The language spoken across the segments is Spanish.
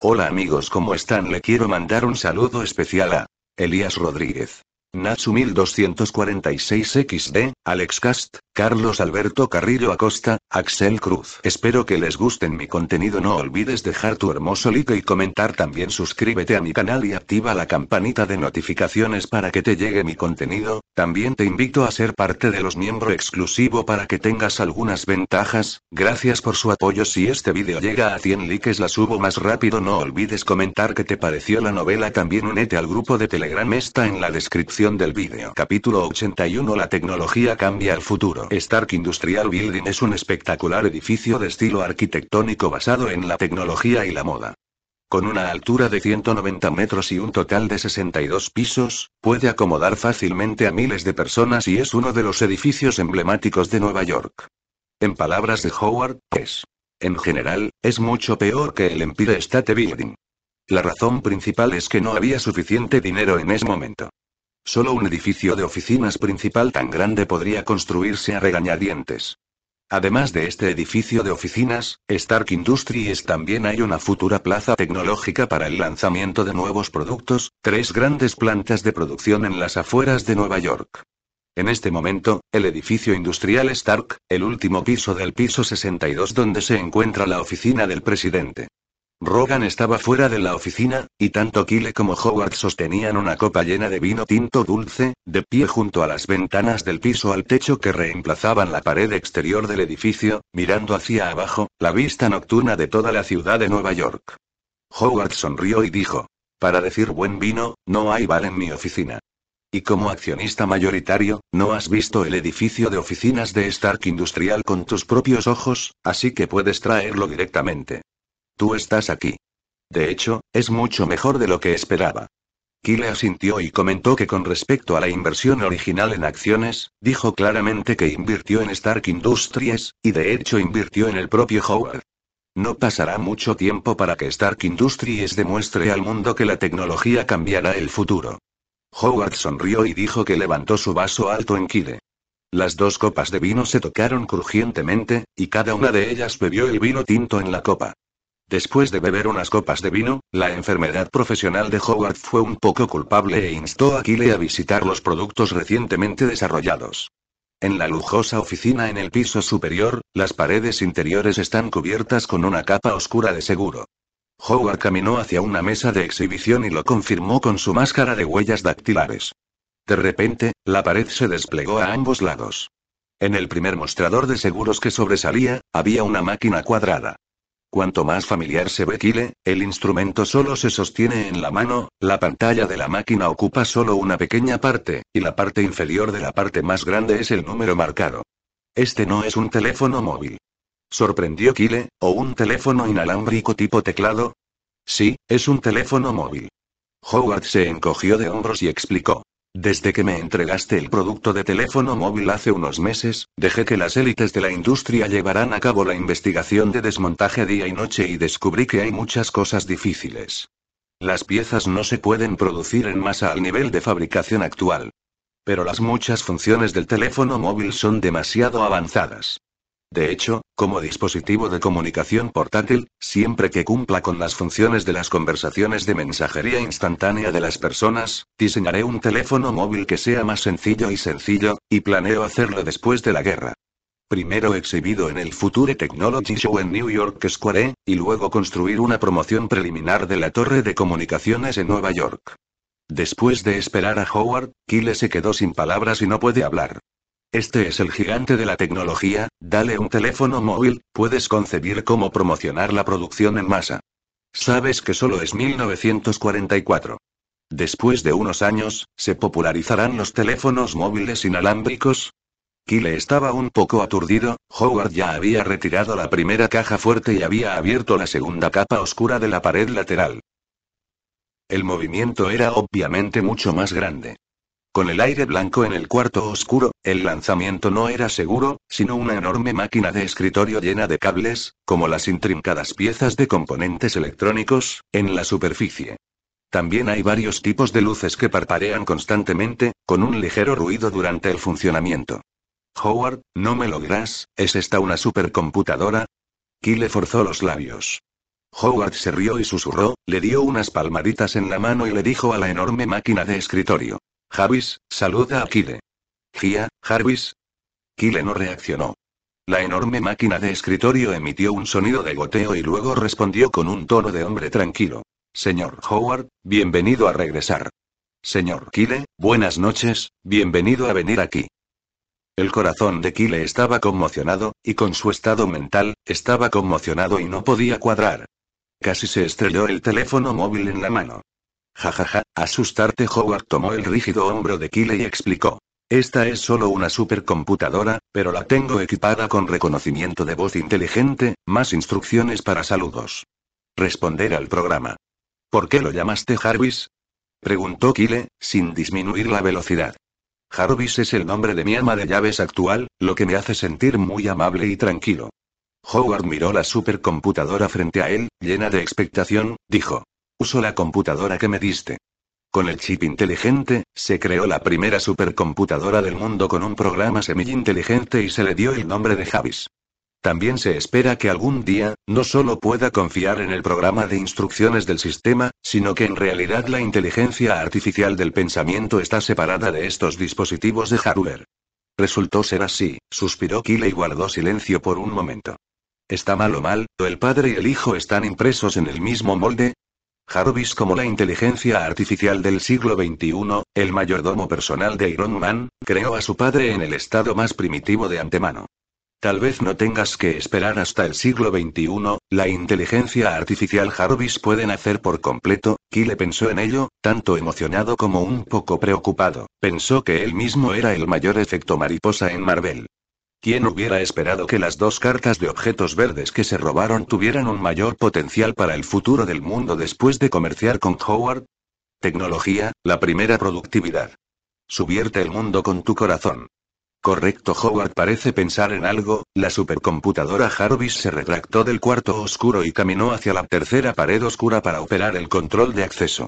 Hola amigos, ¿cómo están? Le quiero mandar un saludo especial a Elías Rodríguez. Natsu 1246 XD, Alex Cast, Carlos Alberto Carrillo Acosta, Axel Cruz. Espero que les gusten mi contenido. No olvides dejar tu hermoso like y comentar también. Suscríbete a mi canal y activa la campanita de notificaciones para que te llegue mi contenido. También te invito a ser parte de los miembros exclusivo para que tengas algunas ventajas. Gracias por su apoyo. Si este video llega a 100 likes la subo más rápido. No olvides comentar que te pareció la novela. También únete al grupo de Telegram. Está en la descripción del video Capítulo 81 La tecnología cambia el futuro. Stark Industrial Building es un espectacular edificio de estilo arquitectónico basado en la tecnología y la moda. Con una altura de 190 metros y un total de 62 pisos, puede acomodar fácilmente a miles de personas y es uno de los edificios emblemáticos de Nueva York. En palabras de Howard, es. En general, es mucho peor que el Empire State Building. La razón principal es que no había suficiente dinero en ese momento. Solo un edificio de oficinas principal tan grande podría construirse a regañadientes. Además de este edificio de oficinas, Stark Industries también hay una futura plaza tecnológica para el lanzamiento de nuevos productos, tres grandes plantas de producción en las afueras de Nueva York. En este momento, el edificio industrial Stark, el último piso del piso 62 donde se encuentra la oficina del presidente. Rogan estaba fuera de la oficina, y tanto Kyle como Howard sostenían una copa llena de vino tinto dulce, de pie junto a las ventanas del piso al techo que reemplazaban la pared exterior del edificio, mirando hacia abajo, la vista nocturna de toda la ciudad de Nueva York. Howard sonrió y dijo, para decir buen vino, no hay bar en mi oficina. Y como accionista mayoritario, no has visto el edificio de oficinas de Stark Industrial con tus propios ojos, así que puedes traerlo directamente. Tú estás aquí. De hecho, es mucho mejor de lo que esperaba. Kyle asintió y comentó que con respecto a la inversión original en acciones, dijo claramente que invirtió en Stark Industries, y de hecho invirtió en el propio Howard. No pasará mucho tiempo para que Stark Industries demuestre al mundo que la tecnología cambiará el futuro. Howard sonrió y dijo que levantó su vaso alto en Kyle. Las dos copas de vino se tocaron crujientemente, y cada una de ellas bebió el vino tinto en la copa. Después de beber unas copas de vino, la enfermedad profesional de Howard fue un poco culpable e instó a Kyle a visitar los productos recientemente desarrollados. En la lujosa oficina en el piso superior, las paredes interiores están cubiertas con una capa oscura de seguro. Howard caminó hacia una mesa de exhibición y lo confirmó con su máscara de huellas dactilares. De repente, la pared se desplegó a ambos lados. En el primer mostrador de seguros que sobresalía, había una máquina cuadrada. Cuanto más familiar se ve Kyle, el instrumento solo se sostiene en la mano, la pantalla de la máquina ocupa solo una pequeña parte, y la parte inferior de la parte más grande es el número marcado. Este no es un teléfono móvil. ¿Sorprendió Kyle, o un teléfono inalámbrico tipo teclado? Sí, es un teléfono móvil. Howard se encogió de hombros y explicó. Desde que me entregaste el producto de teléfono móvil hace unos meses, dejé que las élites de la industria llevaran a cabo la investigación de desmontaje día y noche y descubrí que hay muchas cosas difíciles. Las piezas no se pueden producir en masa al nivel de fabricación actual. Pero las muchas funciones del teléfono móvil son demasiado avanzadas. De hecho, como dispositivo de comunicación portátil, siempre que cumpla con las funciones de las conversaciones de mensajería instantánea de las personas, diseñaré un teléfono móvil que sea más sencillo y sencillo, y planeo hacerlo después de la guerra. Primero exhibido en el Future Technology Show en New York Square, e, y luego construir una promoción preliminar de la torre de comunicaciones en Nueva York. Después de esperar a Howard, Kyle se quedó sin palabras y no puede hablar. Este es el gigante de la tecnología, dale un teléfono móvil, puedes concebir cómo promocionar la producción en masa. Sabes que solo es 1944. Después de unos años, ¿se popularizarán los teléfonos móviles inalámbricos? Kyle estaba un poco aturdido, Howard ya había retirado la primera caja fuerte y había abierto la segunda capa oscura de la pared lateral. El movimiento era obviamente mucho más grande. Con el aire blanco en el cuarto oscuro, el lanzamiento no era seguro, sino una enorme máquina de escritorio llena de cables, como las intrincadas piezas de componentes electrónicos, en la superficie. También hay varios tipos de luces que parpadean constantemente, con un ligero ruido durante el funcionamiento. Howard, no me logras, ¿es esta una supercomputadora? Kyle forzó los labios. Howard se rió y susurró, le dio unas palmaditas en la mano y le dijo a la enorme máquina de escritorio. Jarvis, saluda a Kile. Gia, Jarvis. Kile no reaccionó. La enorme máquina de escritorio emitió un sonido de goteo y luego respondió con un tono de hombre tranquilo. Señor Howard, bienvenido a regresar. Señor Kile, buenas noches, bienvenido a venir aquí. El corazón de Kile estaba conmocionado, y con su estado mental, estaba conmocionado y no podía cuadrar. Casi se estrelló el teléfono móvil en la mano. Jajaja, asustarte Howard tomó el rígido hombro de Kyle y explicó. Esta es solo una supercomputadora, pero la tengo equipada con reconocimiento de voz inteligente, más instrucciones para saludos. Responder al programa. ¿Por qué lo llamaste Jarvis? Preguntó Kyle, sin disminuir la velocidad. Jarvis es el nombre de mi ama de llaves actual, lo que me hace sentir muy amable y tranquilo. Howard miró la supercomputadora frente a él, llena de expectación, dijo. Uso la computadora que me diste. Con el chip inteligente, se creó la primera supercomputadora del mundo con un programa semi-inteligente y se le dio el nombre de Javis. También se espera que algún día, no solo pueda confiar en el programa de instrucciones del sistema, sino que en realidad la inteligencia artificial del pensamiento está separada de estos dispositivos de hardware. Resultó ser así, suspiró Kyle y guardó silencio por un momento. ¿Está mal o mal? ¿O el padre y el hijo están impresos en el mismo molde? Jarvis como la inteligencia artificial del siglo XXI, el mayordomo personal de Iron Man, creó a su padre en el estado más primitivo de antemano. Tal vez no tengas que esperar hasta el siglo XXI, la inteligencia artificial Jarvis puede nacer por completo, le pensó en ello, tanto emocionado como un poco preocupado, pensó que él mismo era el mayor efecto mariposa en Marvel. ¿Quién hubiera esperado que las dos cartas de objetos verdes que se robaron tuvieran un mayor potencial para el futuro del mundo después de comerciar con Howard? Tecnología, la primera productividad. Subierte el mundo con tu corazón. Correcto, Howard parece pensar en algo, la supercomputadora Jarvis se retractó del cuarto oscuro y caminó hacia la tercera pared oscura para operar el control de acceso.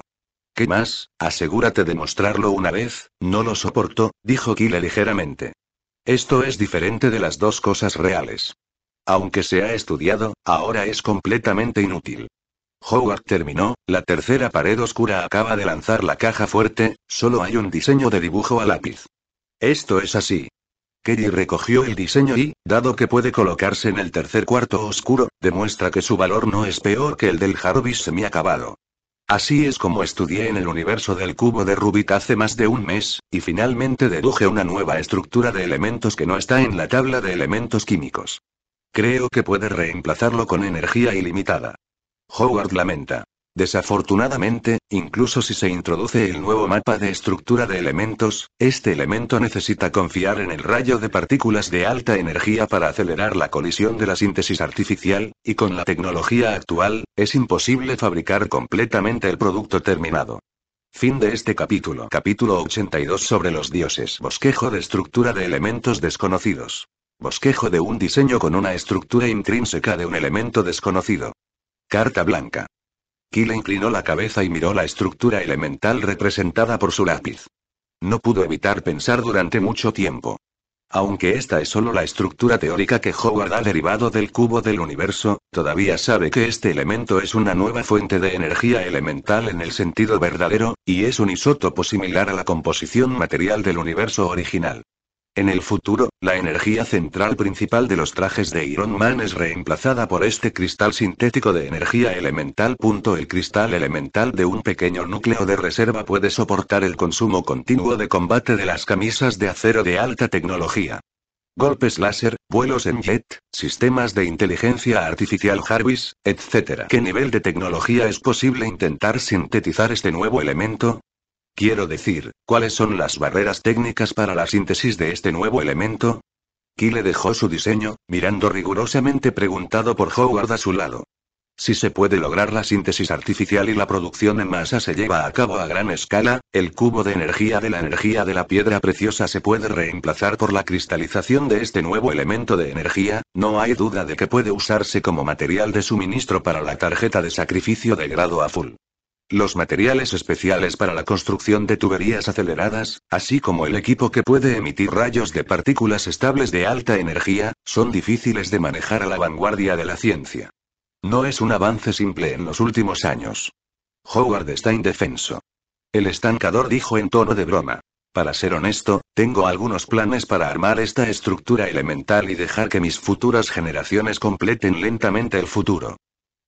¿Qué más? Asegúrate de mostrarlo una vez, no lo soporto, dijo Kyle ligeramente. Esto es diferente de las dos cosas reales. Aunque se ha estudiado, ahora es completamente inútil. Howard terminó, la tercera pared oscura acaba de lanzar la caja fuerte, solo hay un diseño de dibujo a lápiz. Esto es así. Kelly recogió el diseño y, dado que puede colocarse en el tercer cuarto oscuro, demuestra que su valor no es peor que el del Jarvis semi-acabado. Así es como estudié en el universo del cubo de Rubik hace más de un mes, y finalmente deduje una nueva estructura de elementos que no está en la tabla de elementos químicos. Creo que puede reemplazarlo con energía ilimitada. Howard lamenta. Desafortunadamente, incluso si se introduce el nuevo mapa de estructura de elementos, este elemento necesita confiar en el rayo de partículas de alta energía para acelerar la colisión de la síntesis artificial, y con la tecnología actual, es imposible fabricar completamente el producto terminado. Fin de este capítulo. Capítulo 82 sobre los dioses. Bosquejo de estructura de elementos desconocidos. Bosquejo de un diseño con una estructura intrínseca de un elemento desconocido. Carta blanca. Kyle inclinó la cabeza y miró la estructura elemental representada por su lápiz. No pudo evitar pensar durante mucho tiempo. Aunque esta es solo la estructura teórica que Howard ha derivado del cubo del universo, todavía sabe que este elemento es una nueva fuente de energía elemental en el sentido verdadero, y es un isótopo similar a la composición material del universo original. En el futuro, la energía central principal de los trajes de Iron Man es reemplazada por este cristal sintético de energía elemental. El cristal elemental de un pequeño núcleo de reserva puede soportar el consumo continuo de combate de las camisas de acero de alta tecnología. Golpes láser, vuelos en jet, sistemas de inteligencia artificial Jarvis, etc. ¿Qué nivel de tecnología es posible intentar sintetizar este nuevo elemento? Quiero decir, ¿cuáles son las barreras técnicas para la síntesis de este nuevo elemento? Kyle dejó su diseño, mirando rigurosamente preguntado por Howard a su lado. Si se puede lograr la síntesis artificial y la producción en masa se lleva a cabo a gran escala, el cubo de energía de la energía de la piedra preciosa se puede reemplazar por la cristalización de este nuevo elemento de energía, no hay duda de que puede usarse como material de suministro para la tarjeta de sacrificio de grado a full los materiales especiales para la construcción de tuberías aceleradas, así como el equipo que puede emitir rayos de partículas estables de alta energía, son difíciles de manejar a la vanguardia de la ciencia. No es un avance simple en los últimos años. Howard está indefenso. El estancador dijo en tono de broma. Para ser honesto, tengo algunos planes para armar esta estructura elemental y dejar que mis futuras generaciones completen lentamente el futuro.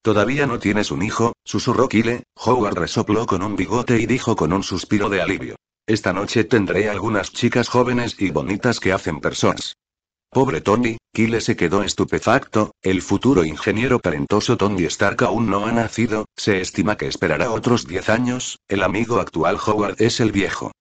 Todavía no tienes un hijo, susurró Kyle, Howard resopló con un bigote y dijo con un suspiro de alivio. Esta noche tendré algunas chicas jóvenes y bonitas que hacen personas. Pobre Tony, Kyle se quedó estupefacto, el futuro ingeniero talentoso Tony Stark aún no ha nacido, se estima que esperará otros 10 años, el amigo actual Howard es el viejo.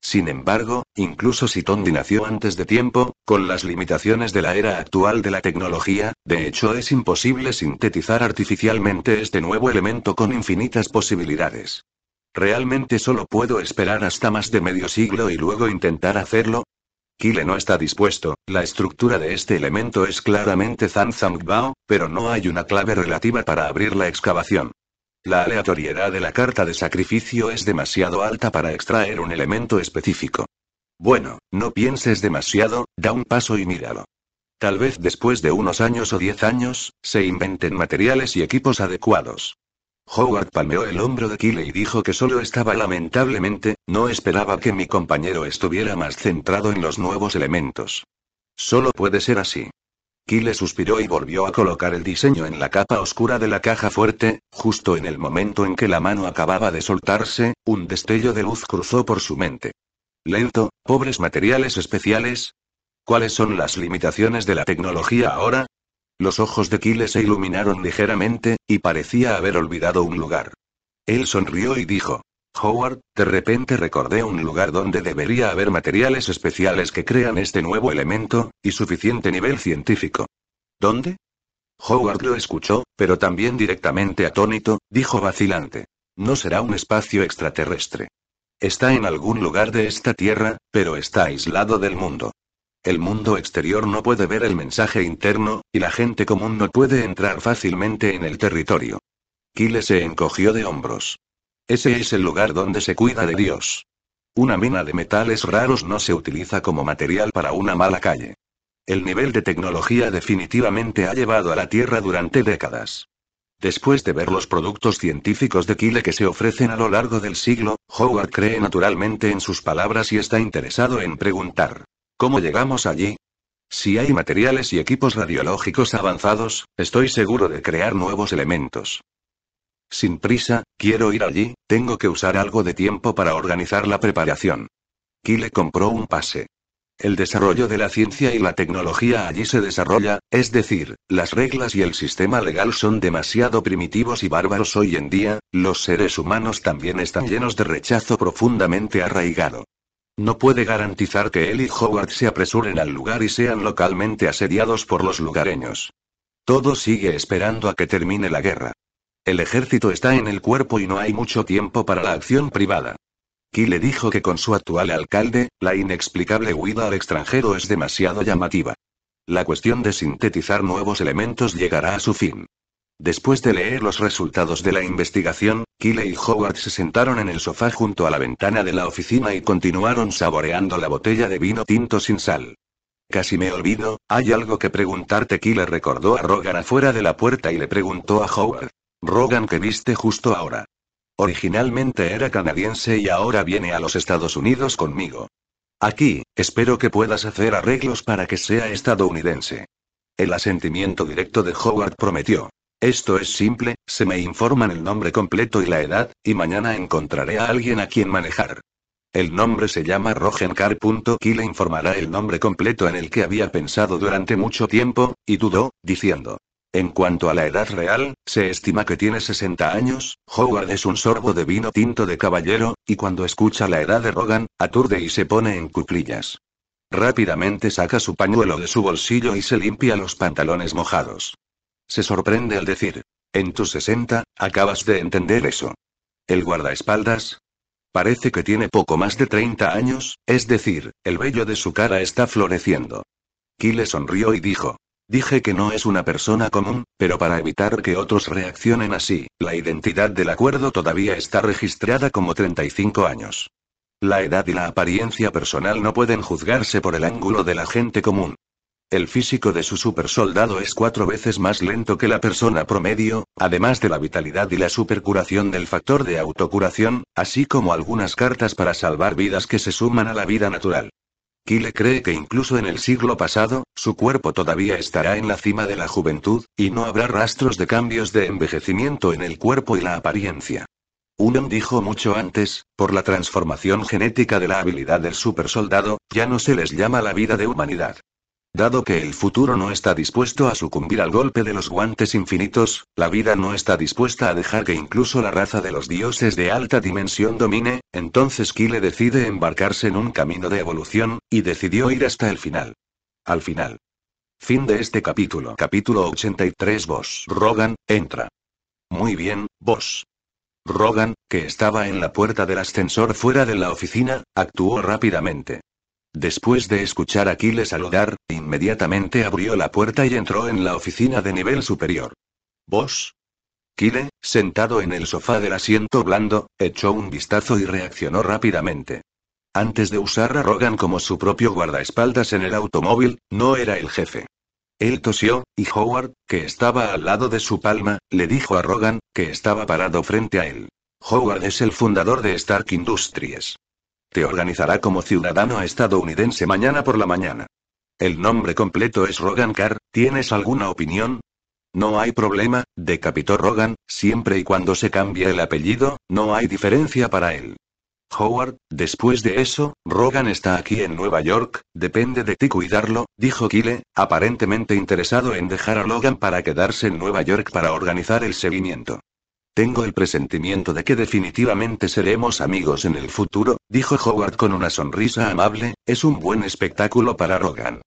Sin embargo, incluso si Tondi nació antes de tiempo, con las limitaciones de la era actual de la tecnología, de hecho es imposible sintetizar artificialmente este nuevo elemento con infinitas posibilidades. ¿Realmente solo puedo esperar hasta más de medio siglo y luego intentar hacerlo? Kile no está dispuesto, la estructura de este elemento es claramente Bao, pero no hay una clave relativa para abrir la excavación. La aleatoriedad de la carta de sacrificio es demasiado alta para extraer un elemento específico. Bueno, no pienses demasiado, da un paso y míralo. Tal vez después de unos años o diez años, se inventen materiales y equipos adecuados. Howard palmeó el hombro de Kyle y dijo que solo estaba lamentablemente, no esperaba que mi compañero estuviera más centrado en los nuevos elementos. Solo puede ser así. Kyle suspiró y volvió a colocar el diseño en la capa oscura de la caja fuerte, justo en el momento en que la mano acababa de soltarse, un destello de luz cruzó por su mente. Lento, pobres materiales especiales. ¿Cuáles son las limitaciones de la tecnología ahora? Los ojos de Kyle se iluminaron ligeramente, y parecía haber olvidado un lugar. Él sonrió y dijo, Howard, de repente recordé un lugar donde debería haber materiales especiales que crean este nuevo elemento, y suficiente nivel científico. ¿Dónde? Howard lo escuchó, pero también directamente atónito, dijo vacilante. No será un espacio extraterrestre. Está en algún lugar de esta Tierra, pero está aislado del mundo. El mundo exterior no puede ver el mensaje interno, y la gente común no puede entrar fácilmente en el territorio. Kyle se encogió de hombros. Ese es el lugar donde se cuida de Dios. Una mina de metales raros no se utiliza como material para una mala calle. El nivel de tecnología definitivamente ha llevado a la Tierra durante décadas. Después de ver los productos científicos de Kile que se ofrecen a lo largo del siglo, Howard cree naturalmente en sus palabras y está interesado en preguntar, ¿cómo llegamos allí? Si hay materiales y equipos radiológicos avanzados, estoy seguro de crear nuevos elementos. Sin prisa, quiero ir allí, tengo que usar algo de tiempo para organizar la preparación. Kyle compró un pase. El desarrollo de la ciencia y la tecnología allí se desarrolla, es decir, las reglas y el sistema legal son demasiado primitivos y bárbaros hoy en día, los seres humanos también están llenos de rechazo profundamente arraigado. No puede garantizar que él y Howard se apresuren al lugar y sean localmente asediados por los lugareños. Todo sigue esperando a que termine la guerra. El ejército está en el cuerpo y no hay mucho tiempo para la acción privada. Kyle dijo que con su actual alcalde, la inexplicable huida al extranjero es demasiado llamativa. La cuestión de sintetizar nuevos elementos llegará a su fin. Después de leer los resultados de la investigación, Kyle y Howard se sentaron en el sofá junto a la ventana de la oficina y continuaron saboreando la botella de vino tinto sin sal. Casi me olvido, hay algo que preguntarte. Kyle recordó a Rogan afuera de la puerta y le preguntó a Howard. Rogan que viste justo ahora. Originalmente era canadiense y ahora viene a los Estados Unidos conmigo. Aquí, espero que puedas hacer arreglos para que sea estadounidense. El asentimiento directo de Howard prometió. Esto es simple, se me informan el nombre completo y la edad, y mañana encontraré a alguien a quien manejar. El nombre se llama Rogen le informará el nombre completo en el que había pensado durante mucho tiempo, y dudó, diciendo, en cuanto a la edad real, se estima que tiene 60 años, Howard es un sorbo de vino tinto de caballero, y cuando escucha la edad de Rogan, aturde y se pone en cuclillas. Rápidamente saca su pañuelo de su bolsillo y se limpia los pantalones mojados. Se sorprende al decir, en tus 60, acabas de entender eso. El guardaespaldas, Parece que tiene poco más de 30 años, es decir, el vello de su cara está floreciendo. Kyle sonrió y dijo, Dije que no es una persona común, pero para evitar que otros reaccionen así, la identidad del acuerdo todavía está registrada como 35 años. La edad y la apariencia personal no pueden juzgarse por el ángulo de la gente común. El físico de su supersoldado es cuatro veces más lento que la persona promedio, además de la vitalidad y la supercuración del factor de autocuración, así como algunas cartas para salvar vidas que se suman a la vida natural le cree que incluso en el siglo pasado, su cuerpo todavía estará en la cima de la juventud, y no habrá rastros de cambios de envejecimiento en el cuerpo y la apariencia. Unum dijo mucho antes, por la transformación genética de la habilidad del supersoldado, ya no se les llama la vida de humanidad, Dado que el futuro no está dispuesto a sucumbir al golpe de los guantes infinitos, la vida no está dispuesta a dejar que incluso la raza de los dioses de alta dimensión domine, entonces Kyle decide embarcarse en un camino de evolución, y decidió ir hasta el final. Al final. Fin de este capítulo. Capítulo 83 Vos. Rogan, entra. Muy bien, vos. Rogan, que estaba en la puerta del ascensor fuera de la oficina, actuó rápidamente. Después de escuchar a Kyle saludar, inmediatamente abrió la puerta y entró en la oficina de nivel superior. ¿Vos? Kyle, sentado en el sofá del asiento blando, echó un vistazo y reaccionó rápidamente. Antes de usar a Rogan como su propio guardaespaldas en el automóvil, no era el jefe. Él tosió, y Howard, que estaba al lado de su palma, le dijo a Rogan, que estaba parado frente a él. Howard es el fundador de Stark Industries. Te organizará como ciudadano estadounidense mañana por la mañana. El nombre completo es Rogan Carr, ¿tienes alguna opinión? No hay problema, decapitó Rogan, siempre y cuando se cambie el apellido, no hay diferencia para él. Howard, después de eso, Rogan está aquí en Nueva York, depende de ti cuidarlo, dijo Kyle, aparentemente interesado en dejar a Logan para quedarse en Nueva York para organizar el seguimiento. Tengo el presentimiento de que definitivamente seremos amigos en el futuro, dijo Howard con una sonrisa amable, es un buen espectáculo para Rogan.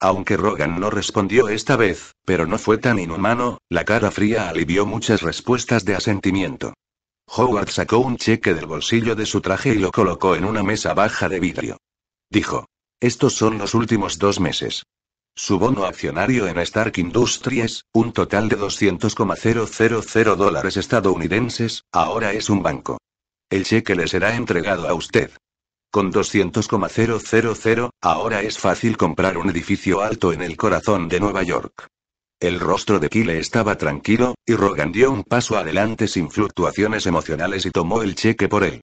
Aunque Rogan no respondió esta vez, pero no fue tan inhumano, la cara fría alivió muchas respuestas de asentimiento. Howard sacó un cheque del bolsillo de su traje y lo colocó en una mesa baja de vidrio. Dijo. Estos son los últimos dos meses. Su bono accionario en Stark Industries, un total de 200,000 dólares estadounidenses, ahora es un banco. El cheque le será entregado a usted. Con 200,000, ahora es fácil comprar un edificio alto en el corazón de Nueva York. El rostro de Kyle estaba tranquilo, y Rogan dio un paso adelante sin fluctuaciones emocionales y tomó el cheque por él.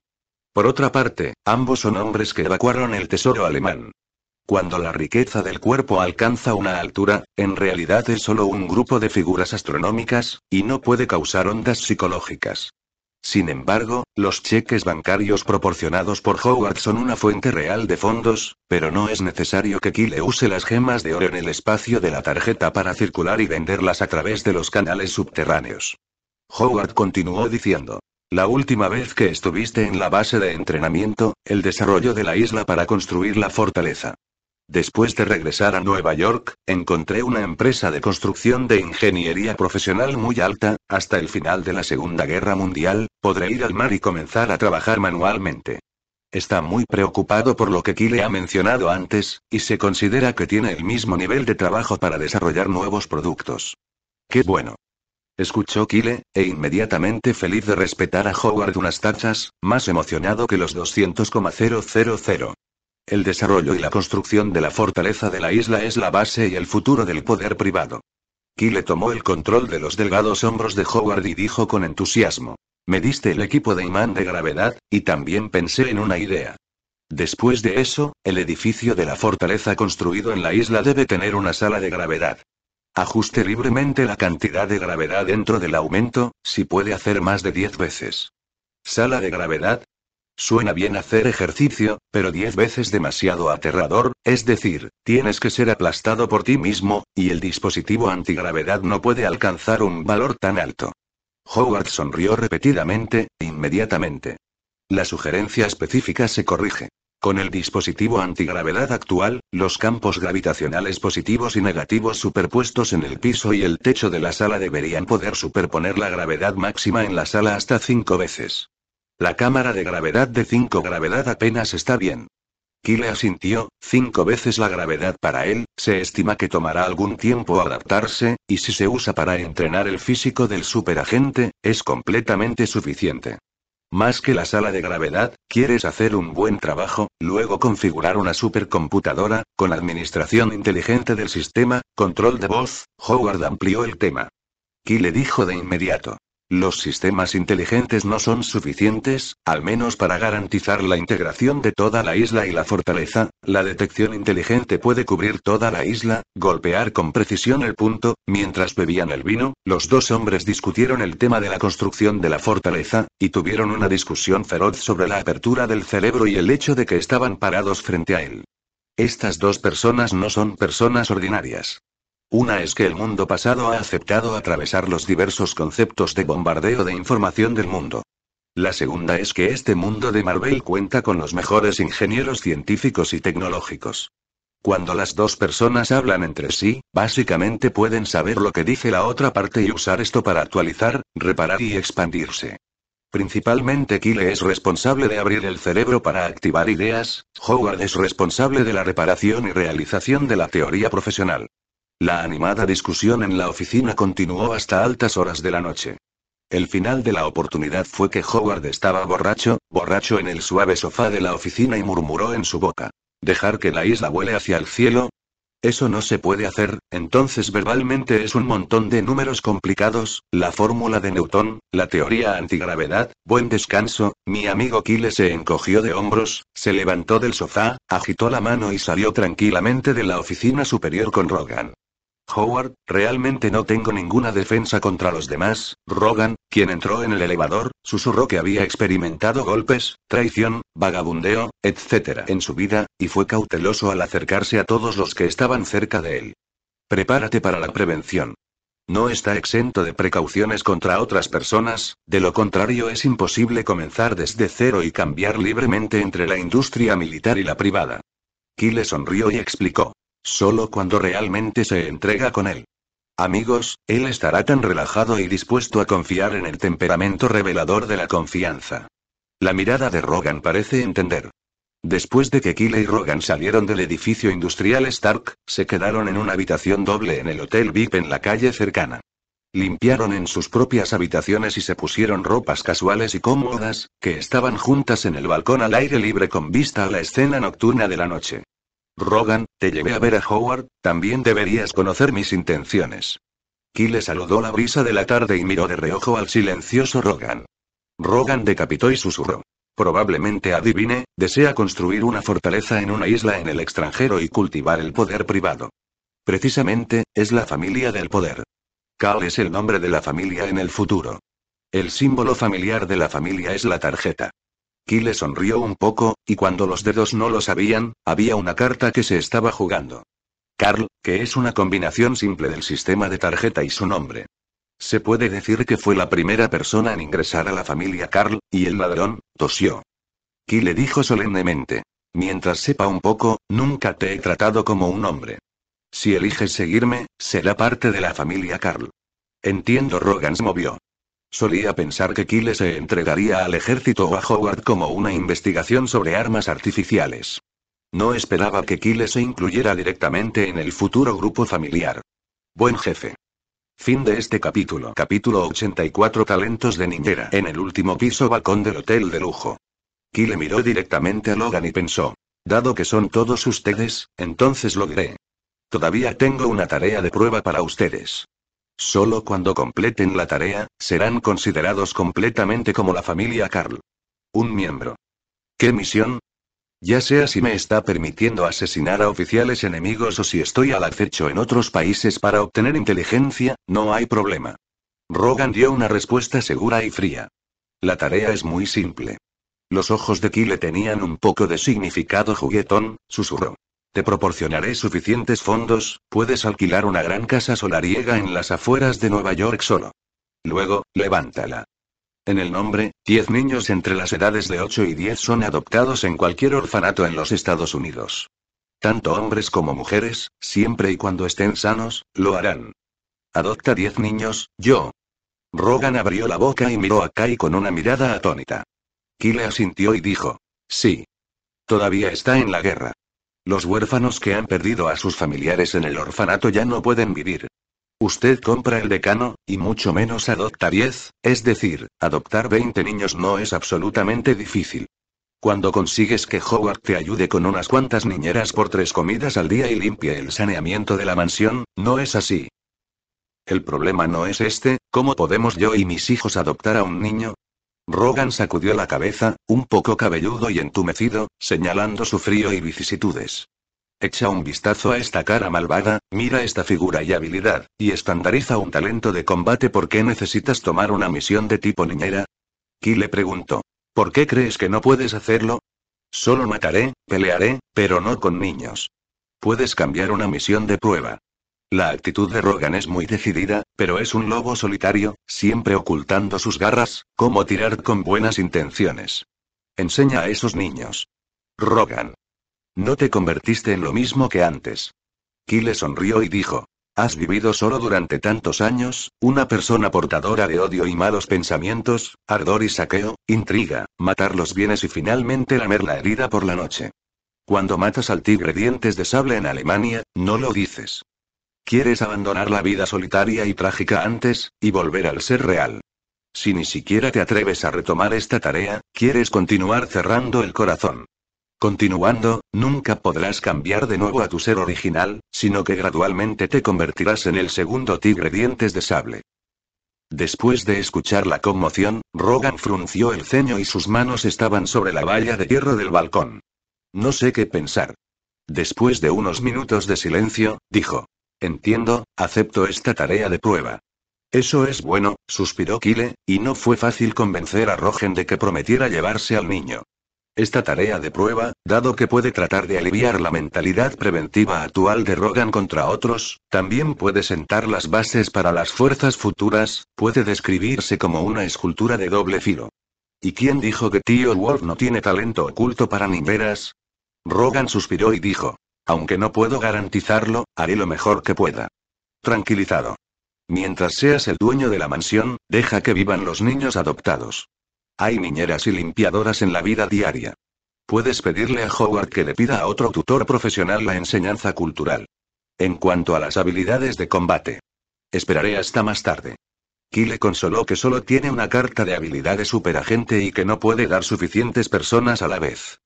Por otra parte, ambos son hombres que evacuaron el tesoro alemán. Cuando la riqueza del cuerpo alcanza una altura, en realidad es solo un grupo de figuras astronómicas, y no puede causar ondas psicológicas. Sin embargo, los cheques bancarios proporcionados por Howard son una fuente real de fondos, pero no es necesario que Kyle use las gemas de oro en el espacio de la tarjeta para circular y venderlas a través de los canales subterráneos. Howard continuó diciendo. La última vez que estuviste en la base de entrenamiento, el desarrollo de la isla para construir la fortaleza. Después de regresar a Nueva York, encontré una empresa de construcción de ingeniería profesional muy alta, hasta el final de la Segunda Guerra Mundial, podré ir al mar y comenzar a trabajar manualmente. Está muy preocupado por lo que Kyle ha mencionado antes, y se considera que tiene el mismo nivel de trabajo para desarrollar nuevos productos. ¡Qué bueno! Escuchó Kyle, e inmediatamente feliz de respetar a Howard unas tachas, más emocionado que los 200,000. El desarrollo y la construcción de la fortaleza de la isla es la base y el futuro del poder privado. Kyle tomó el control de los delgados hombros de Howard y dijo con entusiasmo. Me diste el equipo de imán de gravedad, y también pensé en una idea. Después de eso, el edificio de la fortaleza construido en la isla debe tener una sala de gravedad. Ajuste libremente la cantidad de gravedad dentro del aumento, si puede hacer más de 10 veces. Sala de gravedad, Suena bien hacer ejercicio, pero diez veces demasiado aterrador, es decir, tienes que ser aplastado por ti mismo, y el dispositivo antigravedad no puede alcanzar un valor tan alto. Howard sonrió repetidamente, inmediatamente. La sugerencia específica se corrige. Con el dispositivo antigravedad actual, los campos gravitacionales positivos y negativos superpuestos en el piso y el techo de la sala deberían poder superponer la gravedad máxima en la sala hasta cinco veces. La cámara de gravedad de 5 gravedad apenas está bien. le asintió, cinco veces la gravedad para él, se estima que tomará algún tiempo adaptarse, y si se usa para entrenar el físico del superagente, es completamente suficiente. Más que la sala de gravedad, quieres hacer un buen trabajo, luego configurar una supercomputadora, con administración inteligente del sistema, control de voz, Howard amplió el tema. Kyle dijo de inmediato. Los sistemas inteligentes no son suficientes, al menos para garantizar la integración de toda la isla y la fortaleza, la detección inteligente puede cubrir toda la isla, golpear con precisión el punto, mientras bebían el vino, los dos hombres discutieron el tema de la construcción de la fortaleza, y tuvieron una discusión feroz sobre la apertura del cerebro y el hecho de que estaban parados frente a él. Estas dos personas no son personas ordinarias. Una es que el mundo pasado ha aceptado atravesar los diversos conceptos de bombardeo de información del mundo. La segunda es que este mundo de Marvel cuenta con los mejores ingenieros científicos y tecnológicos. Cuando las dos personas hablan entre sí, básicamente pueden saber lo que dice la otra parte y usar esto para actualizar, reparar y expandirse. Principalmente Kyle es responsable de abrir el cerebro para activar ideas, Howard es responsable de la reparación y realización de la teoría profesional. La animada discusión en la oficina continuó hasta altas horas de la noche. El final de la oportunidad fue que Howard estaba borracho, borracho en el suave sofá de la oficina y murmuró en su boca. ¿Dejar que la isla vuele hacia el cielo? Eso no se puede hacer, entonces verbalmente es un montón de números complicados, la fórmula de Newton, la teoría antigravedad, buen descanso, mi amigo Kyle se encogió de hombros, se levantó del sofá, agitó la mano y salió tranquilamente de la oficina superior con Rogan. Howard, realmente no tengo ninguna defensa contra los demás. Rogan, quien entró en el elevador, susurró que había experimentado golpes, traición, vagabundeo, etc. en su vida, y fue cauteloso al acercarse a todos los que estaban cerca de él. Prepárate para la prevención. No está exento de precauciones contra otras personas, de lo contrario es imposible comenzar desde cero y cambiar libremente entre la industria militar y la privada. Kyle sonrió y explicó. Solo cuando realmente se entrega con él. Amigos, él estará tan relajado y dispuesto a confiar en el temperamento revelador de la confianza. La mirada de Rogan parece entender. Después de que Kyle y Rogan salieron del edificio industrial Stark, se quedaron en una habitación doble en el Hotel VIP en la calle cercana. Limpiaron en sus propias habitaciones y se pusieron ropas casuales y cómodas, que estaban juntas en el balcón al aire libre con vista a la escena nocturna de la noche. Rogan, te llevé a ver a Howard, también deberías conocer mis intenciones. Kyle saludó la brisa de la tarde y miró de reojo al silencioso Rogan. Rogan decapitó y susurró. Probablemente adivine, desea construir una fortaleza en una isla en el extranjero y cultivar el poder privado. Precisamente, es la familia del poder. Cal es el nombre de la familia en el futuro. El símbolo familiar de la familia es la tarjeta. Kyle sonrió un poco, y cuando los dedos no lo sabían, había una carta que se estaba jugando. Carl, que es una combinación simple del sistema de tarjeta y su nombre. Se puede decir que fue la primera persona en ingresar a la familia Carl, y el ladrón, tosió. Kyle dijo solemnemente. Mientras sepa un poco, nunca te he tratado como un hombre. Si eliges seguirme, será parte de la familia Carl. Entiendo, Rogan movió. Solía pensar que Kyle se entregaría al ejército o a Howard como una investigación sobre armas artificiales. No esperaba que Kyle se incluyera directamente en el futuro grupo familiar. Buen jefe. Fin de este capítulo. Capítulo 84 Talentos de Niñera. En el último piso balcón del hotel de lujo. Kyle miró directamente a Logan y pensó. Dado que son todos ustedes, entonces lo diré. Todavía tengo una tarea de prueba para ustedes. Solo cuando completen la tarea, serán considerados completamente como la familia Carl. Un miembro. ¿Qué misión? Ya sea si me está permitiendo asesinar a oficiales enemigos o si estoy al acecho en otros países para obtener inteligencia, no hay problema. Rogan dio una respuesta segura y fría. La tarea es muy simple. Los ojos de Kyle tenían un poco de significado juguetón, susurró. Te proporcionaré suficientes fondos, puedes alquilar una gran casa solariega en las afueras de Nueva York solo. Luego, levántala. En el nombre, 10 niños entre las edades de 8 y 10 son adoptados en cualquier orfanato en los Estados Unidos. Tanto hombres como mujeres, siempre y cuando estén sanos, lo harán. Adopta 10 niños, yo. Rogan abrió la boca y miró a Kai con una mirada atónita. Kyle asintió y dijo, sí. Todavía está en la guerra. Los huérfanos que han perdido a sus familiares en el orfanato ya no pueden vivir. Usted compra el decano, y mucho menos adopta 10, es decir, adoptar 20 niños no es absolutamente difícil. Cuando consigues que Howard te ayude con unas cuantas niñeras por tres comidas al día y limpie el saneamiento de la mansión, no es así. El problema no es este, ¿cómo podemos yo y mis hijos adoptar a un niño? Rogan sacudió la cabeza, un poco cabelludo y entumecido, señalando su frío y vicisitudes. Echa un vistazo a esta cara malvada, mira esta figura y habilidad, y estandariza un talento de combate. ¿Por qué necesitas tomar una misión de tipo niñera? Ki le preguntó. ¿Por qué crees que no puedes hacerlo? Solo mataré, pelearé, pero no con niños. Puedes cambiar una misión de prueba. La actitud de Rogan es muy decidida, pero es un lobo solitario, siempre ocultando sus garras, como tirar con buenas intenciones. Enseña a esos niños. Rogan. No te convertiste en lo mismo que antes. Kyle sonrió y dijo. Has vivido solo durante tantos años, una persona portadora de odio y malos pensamientos, ardor y saqueo, intriga, matar los bienes y finalmente lamer la herida por la noche. Cuando matas al tigre dientes de sable en Alemania, no lo dices. Quieres abandonar la vida solitaria y trágica antes, y volver al ser real. Si ni siquiera te atreves a retomar esta tarea, quieres continuar cerrando el corazón. Continuando, nunca podrás cambiar de nuevo a tu ser original, sino que gradualmente te convertirás en el segundo tigre dientes de sable. Después de escuchar la conmoción, Rogan frunció el ceño y sus manos estaban sobre la valla de hierro del balcón. No sé qué pensar. Después de unos minutos de silencio, dijo. Entiendo, acepto esta tarea de prueba. Eso es bueno, suspiró Kile, y no fue fácil convencer a Rogen de que prometiera llevarse al niño. Esta tarea de prueba, dado que puede tratar de aliviar la mentalidad preventiva actual de Rogan contra otros, también puede sentar las bases para las fuerzas futuras, puede describirse como una escultura de doble filo. ¿Y quién dijo que tío Wolf no tiene talento oculto para Ninveras? Rogan suspiró y dijo, aunque no puedo garantizarlo, haré lo mejor que pueda. Tranquilizado. Mientras seas el dueño de la mansión, deja que vivan los niños adoptados. Hay niñeras y limpiadoras en la vida diaria. Puedes pedirle a Howard que le pida a otro tutor profesional la enseñanza cultural. En cuanto a las habilidades de combate. Esperaré hasta más tarde. Ki consoló que solo tiene una carta de habilidades superagente y que no puede dar suficientes personas a la vez.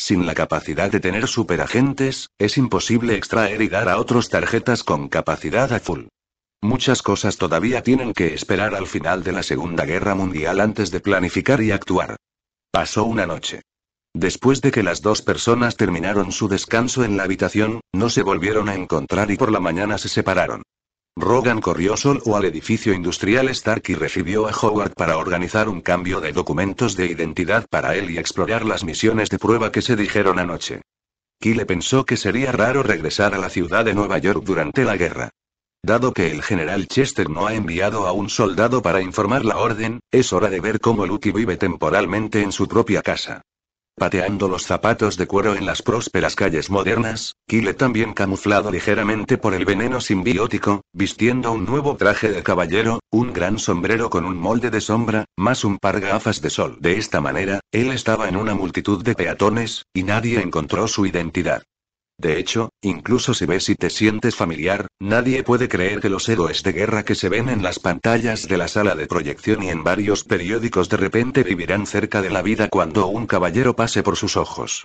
Sin la capacidad de tener superagentes, es imposible extraer y dar a otros tarjetas con capacidad a full. Muchas cosas todavía tienen que esperar al final de la Segunda Guerra Mundial antes de planificar y actuar. Pasó una noche. Después de que las dos personas terminaron su descanso en la habitación, no se volvieron a encontrar y por la mañana se separaron. Rogan corrió solo al edificio industrial Stark y recibió a Howard para organizar un cambio de documentos de identidad para él y explorar las misiones de prueba que se dijeron anoche. Kyle pensó que sería raro regresar a la ciudad de Nueva York durante la guerra. Dado que el general Chester no ha enviado a un soldado para informar la orden, es hora de ver cómo Lucky vive temporalmente en su propia casa. Pateando los zapatos de cuero en las prósperas calles modernas, Kyle también camuflado ligeramente por el veneno simbiótico, vistiendo un nuevo traje de caballero, un gran sombrero con un molde de sombra, más un par gafas de sol. De esta manera, él estaba en una multitud de peatones, y nadie encontró su identidad. De hecho, incluso si ves y te sientes familiar, nadie puede creer que los héroes de guerra que se ven en las pantallas de la sala de proyección y en varios periódicos de repente vivirán cerca de la vida cuando un caballero pase por sus ojos.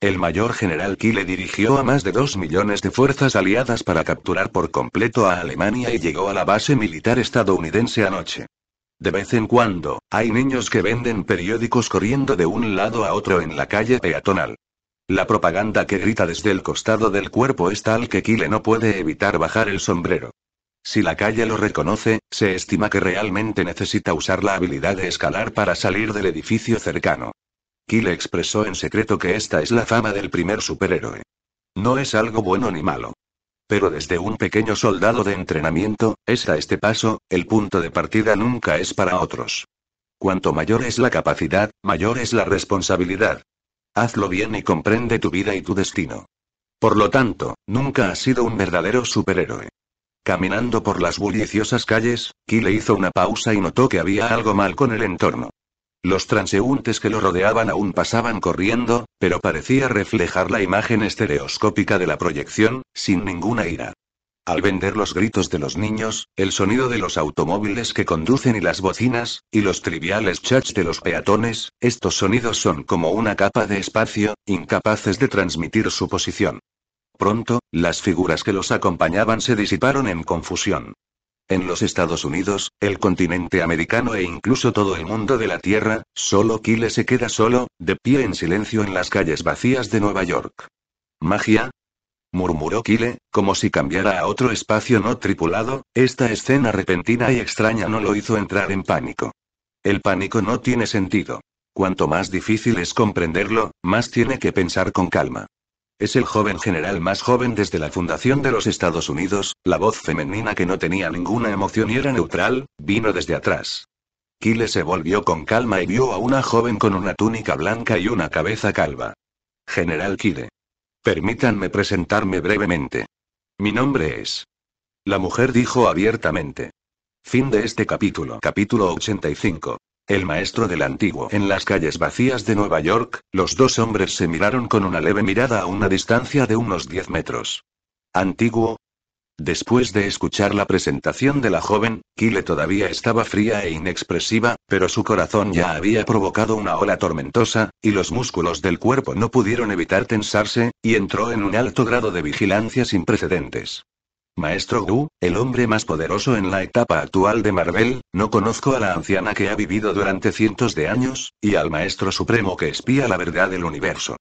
El mayor general le dirigió a más de dos millones de fuerzas aliadas para capturar por completo a Alemania y llegó a la base militar estadounidense anoche. De vez en cuando, hay niños que venden periódicos corriendo de un lado a otro en la calle peatonal. La propaganda que grita desde el costado del cuerpo es tal que Kyle no puede evitar bajar el sombrero. Si la calle lo reconoce, se estima que realmente necesita usar la habilidad de escalar para salir del edificio cercano. Kyle expresó en secreto que esta es la fama del primer superhéroe. No es algo bueno ni malo. Pero desde un pequeño soldado de entrenamiento, es a este paso, el punto de partida nunca es para otros. Cuanto mayor es la capacidad, mayor es la responsabilidad. Hazlo bien y comprende tu vida y tu destino. Por lo tanto, nunca ha sido un verdadero superhéroe. Caminando por las bulliciosas calles, Kyle hizo una pausa y notó que había algo mal con el entorno. Los transeúntes que lo rodeaban aún pasaban corriendo, pero parecía reflejar la imagen estereoscópica de la proyección, sin ninguna ira. Al vender los gritos de los niños, el sonido de los automóviles que conducen y las bocinas, y los triviales chats de los peatones, estos sonidos son como una capa de espacio, incapaces de transmitir su posición. Pronto, las figuras que los acompañaban se disiparon en confusión. En los Estados Unidos, el continente americano e incluso todo el mundo de la Tierra, solo Kyle se queda solo, de pie en silencio en las calles vacías de Nueva York. Magia, murmuró Kile, como si cambiara a otro espacio no tripulado, esta escena repentina y extraña no lo hizo entrar en pánico. El pánico no tiene sentido. Cuanto más difícil es comprenderlo, más tiene que pensar con calma. Es el joven general más joven desde la fundación de los Estados Unidos, la voz femenina que no tenía ninguna emoción y era neutral, vino desde atrás. Kyle se volvió con calma y vio a una joven con una túnica blanca y una cabeza calva. General Kile. Permítanme presentarme brevemente. Mi nombre es. La mujer dijo abiertamente. Fin de este capítulo. Capítulo 85. El maestro del antiguo. En las calles vacías de Nueva York, los dos hombres se miraron con una leve mirada a una distancia de unos 10 metros. Antiguo, Después de escuchar la presentación de la joven, Kyle todavía estaba fría e inexpresiva, pero su corazón ya había provocado una ola tormentosa, y los músculos del cuerpo no pudieron evitar tensarse, y entró en un alto grado de vigilancia sin precedentes. Maestro Wu, el hombre más poderoso en la etapa actual de Marvel, no conozco a la anciana que ha vivido durante cientos de años, y al Maestro Supremo que espía la verdad del universo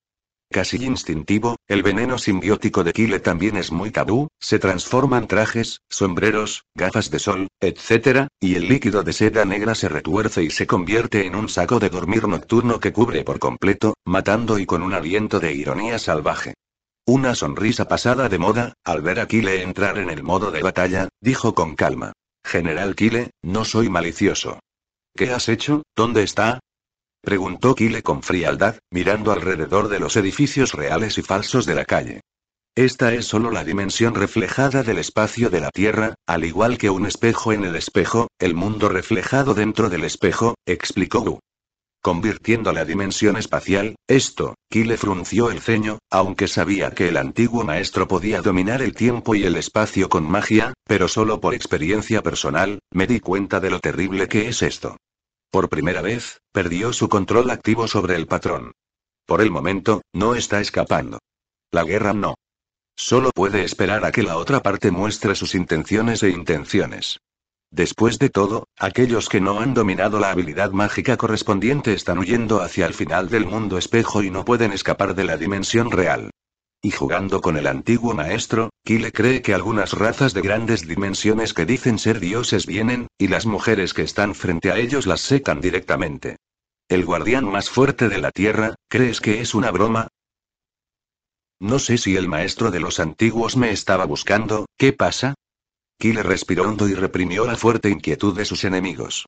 casi instintivo, el veneno simbiótico de Kyle también es muy tabú, se transforman trajes, sombreros, gafas de sol, etc., y el líquido de seda negra se retuerce y se convierte en un saco de dormir nocturno que cubre por completo, matando y con un aliento de ironía salvaje. Una sonrisa pasada de moda, al ver a Kyle entrar en el modo de batalla, dijo con calma. General Kyle, no soy malicioso. ¿Qué has hecho? ¿Dónde está? Preguntó Kile con frialdad, mirando alrededor de los edificios reales y falsos de la calle. Esta es solo la dimensión reflejada del espacio de la Tierra, al igual que un espejo en el espejo, el mundo reflejado dentro del espejo, explicó Wu. Convirtiendo la dimensión espacial, esto, Kile frunció el ceño, aunque sabía que el antiguo maestro podía dominar el tiempo y el espacio con magia, pero solo por experiencia personal, me di cuenta de lo terrible que es esto. Por primera vez, perdió su control activo sobre el patrón. Por el momento, no está escapando. La guerra no. Solo puede esperar a que la otra parte muestre sus intenciones e intenciones. Después de todo, aquellos que no han dominado la habilidad mágica correspondiente están huyendo hacia el final del mundo espejo y no pueden escapar de la dimensión real. Y jugando con el antiguo maestro, le cree que algunas razas de grandes dimensiones que dicen ser dioses vienen, y las mujeres que están frente a ellos las secan directamente. El guardián más fuerte de la Tierra, ¿crees que es una broma? No sé si el maestro de los antiguos me estaba buscando, ¿qué pasa? Kile respiró hondo y reprimió la fuerte inquietud de sus enemigos.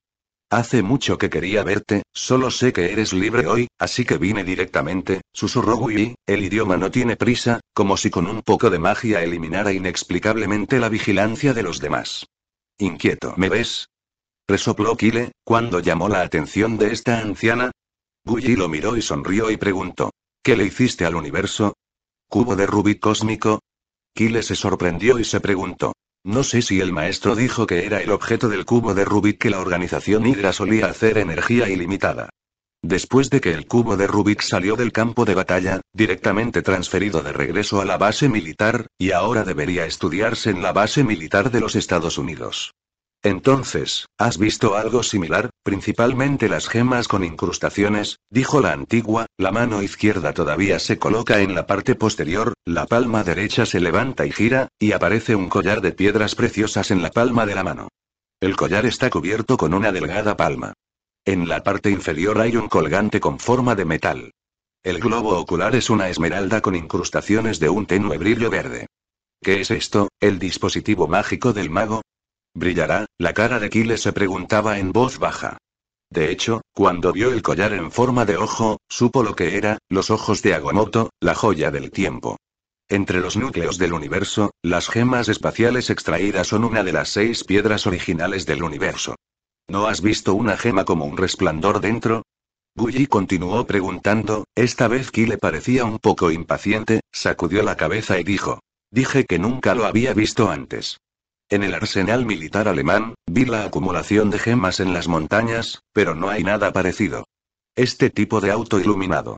Hace mucho que quería verte, solo sé que eres libre hoy, así que vine directamente, susurró Gui. el idioma no tiene prisa, como si con un poco de magia eliminara inexplicablemente la vigilancia de los demás. Inquieto, ¿me ves? Resopló Kile, cuando llamó la atención de esta anciana. Gui lo miró y sonrió y preguntó. ¿Qué le hiciste al universo? ¿Cubo de rubí cósmico? Kile se sorprendió y se preguntó. No sé si el maestro dijo que era el objeto del cubo de Rubik que la organización Hydra solía hacer energía ilimitada. Después de que el cubo de Rubik salió del campo de batalla, directamente transferido de regreso a la base militar, y ahora debería estudiarse en la base militar de los Estados Unidos. Entonces, ¿has visto algo similar, principalmente las gemas con incrustaciones? dijo la antigua, la mano izquierda todavía se coloca en la parte posterior, la palma derecha se levanta y gira, y aparece un collar de piedras preciosas en la palma de la mano. El collar está cubierto con una delgada palma. En la parte inferior hay un colgante con forma de metal. El globo ocular es una esmeralda con incrustaciones de un tenue brillo verde. ¿Qué es esto, el dispositivo mágico del mago? ¿Brillará? La cara de Kyle se preguntaba en voz baja. De hecho, cuando vio el collar en forma de ojo, supo lo que era, los ojos de Agomoto, la joya del tiempo. Entre los núcleos del universo, las gemas espaciales extraídas son una de las seis piedras originales del universo. ¿No has visto una gema como un resplandor dentro? Gulli continuó preguntando, esta vez Kyle parecía un poco impaciente, sacudió la cabeza y dijo. Dije que nunca lo había visto antes. En el arsenal militar alemán, vi la acumulación de gemas en las montañas, pero no hay nada parecido. Este tipo de auto iluminado.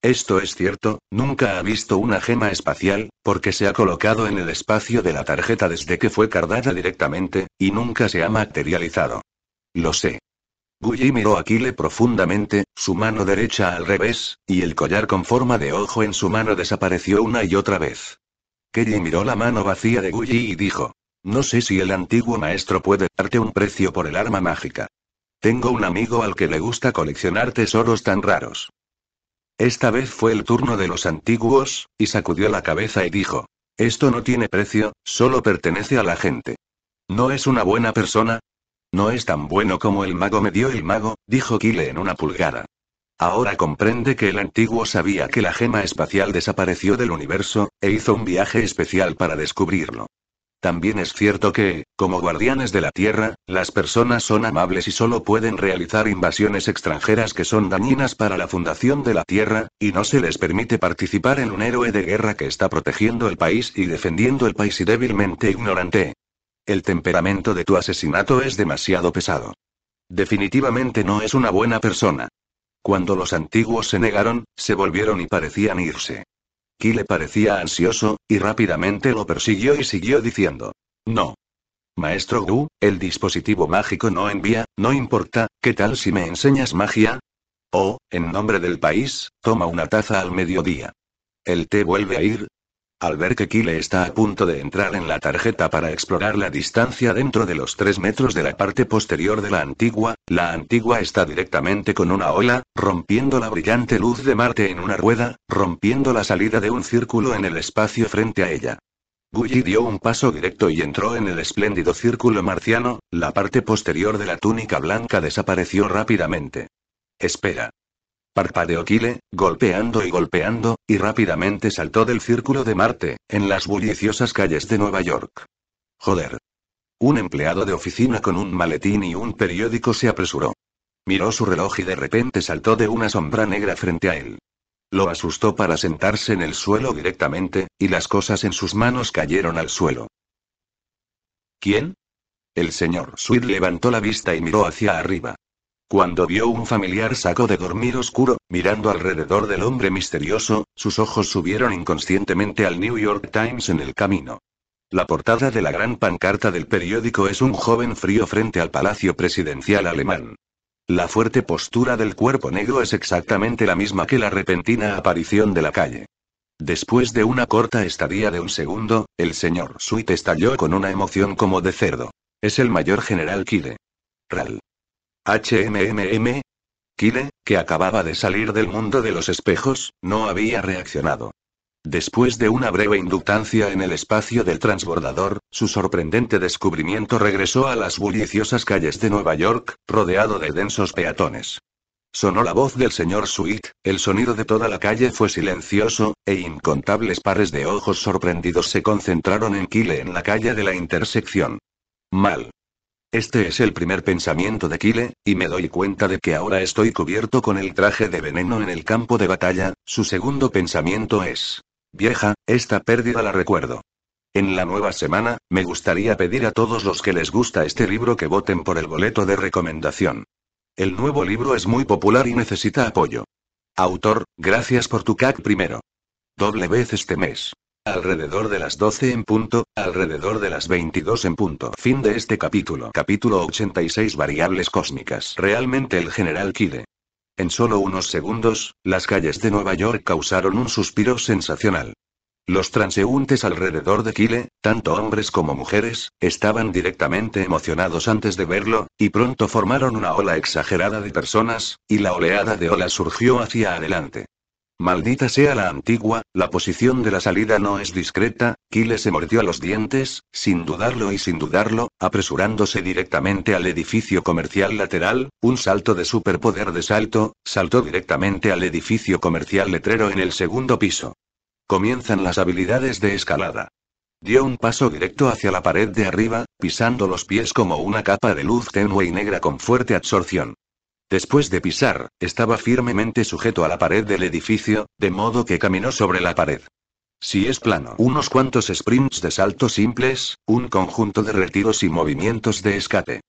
Esto es cierto, nunca ha visto una gema espacial, porque se ha colocado en el espacio de la tarjeta desde que fue cardada directamente, y nunca se ha materializado. Lo sé. Guy miró a Kile profundamente, su mano derecha al revés, y el collar con forma de ojo en su mano desapareció una y otra vez. Kelly miró la mano vacía de Guy y dijo, no sé si el antiguo maestro puede darte un precio por el arma mágica. Tengo un amigo al que le gusta coleccionar tesoros tan raros. Esta vez fue el turno de los antiguos, y sacudió la cabeza y dijo, esto no tiene precio, solo pertenece a la gente. ¿No es una buena persona? No es tan bueno como el mago me dio el mago, dijo Kile en una pulgada. Ahora comprende que el antiguo sabía que la gema espacial desapareció del universo, e hizo un viaje especial para descubrirlo. También es cierto que, como guardianes de la Tierra, las personas son amables y solo pueden realizar invasiones extranjeras que son dañinas para la fundación de la Tierra, y no se les permite participar en un héroe de guerra que está protegiendo el país y defendiendo el país y débilmente ignorante. El temperamento de tu asesinato es demasiado pesado. Definitivamente no es una buena persona. Cuando los antiguos se negaron, se volvieron y parecían irse. Ki le parecía ansioso, y rápidamente lo persiguió y siguió diciendo. No. Maestro Gu, el dispositivo mágico no envía, no importa, ¿qué tal si me enseñas magia? Oh, en nombre del país, toma una taza al mediodía. El té vuelve a ir, al ver que Kyle está a punto de entrar en la tarjeta para explorar la distancia dentro de los tres metros de la parte posterior de la antigua, la antigua está directamente con una ola, rompiendo la brillante luz de Marte en una rueda, rompiendo la salida de un círculo en el espacio frente a ella. Gully dio un paso directo y entró en el espléndido círculo marciano, la parte posterior de la túnica blanca desapareció rápidamente. Espera. Parpadeó Kile, golpeando y golpeando, y rápidamente saltó del círculo de Marte, en las bulliciosas calles de Nueva York. Joder. Un empleado de oficina con un maletín y un periódico se apresuró. Miró su reloj y de repente saltó de una sombra negra frente a él. Lo asustó para sentarse en el suelo directamente, y las cosas en sus manos cayeron al suelo. ¿Quién? El señor Sweet levantó la vista y miró hacia arriba. Cuando vio un familiar saco de dormir oscuro, mirando alrededor del hombre misterioso, sus ojos subieron inconscientemente al New York Times en el camino. La portada de la gran pancarta del periódico es un joven frío frente al Palacio Presidencial alemán. La fuerte postura del cuerpo negro es exactamente la misma que la repentina aparición de la calle. Después de una corta estadía de un segundo, el señor Sweet estalló con una emoción como de cerdo. Es el mayor general Kide. Ral. HMMM. Kile, que acababa de salir del mundo de los espejos, no había reaccionado. Después de una breve inductancia en el espacio del transbordador, su sorprendente descubrimiento regresó a las bulliciosas calles de Nueva York, rodeado de densos peatones. Sonó la voz del señor Sweet, el sonido de toda la calle fue silencioso, e incontables pares de ojos sorprendidos se concentraron en Kile en la calle de la intersección. Mal. Este es el primer pensamiento de Kile y me doy cuenta de que ahora estoy cubierto con el traje de veneno en el campo de batalla, su segundo pensamiento es. Vieja, esta pérdida la recuerdo. En la nueva semana, me gustaría pedir a todos los que les gusta este libro que voten por el boleto de recomendación. El nuevo libro es muy popular y necesita apoyo. Autor, gracias por tu CAC primero. Doble vez este mes. Alrededor de las 12 en punto, alrededor de las 22 en punto. Fin de este capítulo. Capítulo 86 Variables cósmicas. Realmente el general Kile. En solo unos segundos, las calles de Nueva York causaron un suspiro sensacional. Los transeúntes alrededor de Kile, tanto hombres como mujeres, estaban directamente emocionados antes de verlo, y pronto formaron una ola exagerada de personas, y la oleada de olas surgió hacia adelante. Maldita sea la antigua, la posición de la salida no es discreta, Kyle se mordió a los dientes, sin dudarlo y sin dudarlo, apresurándose directamente al edificio comercial lateral, un salto de superpoder de salto, saltó directamente al edificio comercial letrero en el segundo piso. Comienzan las habilidades de escalada. Dio un paso directo hacia la pared de arriba, pisando los pies como una capa de luz tenue y negra con fuerte absorción. Después de pisar, estaba firmemente sujeto a la pared del edificio, de modo que caminó sobre la pared. Si es plano, unos cuantos sprints de salto simples, un conjunto de retiros y movimientos de escape.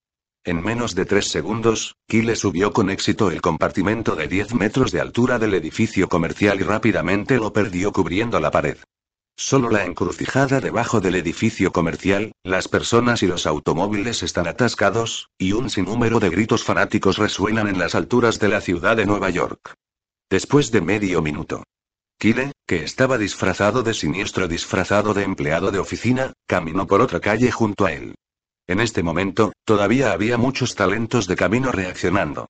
En menos de tres segundos, Kyle subió con éxito el compartimento de 10 metros de altura del edificio comercial y rápidamente lo perdió cubriendo la pared. Solo la encrucijada debajo del edificio comercial, las personas y los automóviles están atascados, y un sinnúmero de gritos fanáticos resuenan en las alturas de la ciudad de Nueva York. Después de medio minuto, Kile, que estaba disfrazado de siniestro disfrazado de empleado de oficina, caminó por otra calle junto a él. En este momento, todavía había muchos talentos de camino reaccionando.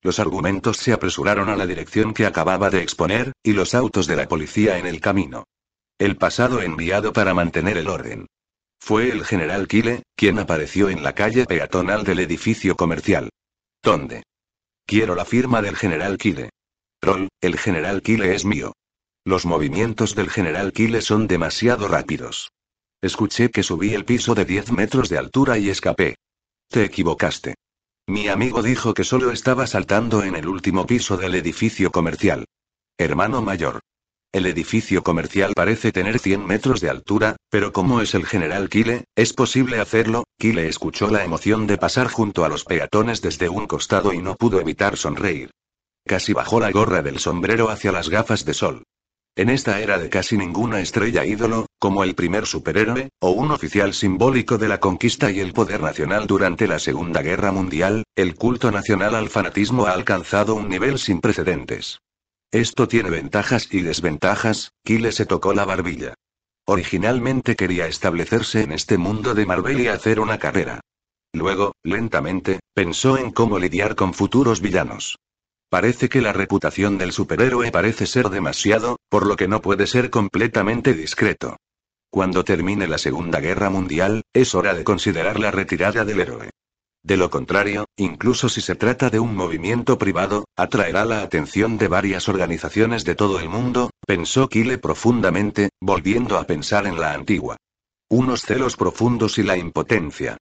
Los argumentos se apresuraron a la dirección que acababa de exponer, y los autos de la policía en el camino. El pasado enviado para mantener el orden. Fue el general Kile, quien apareció en la calle peatonal del edificio comercial. ¿Dónde? Quiero la firma del general Kile. Troll, el general Kile es mío. Los movimientos del general Kile son demasiado rápidos. Escuché que subí el piso de 10 metros de altura y escapé. Te equivocaste. Mi amigo dijo que solo estaba saltando en el último piso del edificio comercial. Hermano mayor. El edificio comercial parece tener 100 metros de altura, pero como es el general Kile, es posible hacerlo. Kile escuchó la emoción de pasar junto a los peatones desde un costado y no pudo evitar sonreír. Casi bajó la gorra del sombrero hacia las gafas de sol. En esta era de casi ninguna estrella ídolo, como el primer superhéroe, o un oficial simbólico de la conquista y el poder nacional durante la Segunda Guerra Mundial, el culto nacional al fanatismo ha alcanzado un nivel sin precedentes. Esto tiene ventajas y desventajas, Kyle se tocó la barbilla. Originalmente quería establecerse en este mundo de Marvel y hacer una carrera. Luego, lentamente, pensó en cómo lidiar con futuros villanos. Parece que la reputación del superhéroe parece ser demasiado, por lo que no puede ser completamente discreto. Cuando termine la Segunda Guerra Mundial, es hora de considerar la retirada del héroe. De lo contrario, incluso si se trata de un movimiento privado, atraerá la atención de varias organizaciones de todo el mundo, pensó Kile profundamente, volviendo a pensar en la antigua. Unos celos profundos y la impotencia.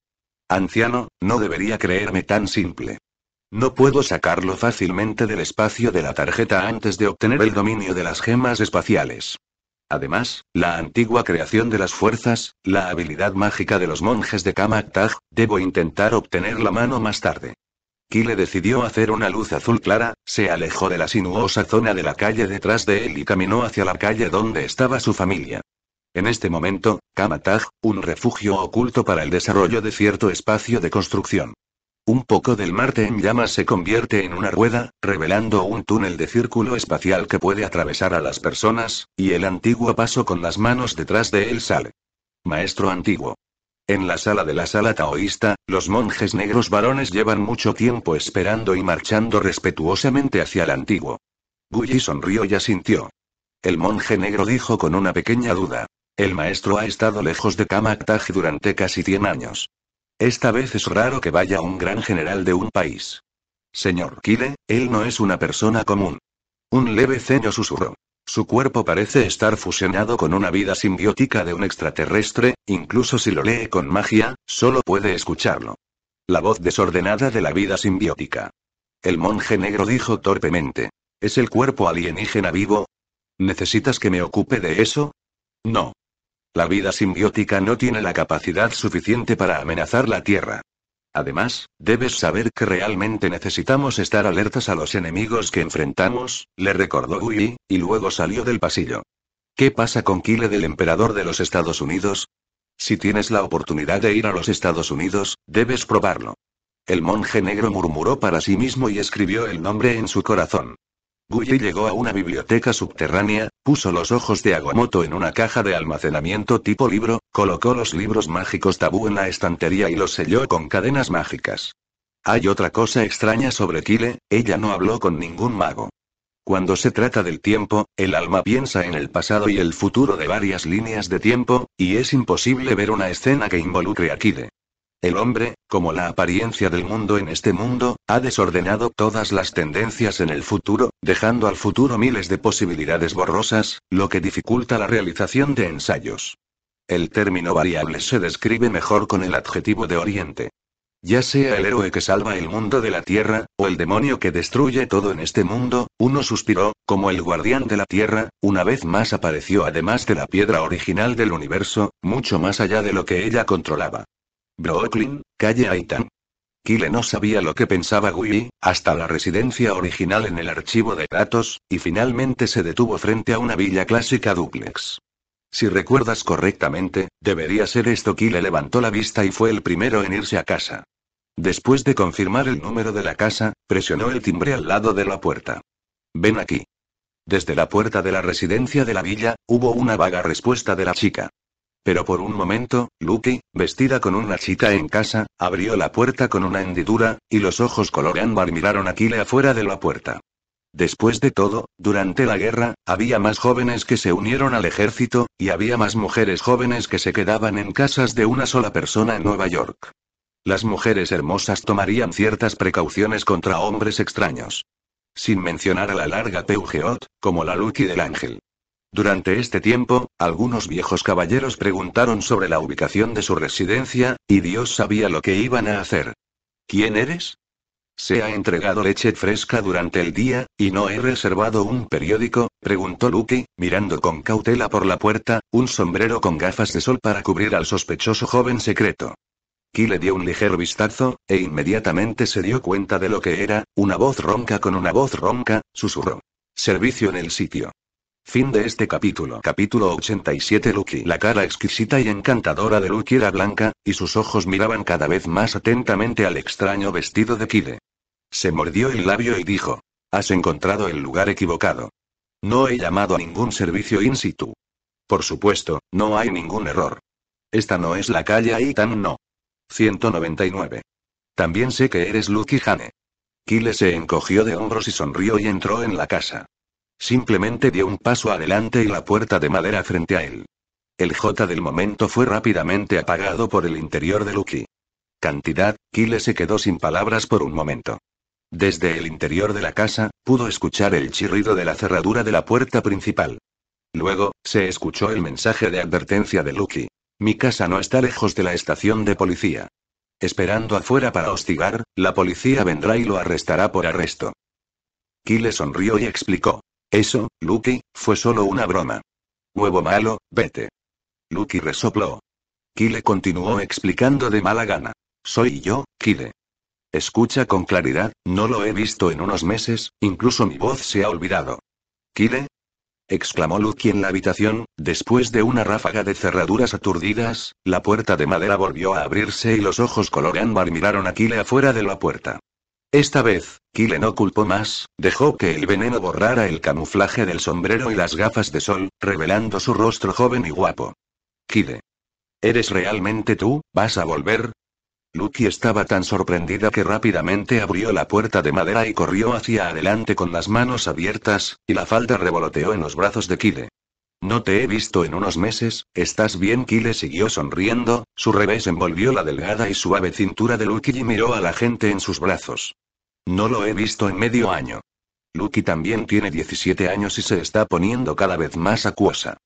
Anciano, no debería creerme tan simple. No puedo sacarlo fácilmente del espacio de la tarjeta antes de obtener el dominio de las gemas espaciales. Además, la antigua creación de las fuerzas, la habilidad mágica de los monjes de Kamatag. debo intentar obtener la mano más tarde. Kile decidió hacer una luz azul clara, se alejó de la sinuosa zona de la calle detrás de él y caminó hacia la calle donde estaba su familia. En este momento, Kamatag, un refugio oculto para el desarrollo de cierto espacio de construcción. Un poco del Marte en llamas se convierte en una rueda, revelando un túnel de círculo espacial que puede atravesar a las personas, y el antiguo paso con las manos detrás de él sale. Maestro antiguo. En la sala de la sala taoísta, los monjes negros varones llevan mucho tiempo esperando y marchando respetuosamente hacia el antiguo. Guyi sonrió y asintió. El monje negro dijo con una pequeña duda. El maestro ha estado lejos de Kamaktaj durante casi 100 años. Esta vez es raro que vaya un gran general de un país. Señor Kide, él no es una persona común. Un leve ceño susurró. Su cuerpo parece estar fusionado con una vida simbiótica de un extraterrestre, incluso si lo lee con magia, solo puede escucharlo. La voz desordenada de la vida simbiótica. El monje negro dijo torpemente. ¿Es el cuerpo alienígena vivo? ¿Necesitas que me ocupe de eso? No. La vida simbiótica no tiene la capacidad suficiente para amenazar la Tierra. Además, debes saber que realmente necesitamos estar alertas a los enemigos que enfrentamos, le recordó Uyi, y luego salió del pasillo. ¿Qué pasa con Kile del emperador de los Estados Unidos? Si tienes la oportunidad de ir a los Estados Unidos, debes probarlo. El monje negro murmuró para sí mismo y escribió el nombre en su corazón. Guye llegó a una biblioteca subterránea, puso los ojos de Aguamoto en una caja de almacenamiento tipo libro, colocó los libros mágicos tabú en la estantería y los selló con cadenas mágicas. Hay otra cosa extraña sobre Kile, ella no habló con ningún mago. Cuando se trata del tiempo, el alma piensa en el pasado y el futuro de varias líneas de tiempo, y es imposible ver una escena que involucre a Kile. El hombre, como la apariencia del mundo en este mundo, ha desordenado todas las tendencias en el futuro, dejando al futuro miles de posibilidades borrosas, lo que dificulta la realización de ensayos. El término variable se describe mejor con el adjetivo de oriente. Ya sea el héroe que salva el mundo de la Tierra, o el demonio que destruye todo en este mundo, uno suspiró, como el guardián de la Tierra, una vez más apareció además de la piedra original del universo, mucho más allá de lo que ella controlaba. Brooklyn, calle Aitan. Kyle no sabía lo que pensaba Willy, hasta la residencia original en el archivo de datos, y finalmente se detuvo frente a una villa clásica duplex. Si recuerdas correctamente, debería ser esto Kyle levantó la vista y fue el primero en irse a casa. Después de confirmar el número de la casa, presionó el timbre al lado de la puerta. Ven aquí. Desde la puerta de la residencia de la villa, hubo una vaga respuesta de la chica. Pero por un momento, Lucky, vestida con una chica en casa, abrió la puerta con una hendidura, y los ojos color ámbar miraron a Kile afuera de la puerta. Después de todo, durante la guerra, había más jóvenes que se unieron al ejército, y había más mujeres jóvenes que se quedaban en casas de una sola persona en Nueva York. Las mujeres hermosas tomarían ciertas precauciones contra hombres extraños. Sin mencionar a la larga Peugeot, como la Lucky del Ángel. Durante este tiempo, algunos viejos caballeros preguntaron sobre la ubicación de su residencia, y Dios sabía lo que iban a hacer. ¿Quién eres? ¿Se ha entregado leche fresca durante el día, y no he reservado un periódico? preguntó Lucky, mirando con cautela por la puerta, un sombrero con gafas de sol para cubrir al sospechoso joven secreto. Key le dio un ligero vistazo, e inmediatamente se dio cuenta de lo que era, una voz ronca con una voz ronca, susurró. Servicio en el sitio. Fin de este capítulo. Capítulo 87 Lucky. La cara exquisita y encantadora de Lucky era blanca, y sus ojos miraban cada vez más atentamente al extraño vestido de Kide. Se mordió el labio y dijo. Has encontrado el lugar equivocado. No he llamado a ningún servicio in situ. Por supuesto, no hay ningún error. Esta no es la calle Aitan no. 199. También sé que eres Lucky Hane. Kile se encogió de hombros y sonrió y entró en la casa. Simplemente dio un paso adelante y la puerta de madera frente a él. El J del momento fue rápidamente apagado por el interior de Lucky. Cantidad, Kyle se quedó sin palabras por un momento. Desde el interior de la casa, pudo escuchar el chirrido de la cerradura de la puerta principal. Luego, se escuchó el mensaje de advertencia de Lucky. Mi casa no está lejos de la estación de policía. Esperando afuera para hostigar, la policía vendrá y lo arrestará por arresto. Kyle sonrió y explicó. Eso, Lucky, fue solo una broma. Huevo malo, vete. Lucky resopló. Kyle continuó explicando de mala gana. Soy yo, Kyle. Escucha con claridad, no lo he visto en unos meses, incluso mi voz se ha olvidado. ¿Kile? exclamó Lucky en la habitación, después de una ráfaga de cerraduras aturdidas, la puerta de madera volvió a abrirse y los ojos color ámbar miraron a Kile afuera de la puerta. Esta vez, Kile no culpó más, dejó que el veneno borrara el camuflaje del sombrero y las gafas de sol, revelando su rostro joven y guapo. Kile, ¿Eres realmente tú? ¿Vas a volver? Lucky estaba tan sorprendida que rápidamente abrió la puerta de madera y corrió hacia adelante con las manos abiertas, y la falda revoloteó en los brazos de Kile. No te he visto en unos meses, ¿estás bien? Kile siguió sonriendo, su revés envolvió la delgada y suave cintura de Lucky y miró a la gente en sus brazos. No lo he visto en medio año. Lucky también tiene 17 años y se está poniendo cada vez más acuosa.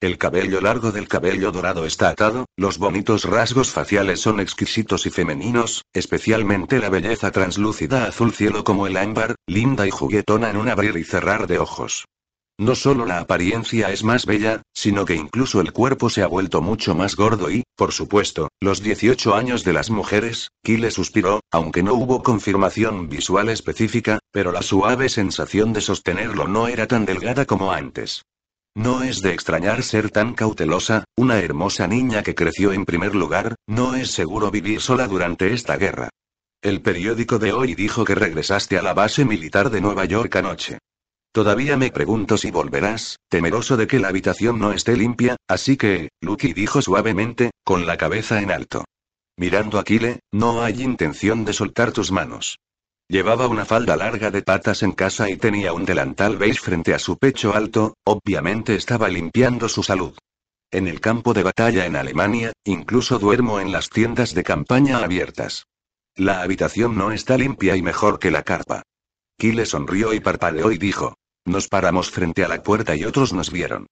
El cabello largo del cabello dorado está atado, los bonitos rasgos faciales son exquisitos y femeninos, especialmente la belleza translúcida azul cielo como el ámbar, linda y juguetona en un abrir y cerrar de ojos. No solo la apariencia es más bella, sino que incluso el cuerpo se ha vuelto mucho más gordo y, por supuesto, los 18 años de las mujeres, Kyle suspiró, aunque no hubo confirmación visual específica, pero la suave sensación de sostenerlo no era tan delgada como antes. No es de extrañar ser tan cautelosa, una hermosa niña que creció en primer lugar, no es seguro vivir sola durante esta guerra. El periódico de hoy dijo que regresaste a la base militar de Nueva York anoche. Todavía me pregunto si volverás, temeroso de que la habitación no esté limpia, así que, Lucky dijo suavemente, con la cabeza en alto. Mirando a Kile, no hay intención de soltar tus manos. Llevaba una falda larga de patas en casa y tenía un delantal beige frente a su pecho alto, obviamente estaba limpiando su salud. En el campo de batalla en Alemania, incluso duermo en las tiendas de campaña abiertas. La habitación no está limpia y mejor que la carpa. Kile sonrió y parpadeó y dijo, nos paramos frente a la puerta y otros nos vieron.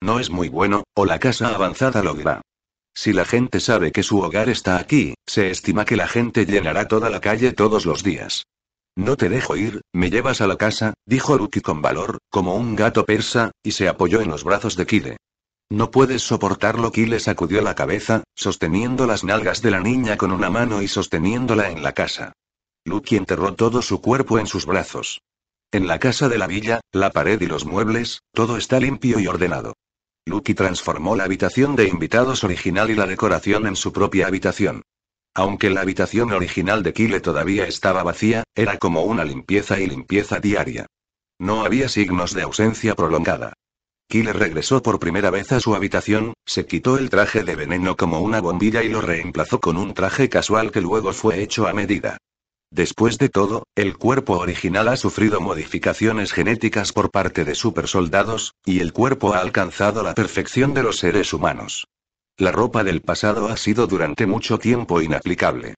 No es muy bueno, o la casa avanzada lo dirá. Si la gente sabe que su hogar está aquí, se estima que la gente llenará toda la calle todos los días. No te dejo ir, me llevas a la casa, dijo Lucky con valor, como un gato persa, y se apoyó en los brazos de Kide. No puedes soportarlo, Kile sacudió la cabeza, sosteniendo las nalgas de la niña con una mano y sosteniéndola en la casa. Lucky enterró todo su cuerpo en sus brazos. En la casa de la villa, la pared y los muebles, todo está limpio y ordenado. Lucky transformó la habitación de invitados original y la decoración en su propia habitación. Aunque la habitación original de Kyle todavía estaba vacía, era como una limpieza y limpieza diaria. No había signos de ausencia prolongada. Kyle regresó por primera vez a su habitación, se quitó el traje de veneno como una bombilla y lo reemplazó con un traje casual que luego fue hecho a medida. Después de todo, el cuerpo original ha sufrido modificaciones genéticas por parte de supersoldados, y el cuerpo ha alcanzado la perfección de los seres humanos. La ropa del pasado ha sido durante mucho tiempo inaplicable.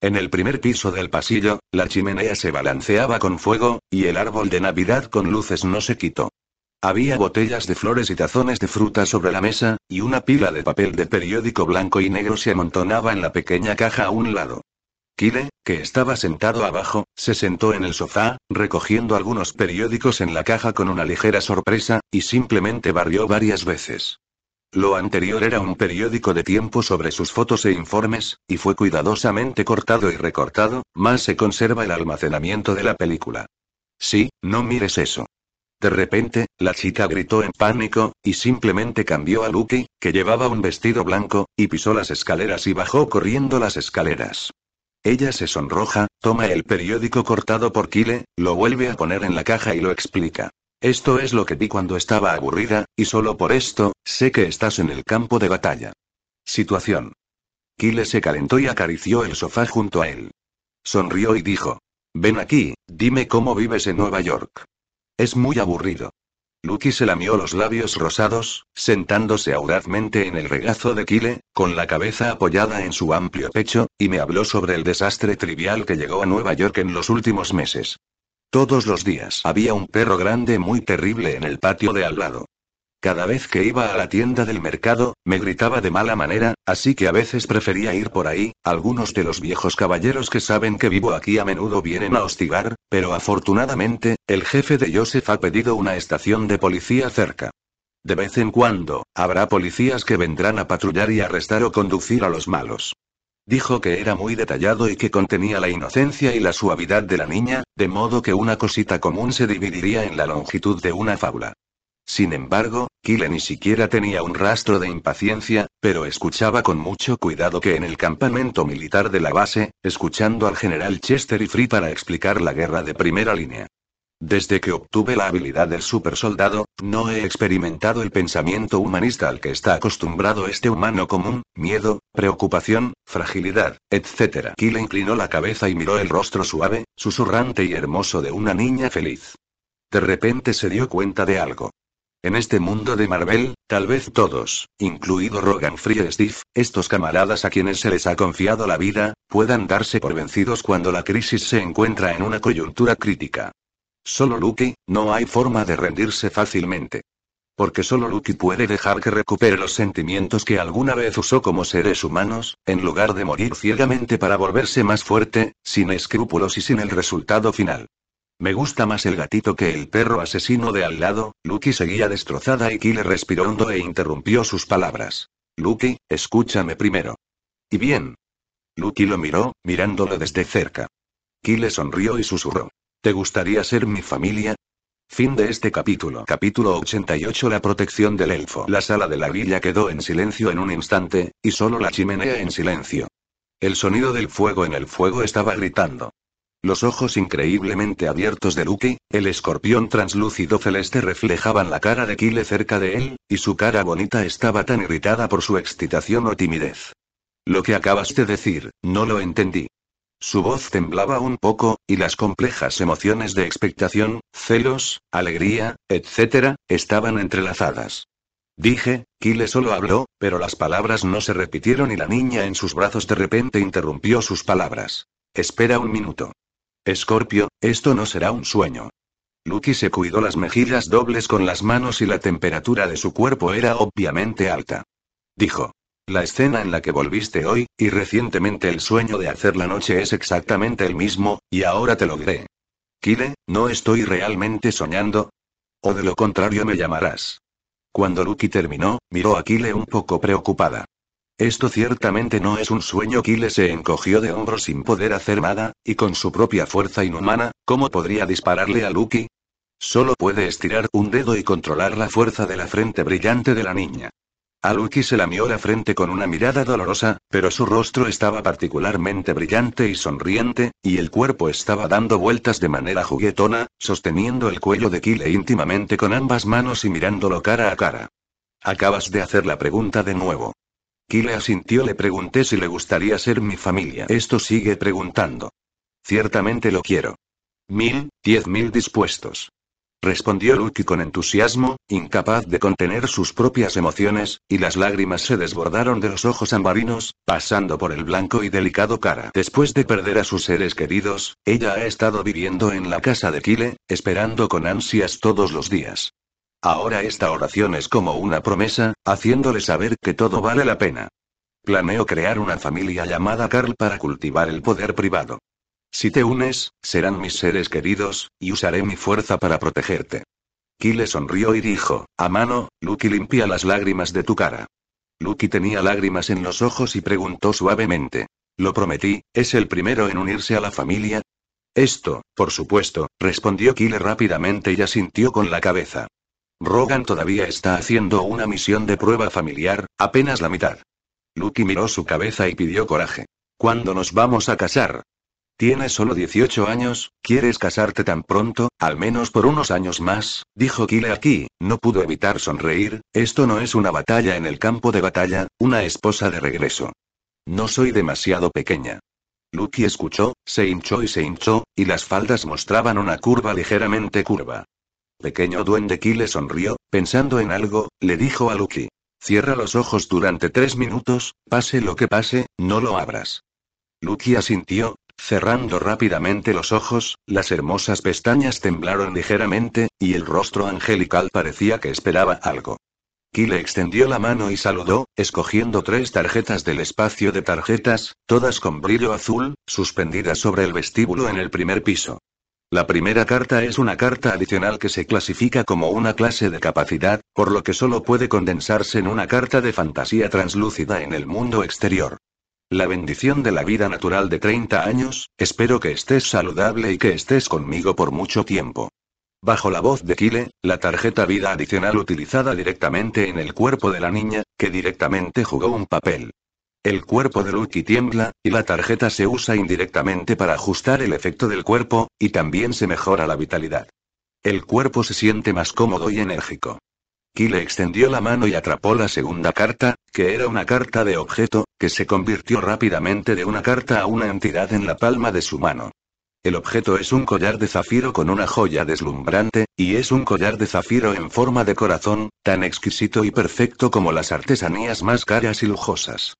En el primer piso del pasillo, la chimenea se balanceaba con fuego, y el árbol de Navidad con luces no se quitó. Había botellas de flores y tazones de fruta sobre la mesa, y una pila de papel de periódico blanco y negro se amontonaba en la pequeña caja a un lado. Kyle, que estaba sentado abajo, se sentó en el sofá, recogiendo algunos periódicos en la caja con una ligera sorpresa, y simplemente barrió varias veces. Lo anterior era un periódico de tiempo sobre sus fotos e informes, y fue cuidadosamente cortado y recortado, más se conserva el almacenamiento de la película. Sí, no mires eso. De repente, la chica gritó en pánico, y simplemente cambió a Lucky, que llevaba un vestido blanco, y pisó las escaleras y bajó corriendo las escaleras. Ella se sonroja, toma el periódico cortado por Kyle, lo vuelve a poner en la caja y lo explica. Esto es lo que vi cuando estaba aburrida, y solo por esto, sé que estás en el campo de batalla. Situación. Kyle se calentó y acarició el sofá junto a él. Sonrió y dijo. Ven aquí, dime cómo vives en Nueva York. Es muy aburrido. Lucky se lamió los labios rosados, sentándose audazmente en el regazo de Kile, con la cabeza apoyada en su amplio pecho, y me habló sobre el desastre trivial que llegó a Nueva York en los últimos meses. Todos los días había un perro grande muy terrible en el patio de al lado. Cada vez que iba a la tienda del mercado, me gritaba de mala manera, así que a veces prefería ir por ahí. Algunos de los viejos caballeros que saben que vivo aquí a menudo vienen a hostigar, pero afortunadamente, el jefe de Joseph ha pedido una estación de policía cerca. De vez en cuando, habrá policías que vendrán a patrullar y arrestar o conducir a los malos. Dijo que era muy detallado y que contenía la inocencia y la suavidad de la niña, de modo que una cosita común se dividiría en la longitud de una fábula. Sin embargo, Kyle ni siquiera tenía un rastro de impaciencia, pero escuchaba con mucho cuidado que en el campamento militar de la base, escuchando al general Chester y Free para explicar la guerra de primera línea. Desde que obtuve la habilidad del supersoldado, no he experimentado el pensamiento humanista al que está acostumbrado este humano común, miedo, preocupación, fragilidad, etc. Kyle inclinó la cabeza y miró el rostro suave, susurrante y hermoso de una niña feliz. De repente se dio cuenta de algo. En este mundo de Marvel, tal vez todos, incluido Rogan Free Steve, estos camaradas a quienes se les ha confiado la vida, puedan darse por vencidos cuando la crisis se encuentra en una coyuntura crítica. Solo Lucky, no hay forma de rendirse fácilmente. Porque solo Lucky puede dejar que recupere los sentimientos que alguna vez usó como seres humanos, en lugar de morir ciegamente para volverse más fuerte, sin escrúpulos y sin el resultado final. Me gusta más el gatito que el perro asesino de al lado. Lucky seguía destrozada y Kyle respiró hondo e interrumpió sus palabras. Lucky, escúchame primero. ¿Y bien? Lucky lo miró, mirándolo desde cerca. Kyle sonrió y susurró. ¿Te gustaría ser mi familia? Fin de este capítulo. Capítulo 88 La protección del elfo. La sala de la villa quedó en silencio en un instante, y solo la chimenea en silencio. El sonido del fuego en el fuego estaba gritando. Los ojos increíblemente abiertos de Lucky, el escorpión translúcido celeste reflejaban la cara de Kyle cerca de él, y su cara bonita estaba tan irritada por su excitación o timidez. Lo que acabas de decir, no lo entendí. Su voz temblaba un poco, y las complejas emociones de expectación, celos, alegría, etc., estaban entrelazadas. Dije, Kyle solo habló, pero las palabras no se repitieron y la niña en sus brazos de repente interrumpió sus palabras. Espera un minuto. Escorpio, esto no será un sueño. Lucky se cuidó las mejillas dobles con las manos y la temperatura de su cuerpo era obviamente alta. Dijo. La escena en la que volviste hoy, y recientemente el sueño de hacer la noche es exactamente el mismo, y ahora te lo diré. Kile, ¿no estoy realmente soñando? O de lo contrario me llamarás. Cuando Lucky terminó, miró a Kile un poco preocupada. Esto ciertamente no es un sueño. Kyle se encogió de hombros sin poder hacer nada, y con su propia fuerza inhumana, ¿cómo podría dispararle a Lucky? Solo puede estirar un dedo y controlar la fuerza de la frente brillante de la niña. A Lucky se lamió la frente con una mirada dolorosa, pero su rostro estaba particularmente brillante y sonriente, y el cuerpo estaba dando vueltas de manera juguetona, sosteniendo el cuello de Kyle íntimamente con ambas manos y mirándolo cara a cara. Acabas de hacer la pregunta de nuevo. Kile asintió, le pregunté si le gustaría ser mi familia. Esto sigue preguntando. Ciertamente lo quiero. Mil, diez mil dispuestos. Respondió Lucky con entusiasmo, incapaz de contener sus propias emociones, y las lágrimas se desbordaron de los ojos ambarinos, pasando por el blanco y delicado cara. Después de perder a sus seres queridos, ella ha estado viviendo en la casa de Kile, esperando con ansias todos los días. Ahora esta oración es como una promesa, haciéndole saber que todo vale la pena. Planeo crear una familia llamada Carl para cultivar el poder privado. Si te unes, serán mis seres queridos, y usaré mi fuerza para protegerte. Kyle sonrió y dijo, a mano, Lucky limpia las lágrimas de tu cara. Lucky tenía lágrimas en los ojos y preguntó suavemente. Lo prometí, ¿es el primero en unirse a la familia? Esto, por supuesto, respondió Kyle rápidamente y asintió con la cabeza. Rogan todavía está haciendo una misión de prueba familiar, apenas la mitad. Lucky miró su cabeza y pidió coraje. ¿Cuándo nos vamos a casar? Tienes solo 18 años, ¿quieres casarte tan pronto, al menos por unos años más? dijo Kile aquí, no pudo evitar sonreír, esto no es una batalla en el campo de batalla, una esposa de regreso. No soy demasiado pequeña. Lucky escuchó, se hinchó y se hinchó, y las faldas mostraban una curva ligeramente curva pequeño duende Ki le sonrió, pensando en algo, le dijo a Lucky. Cierra los ojos durante tres minutos, pase lo que pase, no lo abras. Lucky asintió, cerrando rápidamente los ojos, las hermosas pestañas temblaron ligeramente, y el rostro angelical parecía que esperaba algo. Ki le extendió la mano y saludó, escogiendo tres tarjetas del espacio de tarjetas, todas con brillo azul, suspendidas sobre el vestíbulo en el primer piso. La primera carta es una carta adicional que se clasifica como una clase de capacidad, por lo que solo puede condensarse en una carta de fantasía translúcida en el mundo exterior. La bendición de la vida natural de 30 años, espero que estés saludable y que estés conmigo por mucho tiempo. Bajo la voz de Kile, la tarjeta vida adicional utilizada directamente en el cuerpo de la niña, que directamente jugó un papel. El cuerpo de Lucky tiembla, y la tarjeta se usa indirectamente para ajustar el efecto del cuerpo, y también se mejora la vitalidad. El cuerpo se siente más cómodo y enérgico. Ki le extendió la mano y atrapó la segunda carta, que era una carta de objeto, que se convirtió rápidamente de una carta a una entidad en la palma de su mano. El objeto es un collar de zafiro con una joya deslumbrante, y es un collar de zafiro en forma de corazón, tan exquisito y perfecto como las artesanías más caras y lujosas.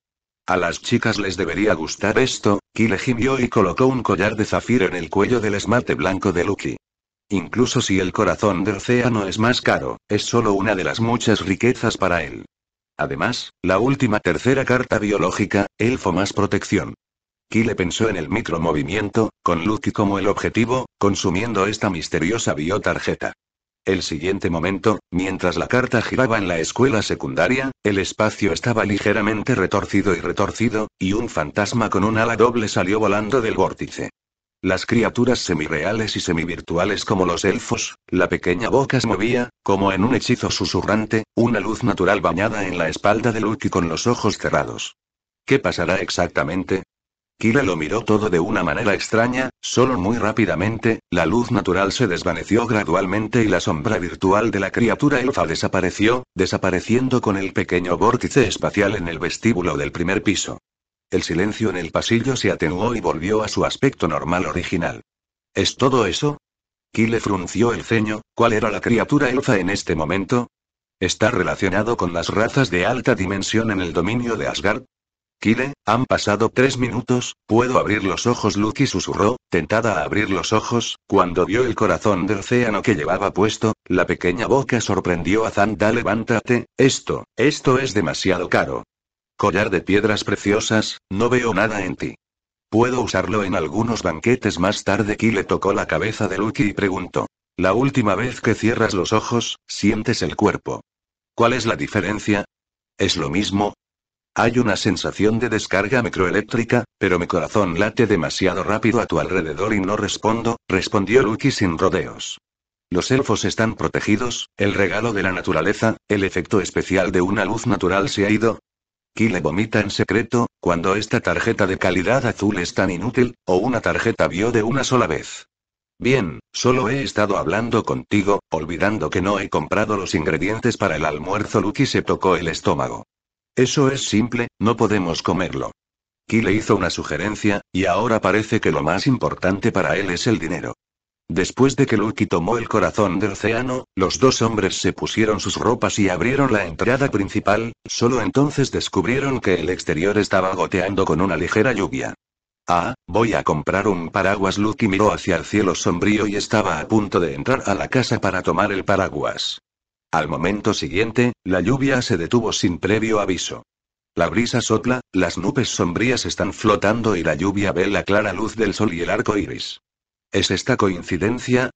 A las chicas les debería gustar esto, le gimió y colocó un collar de zafiro en el cuello del esmalte blanco de Lucky. Incluso si el corazón del océano es más caro, es solo una de las muchas riquezas para él. Además, la última tercera carta biológica, elfo más protección. Kile pensó en el micromovimiento, con Lucky como el objetivo, consumiendo esta misteriosa biotarjeta. El siguiente momento, mientras la carta giraba en la escuela secundaria, el espacio estaba ligeramente retorcido y retorcido, y un fantasma con un ala doble salió volando del vórtice. Las criaturas semireales y semivirtuales como los elfos, la pequeña boca se movía, como en un hechizo susurrante, una luz natural bañada en la espalda de Luke y con los ojos cerrados. ¿Qué pasará exactamente? Kyle lo miró todo de una manera extraña, solo muy rápidamente, la luz natural se desvaneció gradualmente y la sombra virtual de la criatura elfa desapareció, desapareciendo con el pequeño vórtice espacial en el vestíbulo del primer piso. El silencio en el pasillo se atenuó y volvió a su aspecto normal original. ¿Es todo eso? Kyle frunció el ceño, ¿cuál era la criatura elfa en este momento? ¿Está relacionado con las razas de alta dimensión en el dominio de Asgard? «Kile, han pasado tres minutos, puedo abrir los ojos. Lucky susurró, tentada a abrir los ojos, cuando vio el corazón del océano que llevaba puesto, la pequeña boca sorprendió a Zanda. Levántate, esto, esto es demasiado caro. Collar de piedras preciosas, no veo nada en ti. Puedo usarlo en algunos banquetes más tarde. Kile tocó la cabeza de Lucky y preguntó. La última vez que cierras los ojos, sientes el cuerpo. ¿Cuál es la diferencia? Es lo mismo, hay una sensación de descarga microeléctrica, pero mi corazón late demasiado rápido a tu alrededor y no respondo, respondió Lucky sin rodeos. Los elfos están protegidos, el regalo de la naturaleza, el efecto especial de una luz natural se ha ido. le vomita en secreto, cuando esta tarjeta de calidad azul es tan inútil, o una tarjeta vio de una sola vez. Bien, solo he estado hablando contigo, olvidando que no he comprado los ingredientes para el almuerzo. Lucky se tocó el estómago. Eso es simple, no podemos comerlo. Ki le hizo una sugerencia, y ahora parece que lo más importante para él es el dinero. Después de que Lucky tomó el corazón del océano, los dos hombres se pusieron sus ropas y abrieron la entrada principal, solo entonces descubrieron que el exterior estaba goteando con una ligera lluvia. Ah, voy a comprar un paraguas. Lucky miró hacia el cielo sombrío y estaba a punto de entrar a la casa para tomar el paraguas. Al momento siguiente, la lluvia se detuvo sin previo aviso. La brisa sopla, las nubes sombrías están flotando y la lluvia ve la clara luz del sol y el arco iris. ¿Es esta coincidencia?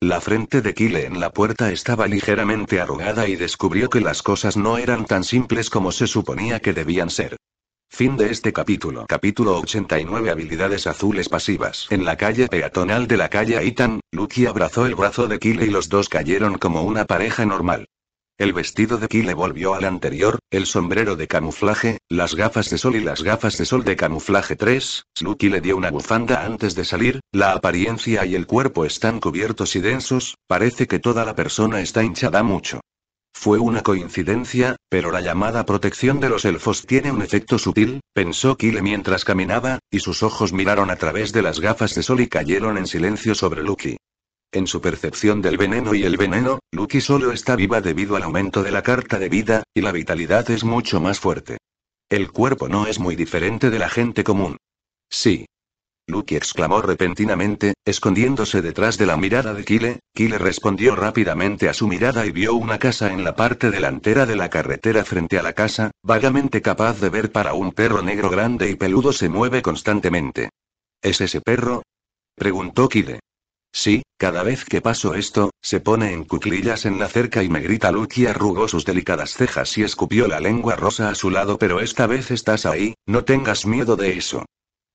La frente de Kyle en la puerta estaba ligeramente arrugada y descubrió que las cosas no eran tan simples como se suponía que debían ser. Fin de este capítulo. Capítulo 89 Habilidades azules pasivas. En la calle peatonal de la calle Itan, Lucky abrazó el brazo de Kyle y los dos cayeron como una pareja normal. El vestido de Kyle volvió al anterior, el sombrero de camuflaje, las gafas de sol y las gafas de sol de camuflaje 3. Lucky le dio una bufanda antes de salir, la apariencia y el cuerpo están cubiertos y densos, parece que toda la persona está hinchada mucho. Fue una coincidencia, pero la llamada protección de los elfos tiene un efecto sutil, pensó Kyle mientras caminaba, y sus ojos miraron a través de las gafas de sol y cayeron en silencio sobre Lucky. En su percepción del veneno y el veneno, Lucky solo está viva debido al aumento de la carta de vida, y la vitalidad es mucho más fuerte. El cuerpo no es muy diferente de la gente común. Sí, Luke exclamó repentinamente, escondiéndose detrás de la mirada de Kyle. Kyle respondió rápidamente a su mirada y vio una casa en la parte delantera de la carretera frente a la casa, vagamente capaz de ver para un perro negro grande y peludo se mueve constantemente. ¿Es ese perro? preguntó Kyle. Sí, cada vez que paso esto, se pone en cuclillas en la cerca y me grita Luke arrugó sus delicadas cejas y escupió la lengua rosa a su lado pero esta vez estás ahí, no tengas miedo de eso.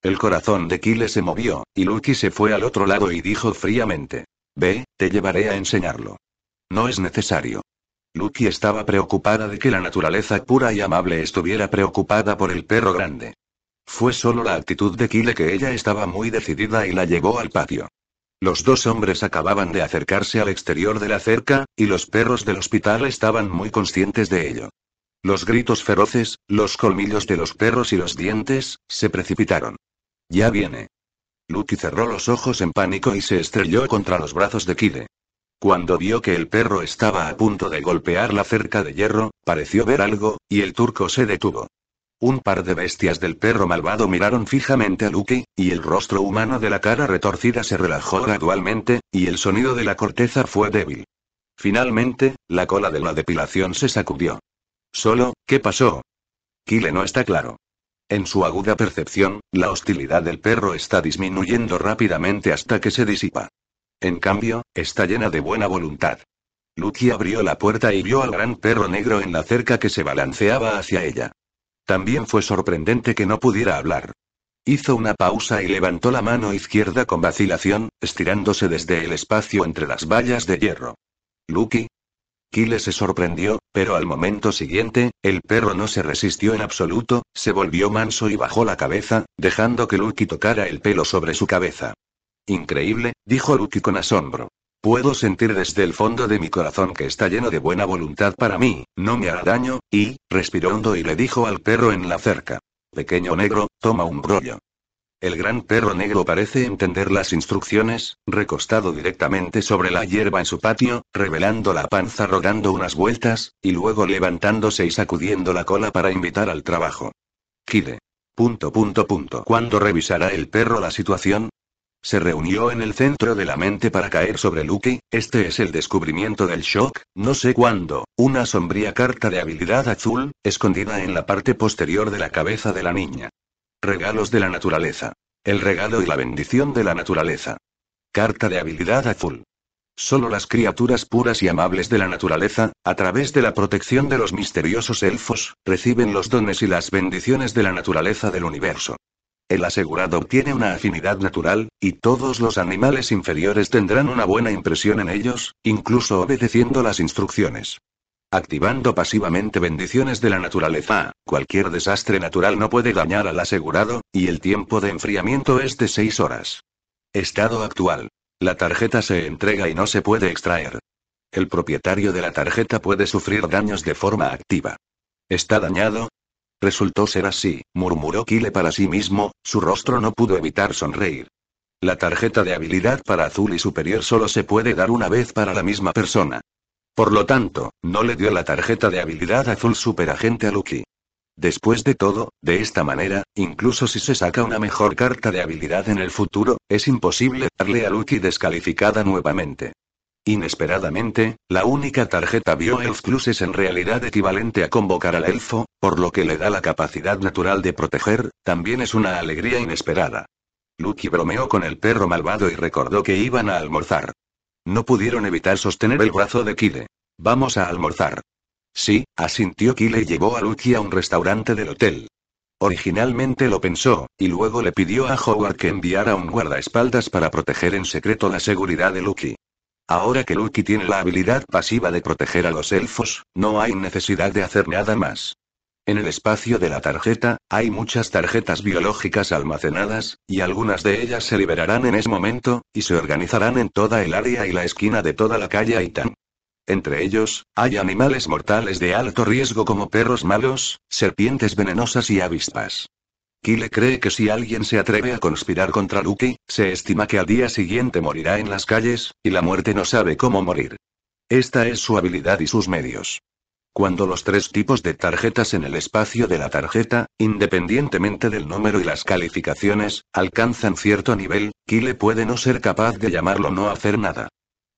El corazón de Kyle se movió, y Lucky se fue al otro lado y dijo fríamente. Ve, te llevaré a enseñarlo. No es necesario. Lucky estaba preocupada de que la naturaleza pura y amable estuviera preocupada por el perro grande. Fue solo la actitud de Kyle que ella estaba muy decidida y la llevó al patio. Los dos hombres acababan de acercarse al exterior de la cerca, y los perros del hospital estaban muy conscientes de ello. Los gritos feroces, los colmillos de los perros y los dientes, se precipitaron. Ya viene. Lucky cerró los ojos en pánico y se estrelló contra los brazos de Kide. Cuando vio que el perro estaba a punto de golpear la cerca de hierro, pareció ver algo, y el turco se detuvo. Un par de bestias del perro malvado miraron fijamente a Lucky, y el rostro humano de la cara retorcida se relajó gradualmente, y el sonido de la corteza fue débil. Finalmente, la cola de la depilación se sacudió. Solo, ¿qué pasó? Kile no está claro. En su aguda percepción, la hostilidad del perro está disminuyendo rápidamente hasta que se disipa. En cambio, está llena de buena voluntad. Lucky abrió la puerta y vio al gran perro negro en la cerca que se balanceaba hacia ella. También fue sorprendente que no pudiera hablar. Hizo una pausa y levantó la mano izquierda con vacilación, estirándose desde el espacio entre las vallas de hierro. Lucky, Kyle se sorprendió, pero al momento siguiente, el perro no se resistió en absoluto, se volvió manso y bajó la cabeza, dejando que Lucky tocara el pelo sobre su cabeza. Increíble, dijo Lucky con asombro. Puedo sentir desde el fondo de mi corazón que está lleno de buena voluntad para mí, no me hará daño, y, respiró hondo y le dijo al perro en la cerca. Pequeño negro, toma un rollo. El gran perro negro parece entender las instrucciones, recostado directamente sobre la hierba en su patio, revelando la panza rodando unas vueltas, y luego levantándose y sacudiendo la cola para invitar al trabajo. Kide. Punto punto punto. ¿Cuándo revisará el perro la situación? Se reunió en el centro de la mente para caer sobre Lucky, este es el descubrimiento del shock, no sé cuándo, una sombría carta de habilidad azul, escondida en la parte posterior de la cabeza de la niña. Regalos de la naturaleza. El regalo y la bendición de la naturaleza. Carta de habilidad azul. Solo las criaturas puras y amables de la naturaleza, a través de la protección de los misteriosos elfos, reciben los dones y las bendiciones de la naturaleza del universo. El asegurado obtiene una afinidad natural, y todos los animales inferiores tendrán una buena impresión en ellos, incluso obedeciendo las instrucciones. Activando pasivamente bendiciones de la naturaleza, cualquier desastre natural no puede dañar al asegurado, y el tiempo de enfriamiento es de 6 horas. Estado actual. La tarjeta se entrega y no se puede extraer. El propietario de la tarjeta puede sufrir daños de forma activa. ¿Está dañado? Resultó ser así, murmuró Kile para sí mismo, su rostro no pudo evitar sonreír. La tarjeta de habilidad para azul y superior solo se puede dar una vez para la misma persona. Por lo tanto, no le dio la tarjeta de habilidad azul superagente a Lucky. Después de todo, de esta manera, incluso si se saca una mejor carta de habilidad en el futuro, es imposible darle a Lucky descalificada nuevamente. Inesperadamente, la única tarjeta Bio-Elf Plus es en realidad equivalente a convocar al elfo, por lo que le da la capacidad natural de proteger, también es una alegría inesperada. Lucky bromeó con el perro malvado y recordó que iban a almorzar. No pudieron evitar sostener el brazo de Kide. Vamos a almorzar. Sí, asintió Kile y llevó a Lucky a un restaurante del hotel. Originalmente lo pensó, y luego le pidió a Howard que enviara un guardaespaldas para proteger en secreto la seguridad de Lucky. Ahora que Lucky tiene la habilidad pasiva de proteger a los elfos, no hay necesidad de hacer nada más. En el espacio de la tarjeta, hay muchas tarjetas biológicas almacenadas, y algunas de ellas se liberarán en ese momento, y se organizarán en toda el área y la esquina de toda la calle Aitan. Entre ellos, hay animales mortales de alto riesgo como perros malos, serpientes venenosas y avispas. Kile cree que si alguien se atreve a conspirar contra Lucky, se estima que al día siguiente morirá en las calles, y la muerte no sabe cómo morir. Esta es su habilidad y sus medios cuando los tres tipos de tarjetas en el espacio de la tarjeta, independientemente del número y las calificaciones, alcanzan cierto nivel, Kyle puede no ser capaz de llamarlo no hacer nada.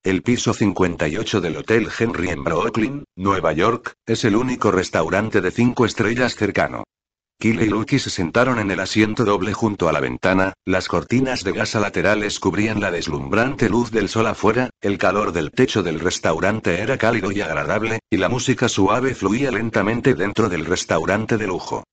El piso 58 del Hotel Henry en Brooklyn, Nueva York, es el único restaurante de cinco estrellas cercano. Kill y Lucky se sentaron en el asiento doble junto a la ventana, las cortinas de gasa laterales cubrían la deslumbrante luz del sol afuera, el calor del techo del restaurante era cálido y agradable, y la música suave fluía lentamente dentro del restaurante de lujo.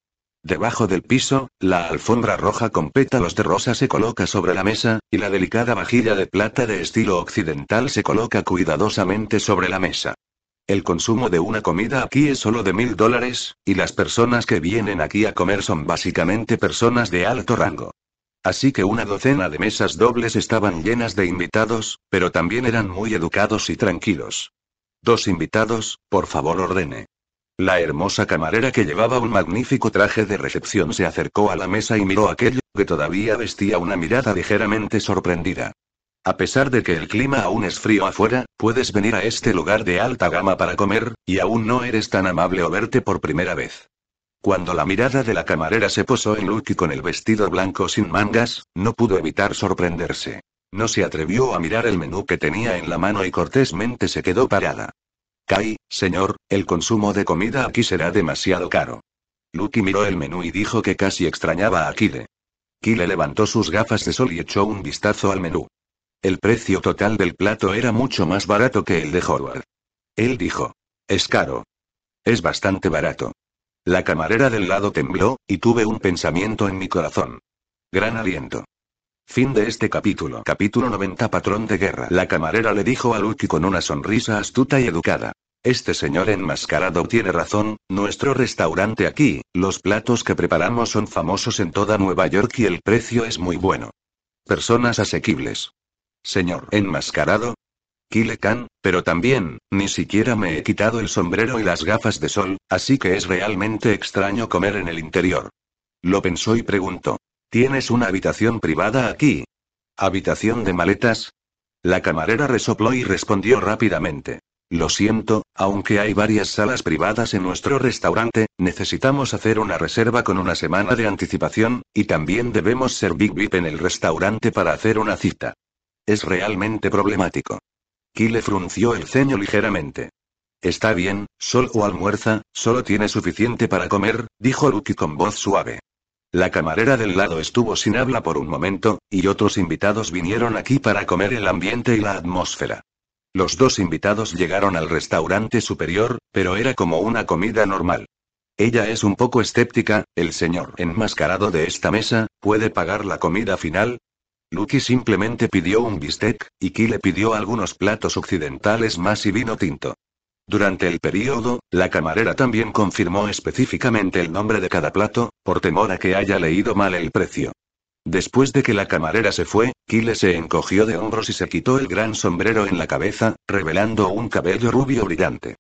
Debajo del piso, la alfombra roja con pétalos de rosa se coloca sobre la mesa, y la delicada vajilla de plata de estilo occidental se coloca cuidadosamente sobre la mesa. El consumo de una comida aquí es solo de mil dólares, y las personas que vienen aquí a comer son básicamente personas de alto rango. Así que una docena de mesas dobles estaban llenas de invitados, pero también eran muy educados y tranquilos. Dos invitados, por favor ordene. La hermosa camarera que llevaba un magnífico traje de recepción se acercó a la mesa y miró aquello que todavía vestía una mirada ligeramente sorprendida. A pesar de que el clima aún es frío afuera, puedes venir a este lugar de alta gama para comer, y aún no eres tan amable o verte por primera vez. Cuando la mirada de la camarera se posó en Lucky con el vestido blanco sin mangas, no pudo evitar sorprenderse. No se atrevió a mirar el menú que tenía en la mano y cortésmente se quedó parada. Kai, señor, el consumo de comida aquí será demasiado caro. Lucky miró el menú y dijo que casi extrañaba a Kile. Kile levantó sus gafas de sol y echó un vistazo al menú. El precio total del plato era mucho más barato que el de Howard. Él dijo. Es caro. Es bastante barato. La camarera del lado tembló, y tuve un pensamiento en mi corazón. Gran aliento. Fin de este capítulo. Capítulo 90 Patrón de guerra. La camarera le dijo a Lucky con una sonrisa astuta y educada. Este señor enmascarado tiene razón, nuestro restaurante aquí, los platos que preparamos son famosos en toda Nueva York y el precio es muy bueno. Personas asequibles. Señor enmascarado. Kile pero también, ni siquiera me he quitado el sombrero y las gafas de sol, así que es realmente extraño comer en el interior. Lo pensó y preguntó. ¿Tienes una habitación privada aquí? ¿Habitación de maletas? La camarera resopló y respondió rápidamente. Lo siento, aunque hay varias salas privadas en nuestro restaurante, necesitamos hacer una reserva con una semana de anticipación, y también debemos ser Big VIP en el restaurante para hacer una cita. Es realmente problemático. Kyle frunció el ceño ligeramente. Está bien, Sol o almuerza, solo tiene suficiente para comer, dijo Lucky con voz suave. La camarera del lado estuvo sin habla por un momento, y otros invitados vinieron aquí para comer el ambiente y la atmósfera. Los dos invitados llegaron al restaurante superior, pero era como una comida normal. Ella es un poco escéptica, el señor enmascarado de esta mesa, puede pagar la comida final, Lucky simplemente pidió un bistec, y Ki pidió algunos platos occidentales más y vino tinto. Durante el periodo, la camarera también confirmó específicamente el nombre de cada plato, por temor a que haya leído mal el precio. Después de que la camarera se fue, Kile se encogió de hombros y se quitó el gran sombrero en la cabeza, revelando un cabello rubio brillante.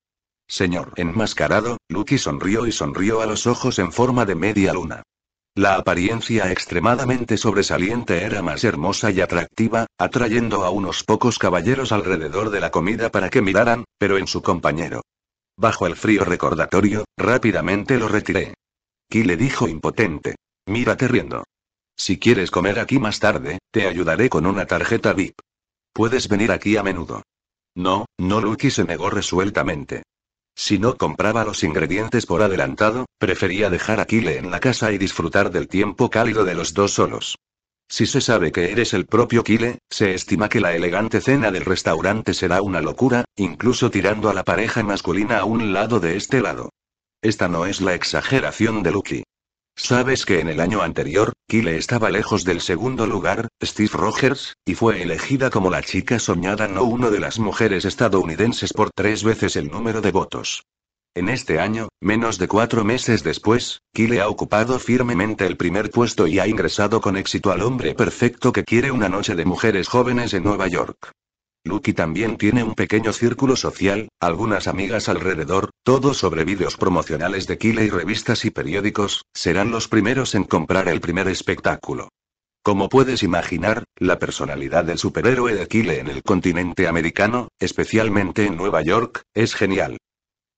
Señor enmascarado, Lucky sonrió y sonrió a los ojos en forma de media luna. La apariencia extremadamente sobresaliente era más hermosa y atractiva, atrayendo a unos pocos caballeros alrededor de la comida para que miraran, pero en su compañero. Bajo el frío recordatorio, rápidamente lo retiré. Ki le dijo impotente. Mírate riendo. Si quieres comer aquí más tarde, te ayudaré con una tarjeta VIP. Puedes venir aquí a menudo. No, no Lucky se negó resueltamente. Si no compraba los ingredientes por adelantado, prefería dejar a Kyle en la casa y disfrutar del tiempo cálido de los dos solos. Si se sabe que eres el propio Kyle, se estima que la elegante cena del restaurante será una locura, incluso tirando a la pareja masculina a un lado de este lado. Esta no es la exageración de Lucky. Sabes que en el año anterior, Kyle estaba lejos del segundo lugar, Steve Rogers, y fue elegida como la chica soñada no uno de las mujeres estadounidenses por tres veces el número de votos. En este año, menos de cuatro meses después, Kyle ha ocupado firmemente el primer puesto y ha ingresado con éxito al hombre perfecto que quiere una noche de mujeres jóvenes en Nueva York. Lucky también tiene un pequeño círculo social, algunas amigas alrededor, todo sobre vídeos promocionales de Kile y revistas y periódicos, serán los primeros en comprar el primer espectáculo. Como puedes imaginar, la personalidad del superhéroe de Kile en el continente americano, especialmente en Nueva York, es genial.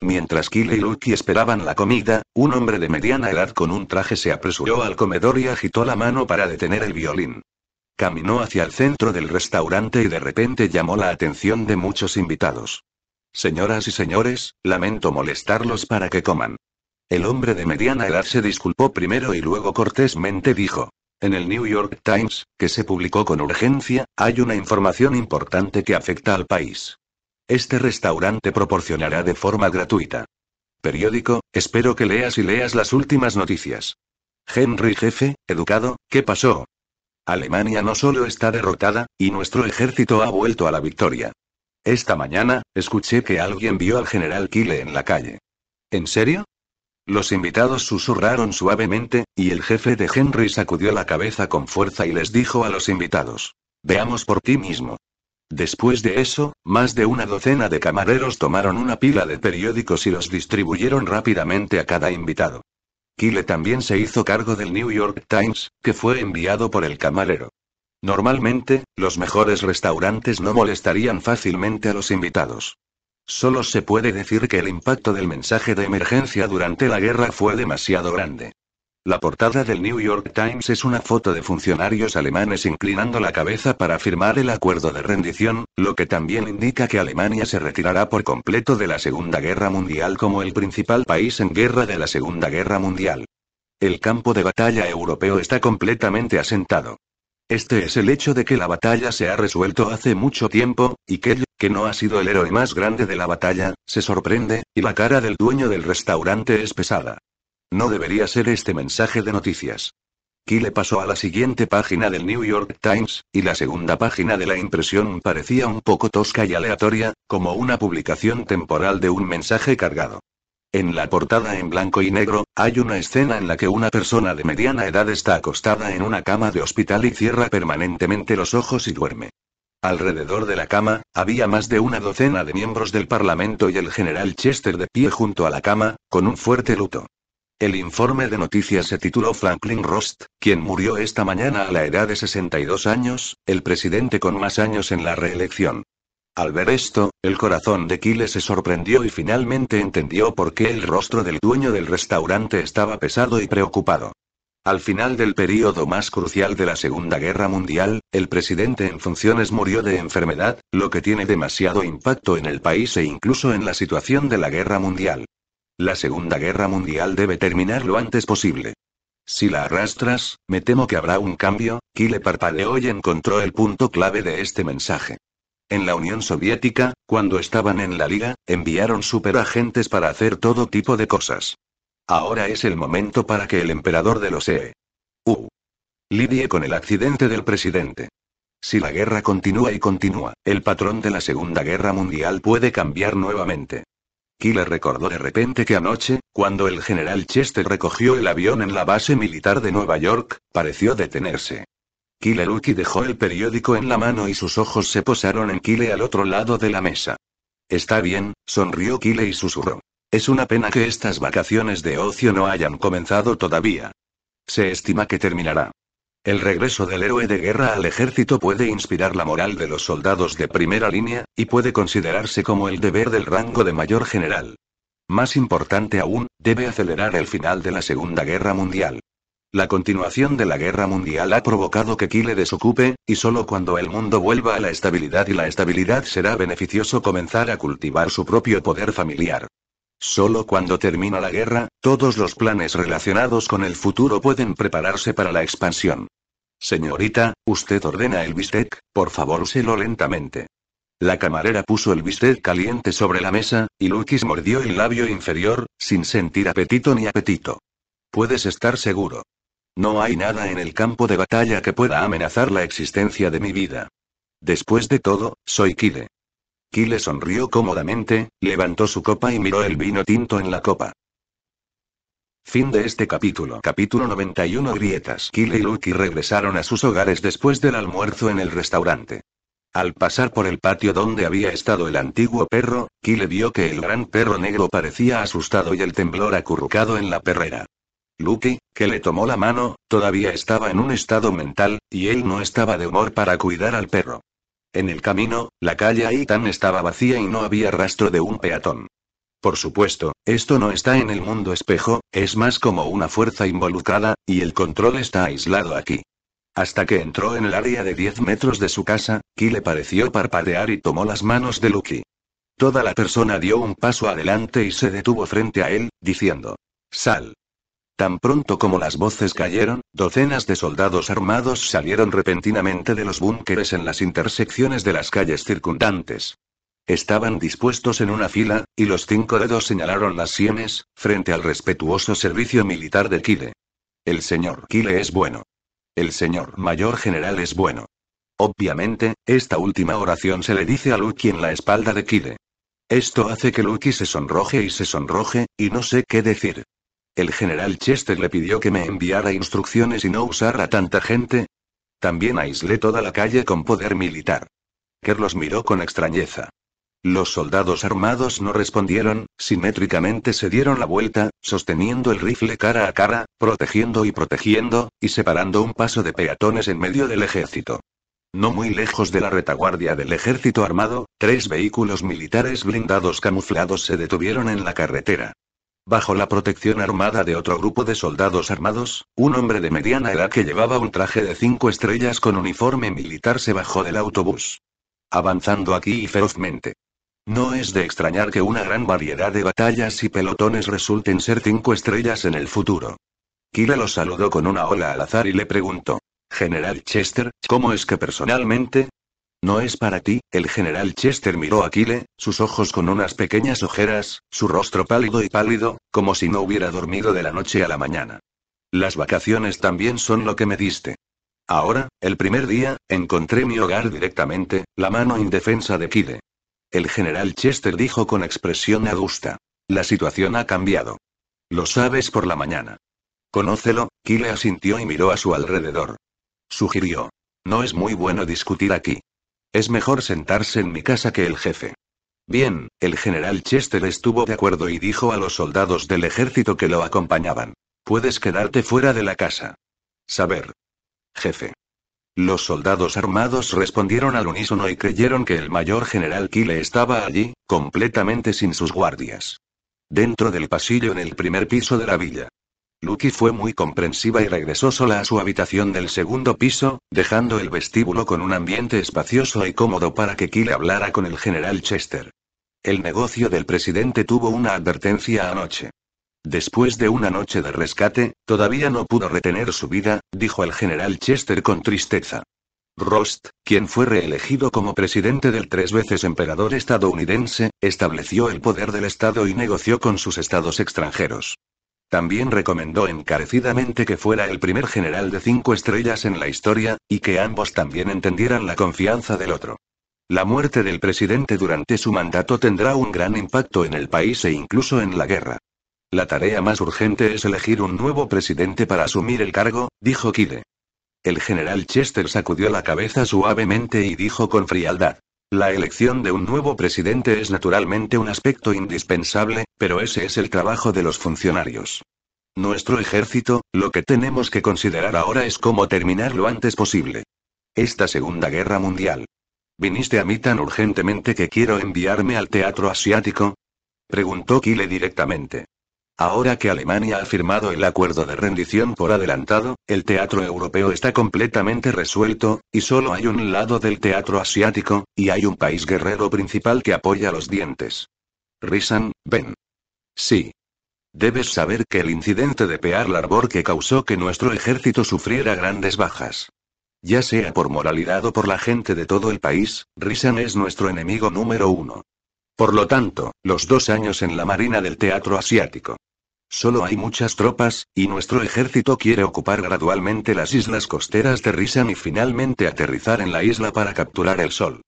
Mientras Kyle y Lucky esperaban la comida, un hombre de mediana edad con un traje se apresuró al comedor y agitó la mano para detener el violín. Caminó hacia el centro del restaurante y de repente llamó la atención de muchos invitados. Señoras y señores, lamento molestarlos para que coman. El hombre de mediana edad se disculpó primero y luego cortésmente dijo. En el New York Times, que se publicó con urgencia, hay una información importante que afecta al país. Este restaurante proporcionará de forma gratuita. Periódico, espero que leas y leas las últimas noticias. Henry jefe, educado, ¿qué pasó? Alemania no solo está derrotada, y nuestro ejército ha vuelto a la victoria. Esta mañana, escuché que alguien vio al general Kille en la calle. ¿En serio? Los invitados susurraron suavemente, y el jefe de Henry sacudió la cabeza con fuerza y les dijo a los invitados, veamos por ti mismo. Después de eso, más de una docena de camareros tomaron una pila de periódicos y los distribuyeron rápidamente a cada invitado. Kyle también se hizo cargo del New York Times, que fue enviado por el camarero. Normalmente, los mejores restaurantes no molestarían fácilmente a los invitados. Solo se puede decir que el impacto del mensaje de emergencia durante la guerra fue demasiado grande. La portada del New York Times es una foto de funcionarios alemanes inclinando la cabeza para firmar el acuerdo de rendición, lo que también indica que Alemania se retirará por completo de la Segunda Guerra Mundial como el principal país en guerra de la Segunda Guerra Mundial. El campo de batalla europeo está completamente asentado. Este es el hecho de que la batalla se ha resuelto hace mucho tiempo, y que que no ha sido el héroe más grande de la batalla, se sorprende, y la cara del dueño del restaurante es pesada. No debería ser este mensaje de noticias. le pasó a la siguiente página del New York Times, y la segunda página de la impresión parecía un poco tosca y aleatoria, como una publicación temporal de un mensaje cargado. En la portada en blanco y negro, hay una escena en la que una persona de mediana edad está acostada en una cama de hospital y cierra permanentemente los ojos y duerme. Alrededor de la cama, había más de una docena de miembros del Parlamento y el general Chester de pie junto a la cama, con un fuerte luto. El informe de noticias se tituló Franklin Rost, quien murió esta mañana a la edad de 62 años, el presidente con más años en la reelección. Al ver esto, el corazón de Kyle se sorprendió y finalmente entendió por qué el rostro del dueño del restaurante estaba pesado y preocupado. Al final del período más crucial de la Segunda Guerra Mundial, el presidente en funciones murió de enfermedad, lo que tiene demasiado impacto en el país e incluso en la situación de la guerra mundial. La Segunda Guerra Mundial debe terminar lo antes posible. Si la arrastras, me temo que habrá un cambio, Kyle parpadeó y encontró el punto clave de este mensaje. En la Unión Soviética, cuando estaban en la Liga, enviaron superagentes para hacer todo tipo de cosas. Ahora es el momento para que el emperador de los EE. U. Lidie con el accidente del presidente. Si la guerra continúa y continúa, el patrón de la Segunda Guerra Mundial puede cambiar nuevamente. Kyle recordó de repente que anoche, cuando el general Chester recogió el avión en la base militar de Nueva York, pareció detenerse. Lucky dejó el periódico en la mano y sus ojos se posaron en Kyle al otro lado de la mesa. Está bien, sonrió Kyle y susurró. Es una pena que estas vacaciones de ocio no hayan comenzado todavía. Se estima que terminará el regreso del héroe de guerra al ejército puede inspirar la moral de los soldados de primera línea, y puede considerarse como el deber del rango de mayor general. Más importante aún, debe acelerar el final de la Segunda Guerra Mundial. La continuación de la guerra mundial ha provocado que Kile desocupe, y solo cuando el mundo vuelva a la estabilidad y la estabilidad será beneficioso comenzar a cultivar su propio poder familiar. Solo cuando termina la guerra, todos los planes relacionados con el futuro pueden prepararse para la expansión. Señorita, usted ordena el bistec, por favor úselo lentamente. La camarera puso el bistec caliente sobre la mesa, y Lucas mordió el labio inferior, sin sentir apetito ni apetito. Puedes estar seguro. No hay nada en el campo de batalla que pueda amenazar la existencia de mi vida. Después de todo, soy Kide. Kyle sonrió cómodamente, levantó su copa y miró el vino tinto en la copa. Fin de este capítulo. Capítulo 91 Grietas. Kyle y Lucky regresaron a sus hogares después del almuerzo en el restaurante. Al pasar por el patio donde había estado el antiguo perro, Kyle vio que el gran perro negro parecía asustado y el temblor acurrucado en la perrera. Lucky, que le tomó la mano, todavía estaba en un estado mental, y él no estaba de humor para cuidar al perro. En el camino, la calle Aitan estaba vacía y no había rastro de un peatón. Por supuesto, esto no está en el mundo espejo, es más como una fuerza involucrada, y el control está aislado aquí. Hasta que entró en el área de 10 metros de su casa, Ki le pareció parpadear y tomó las manos de Lucky. Toda la persona dio un paso adelante y se detuvo frente a él, diciendo, Sal. Tan pronto como las voces cayeron, docenas de soldados armados salieron repentinamente de los búnkeres en las intersecciones de las calles circundantes. Estaban dispuestos en una fila, y los cinco dedos señalaron las sienes, frente al respetuoso servicio militar de Kile. El señor Kile es bueno. El señor mayor general es bueno. Obviamente, esta última oración se le dice a Lucky en la espalda de Kide. Esto hace que Lucky se sonroje y se sonroje, y no sé qué decir. El general Chester le pidió que me enviara instrucciones y no usara tanta gente. También aislé toda la calle con poder militar. Kerr miró con extrañeza. Los soldados armados no respondieron, simétricamente se dieron la vuelta, sosteniendo el rifle cara a cara, protegiendo y protegiendo, y separando un paso de peatones en medio del ejército. No muy lejos de la retaguardia del ejército armado, tres vehículos militares blindados camuflados se detuvieron en la carretera bajo la protección armada de otro grupo de soldados armados, un hombre de mediana edad que llevaba un traje de cinco estrellas con uniforme militar se bajó del autobús. Avanzando aquí y ferozmente. No es de extrañar que una gran variedad de batallas y pelotones resulten ser cinco estrellas en el futuro. Kira lo saludó con una ola al azar y le preguntó. General Chester, ¿cómo es que personalmente, no es para ti, el general Chester miró a Kyle, sus ojos con unas pequeñas ojeras, su rostro pálido y pálido, como si no hubiera dormido de la noche a la mañana. Las vacaciones también son lo que me diste. Ahora, el primer día, encontré mi hogar directamente, la mano indefensa de Kyle. El general Chester dijo con expresión adusta. La situación ha cambiado. Lo sabes por la mañana. Conócelo, Kyle asintió y miró a su alrededor. Sugirió. No es muy bueno discutir aquí. Es mejor sentarse en mi casa que el jefe. Bien, el general Chester estuvo de acuerdo y dijo a los soldados del ejército que lo acompañaban. Puedes quedarte fuera de la casa. Saber. Jefe. Los soldados armados respondieron al unísono y creyeron que el mayor general Kile estaba allí, completamente sin sus guardias. Dentro del pasillo en el primer piso de la villa. Lucky fue muy comprensiva y regresó sola a su habitación del segundo piso, dejando el vestíbulo con un ambiente espacioso y cómodo para que Kyle hablara con el general Chester. El negocio del presidente tuvo una advertencia anoche. Después de una noche de rescate, todavía no pudo retener su vida, dijo el general Chester con tristeza. Rost, quien fue reelegido como presidente del tres veces emperador estadounidense, estableció el poder del Estado y negoció con sus estados extranjeros. También recomendó encarecidamente que fuera el primer general de cinco estrellas en la historia, y que ambos también entendieran la confianza del otro. La muerte del presidente durante su mandato tendrá un gran impacto en el país e incluso en la guerra. La tarea más urgente es elegir un nuevo presidente para asumir el cargo, dijo Kide. El general Chester sacudió la cabeza suavemente y dijo con frialdad. La elección de un nuevo presidente es naturalmente un aspecto indispensable, pero ese es el trabajo de los funcionarios. Nuestro ejército, lo que tenemos que considerar ahora es cómo terminar lo antes posible. Esta Segunda Guerra Mundial. ¿Viniste a mí tan urgentemente que quiero enviarme al teatro asiático? Preguntó Kile directamente. Ahora que Alemania ha firmado el acuerdo de rendición por adelantado, el teatro europeo está completamente resuelto, y solo hay un lado del teatro asiático, y hay un país guerrero principal que apoya los dientes. Risan, ven. Sí. Debes saber que el incidente de Pearl Harbor que causó que nuestro ejército sufriera grandes bajas. Ya sea por moralidad o por la gente de todo el país, Risan es nuestro enemigo número uno. Por lo tanto, los dos años en la Marina del Teatro Asiático Solo hay muchas tropas, y nuestro ejército quiere ocupar gradualmente las islas costeras de Risan y finalmente aterrizar en la isla para capturar el sol.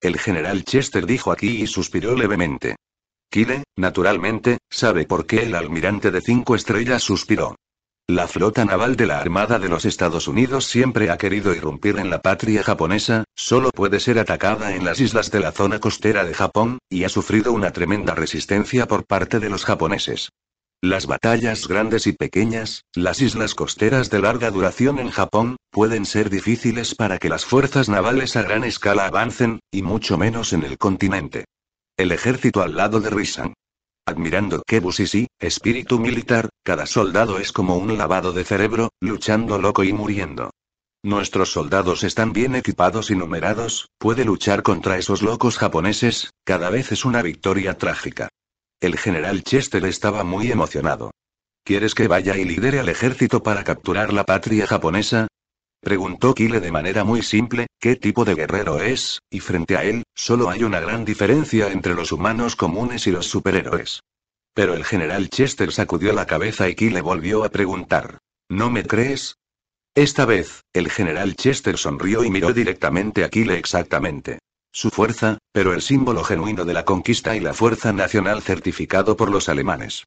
El general Chester dijo aquí y suspiró levemente. Kide, naturalmente, sabe por qué el almirante de cinco estrellas suspiró. La flota naval de la Armada de los Estados Unidos siempre ha querido irrumpir en la patria japonesa, solo puede ser atacada en las islas de la zona costera de Japón, y ha sufrido una tremenda resistencia por parte de los japoneses. Las batallas grandes y pequeñas, las islas costeras de larga duración en Japón, pueden ser difíciles para que las fuerzas navales a gran escala avancen, y mucho menos en el continente. El ejército al lado de Risan. Admirando Kebusisi, espíritu militar, cada soldado es como un lavado de cerebro, luchando loco y muriendo. Nuestros soldados están bien equipados y numerados, puede luchar contra esos locos japoneses, cada vez es una victoria trágica. El general Chester estaba muy emocionado. ¿Quieres que vaya y lidere al ejército para capturar la patria japonesa? Preguntó Kile de manera muy simple, ¿qué tipo de guerrero es? Y frente a él, solo hay una gran diferencia entre los humanos comunes y los superhéroes. Pero el general Chester sacudió la cabeza y Kyle volvió a preguntar. ¿No me crees? Esta vez, el general Chester sonrió y miró directamente a Kile exactamente su fuerza, pero el símbolo genuino de la conquista y la fuerza nacional certificado por los alemanes.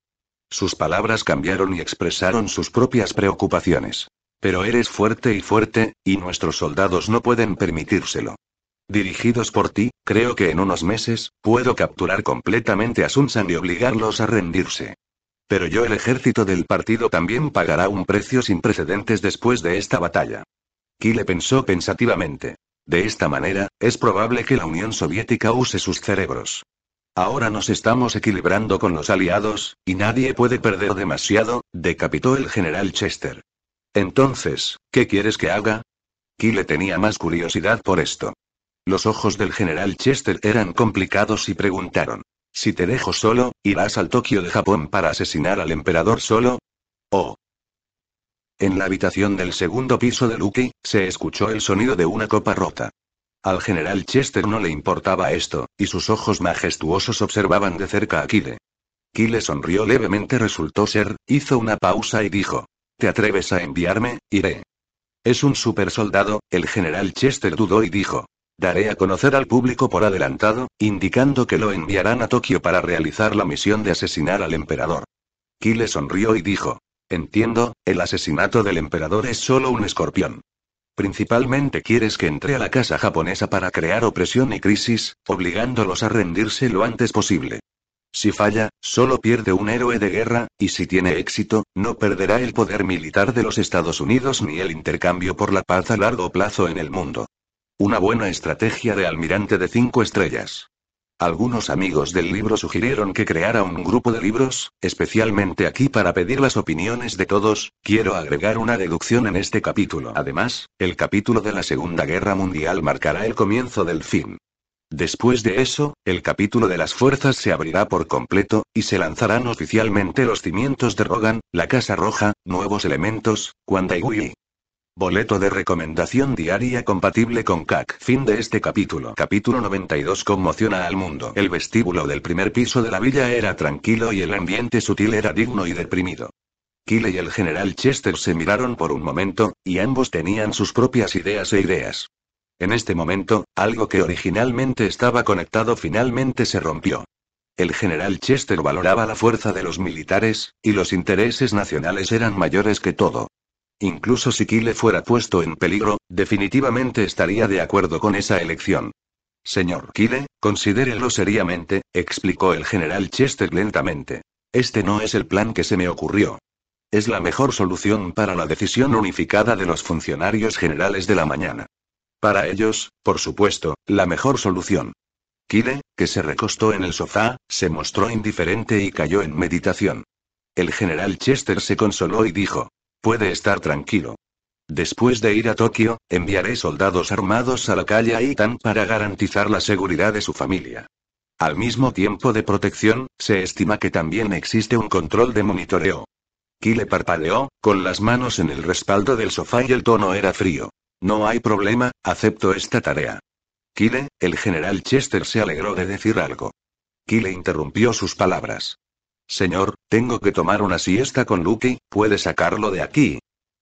Sus palabras cambiaron y expresaron sus propias preocupaciones. Pero eres fuerte y fuerte, y nuestros soldados no pueden permitírselo. Dirigidos por ti, creo que en unos meses, puedo capturar completamente a Sun y obligarlos a rendirse. Pero yo el ejército del partido también pagará un precio sin precedentes después de esta batalla. Kile pensó pensativamente. De esta manera, es probable que la Unión Soviética use sus cerebros. Ahora nos estamos equilibrando con los aliados, y nadie puede perder demasiado, decapitó el general Chester. Entonces, ¿qué quieres que haga? Kyle tenía más curiosidad por esto. Los ojos del general Chester eran complicados y preguntaron. Si te dejo solo, ¿irás al Tokio de Japón para asesinar al emperador solo? Oh, en la habitación del segundo piso de Lucky, se escuchó el sonido de una copa rota. Al general Chester no le importaba esto, y sus ojos majestuosos observaban de cerca a Kile. Kyle sonrió levemente, resultó ser, hizo una pausa y dijo: ¿Te atreves a enviarme? Iré. Es un supersoldado, el general Chester dudó y dijo: Daré a conocer al público por adelantado, indicando que lo enviarán a Tokio para realizar la misión de asesinar al emperador. Kile sonrió y dijo: Entiendo, el asesinato del emperador es solo un escorpión. Principalmente quieres que entre a la casa japonesa para crear opresión y crisis, obligándolos a rendirse lo antes posible. Si falla, solo pierde un héroe de guerra, y si tiene éxito, no perderá el poder militar de los Estados Unidos ni el intercambio por la paz a largo plazo en el mundo. Una buena estrategia de almirante de cinco estrellas. Algunos amigos del libro sugirieron que creara un grupo de libros, especialmente aquí para pedir las opiniones de todos, quiero agregar una deducción en este capítulo. Además, el capítulo de la Segunda Guerra Mundial marcará el comienzo del fin. Después de eso, el capítulo de las fuerzas se abrirá por completo, y se lanzarán oficialmente los cimientos de Rogan, la Casa Roja, nuevos elementos, Kwandai Boleto de recomendación diaria compatible con CAC. Fin de este capítulo. Capítulo 92 conmociona al mundo. El vestíbulo del primer piso de la villa era tranquilo y el ambiente sutil era digno y deprimido. Kyle y el general Chester se miraron por un momento, y ambos tenían sus propias ideas e ideas. En este momento, algo que originalmente estaba conectado finalmente se rompió. El general Chester valoraba la fuerza de los militares, y los intereses nacionales eran mayores que todo. Incluso si Kyle fuera puesto en peligro, definitivamente estaría de acuerdo con esa elección. Señor Kyle, considérelo seriamente, explicó el general Chester lentamente. Este no es el plan que se me ocurrió. Es la mejor solución para la decisión unificada de los funcionarios generales de la mañana. Para ellos, por supuesto, la mejor solución. Kyle, que se recostó en el sofá, se mostró indiferente y cayó en meditación. El general Chester se consoló y dijo, Puede estar tranquilo. Después de ir a Tokio, enviaré soldados armados a la calle Aitan para garantizar la seguridad de su familia. Al mismo tiempo de protección, se estima que también existe un control de monitoreo. Kile parpadeó, con las manos en el respaldo del sofá y el tono era frío. No hay problema, acepto esta tarea. Kile, el general Chester se alegró de decir algo. Kile interrumpió sus palabras. Señor, tengo que tomar una siesta con Lucky, ¿puede sacarlo de aquí?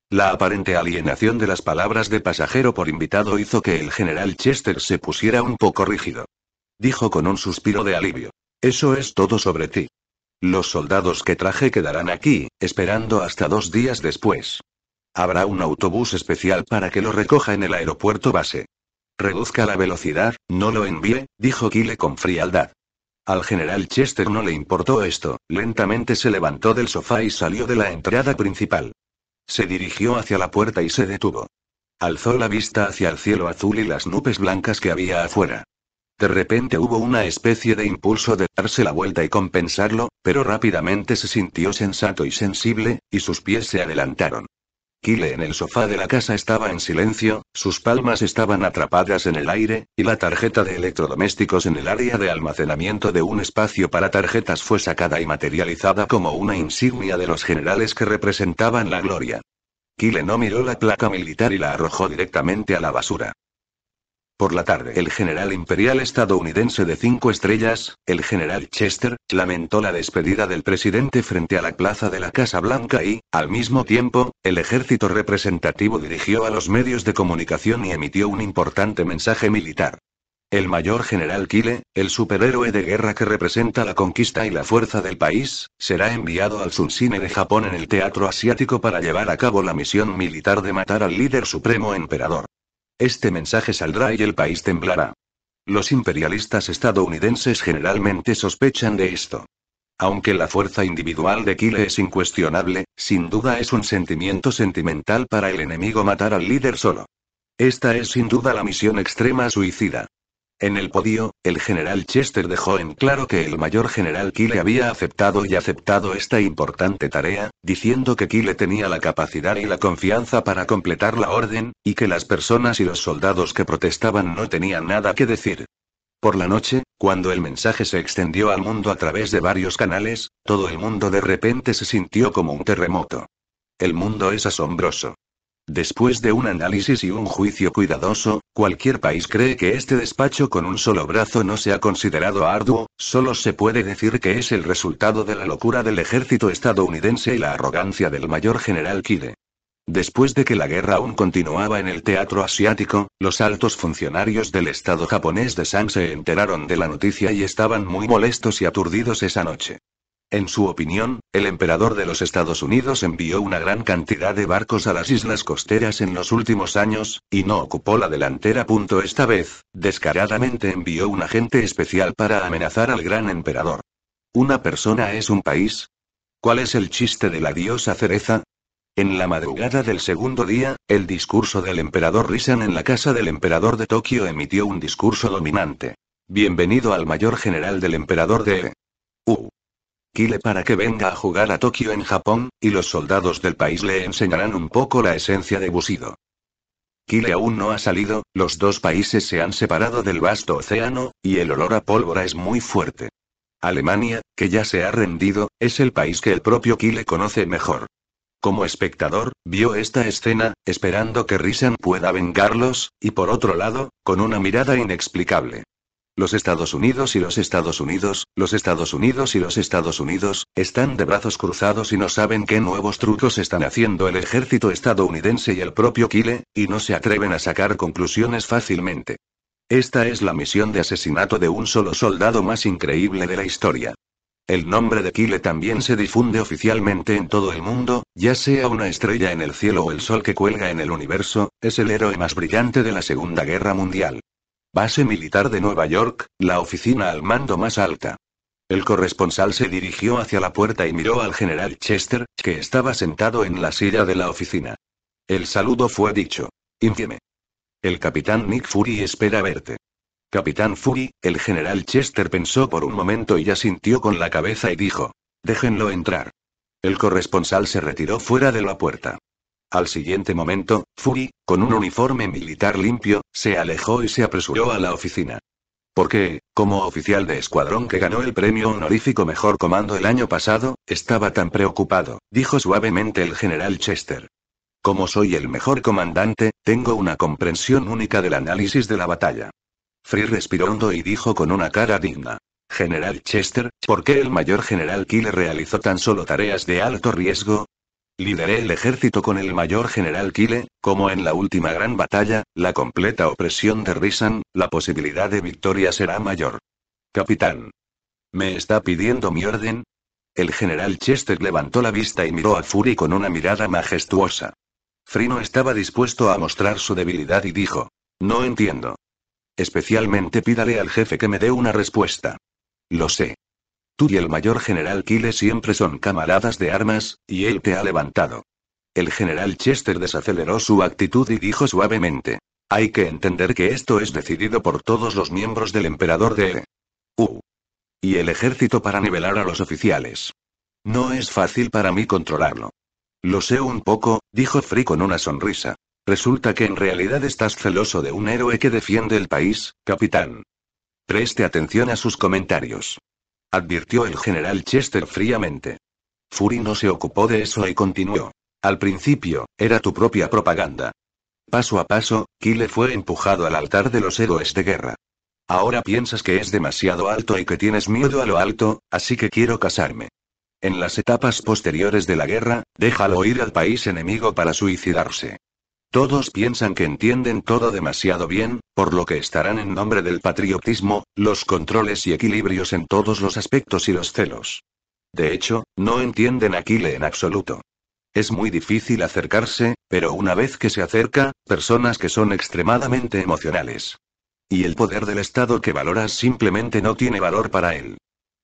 La aparente alienación de las palabras de pasajero por invitado hizo que el general Chester se pusiera un poco rígido. Dijo con un suspiro de alivio. Eso es todo sobre ti. Los soldados que traje quedarán aquí, esperando hasta dos días después. Habrá un autobús especial para que lo recoja en el aeropuerto base. Reduzca la velocidad, no lo envíe, dijo Kyle con frialdad. Al general Chester no le importó esto, lentamente se levantó del sofá y salió de la entrada principal. Se dirigió hacia la puerta y se detuvo. Alzó la vista hacia el cielo azul y las nubes blancas que había afuera. De repente hubo una especie de impulso de darse la vuelta y compensarlo, pero rápidamente se sintió sensato y sensible, y sus pies se adelantaron. Kile en el sofá de la casa estaba en silencio, sus palmas estaban atrapadas en el aire, y la tarjeta de electrodomésticos en el área de almacenamiento de un espacio para tarjetas fue sacada y materializada como una insignia de los generales que representaban la gloria. Kile no miró la placa militar y la arrojó directamente a la basura. Por la tarde, el general imperial estadounidense de cinco estrellas, el general Chester, lamentó la despedida del presidente frente a la plaza de la Casa Blanca y, al mismo tiempo, el ejército representativo dirigió a los medios de comunicación y emitió un importante mensaje militar. El mayor general Kile, el superhéroe de guerra que representa la conquista y la fuerza del país, será enviado al Sunshine de Japón en el Teatro Asiático para llevar a cabo la misión militar de matar al líder supremo emperador. Este mensaje saldrá y el país temblará. Los imperialistas estadounidenses generalmente sospechan de esto. Aunque la fuerza individual de Kile es incuestionable, sin duda es un sentimiento sentimental para el enemigo matar al líder solo. Esta es sin duda la misión extrema suicida. En el podio, el general Chester dejó en claro que el mayor general Kyle había aceptado y aceptado esta importante tarea, diciendo que Kyle tenía la capacidad y la confianza para completar la orden, y que las personas y los soldados que protestaban no tenían nada que decir. Por la noche, cuando el mensaje se extendió al mundo a través de varios canales, todo el mundo de repente se sintió como un terremoto. El mundo es asombroso. Después de un análisis y un juicio cuidadoso, cualquier país cree que este despacho con un solo brazo no se ha considerado arduo, solo se puede decir que es el resultado de la locura del ejército estadounidense y la arrogancia del mayor general Kide. Después de que la guerra aún continuaba en el teatro asiático, los altos funcionarios del estado japonés de San se enteraron de la noticia y estaban muy molestos y aturdidos esa noche. En su opinión, el emperador de los Estados Unidos envió una gran cantidad de barcos a las islas costeras en los últimos años, y no ocupó la delantera. Esta vez, descaradamente envió un agente especial para amenazar al gran emperador. ¿Una persona es un país? ¿Cuál es el chiste de la diosa cereza? En la madrugada del segundo día, el discurso del emperador Risen en la casa del emperador de Tokio emitió un discurso dominante. Bienvenido al mayor general del emperador de... U para que venga a jugar a Tokio en Japón, y los soldados del país le enseñarán un poco la esencia de Busido. Kile aún no ha salido, los dos países se han separado del vasto océano, y el olor a pólvora es muy fuerte. Alemania, que ya se ha rendido, es el país que el propio Kile conoce mejor. Como espectador, vio esta escena, esperando que Risan pueda vengarlos, y por otro lado, con una mirada inexplicable. Los Estados Unidos y los Estados Unidos, los Estados Unidos y los Estados Unidos, están de brazos cruzados y no saben qué nuevos trucos están haciendo el ejército estadounidense y el propio Kile y no se atreven a sacar conclusiones fácilmente. Esta es la misión de asesinato de un solo soldado más increíble de la historia. El nombre de Kile también se difunde oficialmente en todo el mundo, ya sea una estrella en el cielo o el sol que cuelga en el universo, es el héroe más brillante de la Segunda Guerra Mundial. Base militar de Nueva York, la oficina al mando más alta. El corresponsal se dirigió hacia la puerta y miró al general Chester, que estaba sentado en la silla de la oficina. El saludo fue dicho. Infime. El capitán Nick Fury espera verte. Capitán Fury, el general Chester pensó por un momento y ya sintió con la cabeza y dijo. Déjenlo entrar. El corresponsal se retiró fuera de la puerta. Al siguiente momento, Fury, con un uniforme militar limpio, se alejó y se apresuró a la oficina. «¿Por qué, como oficial de escuadrón que ganó el premio honorífico Mejor Comando el año pasado, estaba tan preocupado, dijo suavemente el general Chester. Como soy el mejor comandante, tengo una comprensión única del análisis de la batalla. Free respiró hondo y dijo con una cara digna. General Chester, ¿por qué el mayor general Kille realizó tan solo tareas de alto riesgo? Lideré el ejército con el mayor general Kile, como en la última gran batalla, la completa opresión de Risan, la posibilidad de victoria será mayor. Capitán. ¿Me está pidiendo mi orden? El general Chester levantó la vista y miró a Fury con una mirada majestuosa. Frino estaba dispuesto a mostrar su debilidad y dijo, no entiendo. Especialmente pídale al jefe que me dé una respuesta. Lo sé. Tú y el mayor general Kyle siempre son camaradas de armas, y él te ha levantado. El general Chester desaceleró su actitud y dijo suavemente. Hay que entender que esto es decidido por todos los miembros del emperador de... U. Y el ejército para nivelar a los oficiales. No es fácil para mí controlarlo. Lo sé un poco, dijo Free con una sonrisa. Resulta que en realidad estás celoso de un héroe que defiende el país, capitán. Preste atención a sus comentarios advirtió el general Chester fríamente. Fury no se ocupó de eso y continuó. Al principio, era tu propia propaganda. Paso a paso, Kyle fue empujado al altar de los héroes de guerra. Ahora piensas que es demasiado alto y que tienes miedo a lo alto, así que quiero casarme. En las etapas posteriores de la guerra, déjalo ir al país enemigo para suicidarse. Todos piensan que entienden todo demasiado bien, por lo que estarán en nombre del patriotismo, los controles y equilibrios en todos los aspectos y los celos. De hecho, no entienden a Kile en absoluto. Es muy difícil acercarse, pero una vez que se acerca, personas que son extremadamente emocionales. Y el poder del Estado que valoras simplemente no tiene valor para él.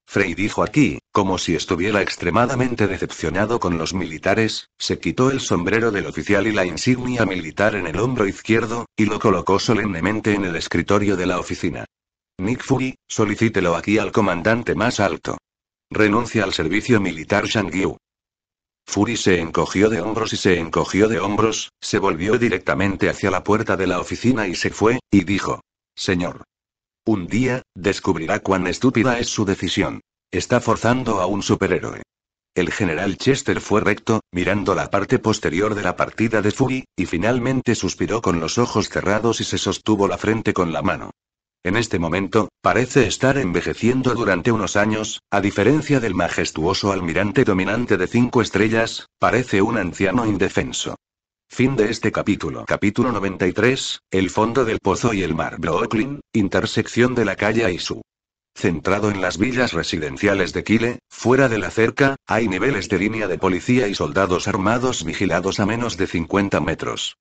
Frey dijo aquí, como si estuviera extremadamente decepcionado con los militares, se quitó el sombrero del oficial y la insignia militar en el hombro izquierdo, y lo colocó solemnemente en el escritorio de la oficina. Nick Fury, solicítelo aquí al comandante más alto. Renuncia al servicio militar Shang Yu. Fury se encogió de hombros y se encogió de hombros, se volvió directamente hacia la puerta de la oficina y se fue, y dijo. Señor. Un día, descubrirá cuán estúpida es su decisión. Está forzando a un superhéroe. El general Chester fue recto, mirando la parte posterior de la partida de Fury, y finalmente suspiró con los ojos cerrados y se sostuvo la frente con la mano. En este momento, parece estar envejeciendo durante unos años, a diferencia del majestuoso almirante dominante de cinco estrellas, parece un anciano indefenso. Fin de este capítulo. Capítulo 93. El fondo del pozo y el mar Brooklyn, intersección de la calle Aisu. Centrado en las villas residenciales de Kile, fuera de la cerca, hay niveles de línea de policía y soldados armados vigilados a menos de 50 metros.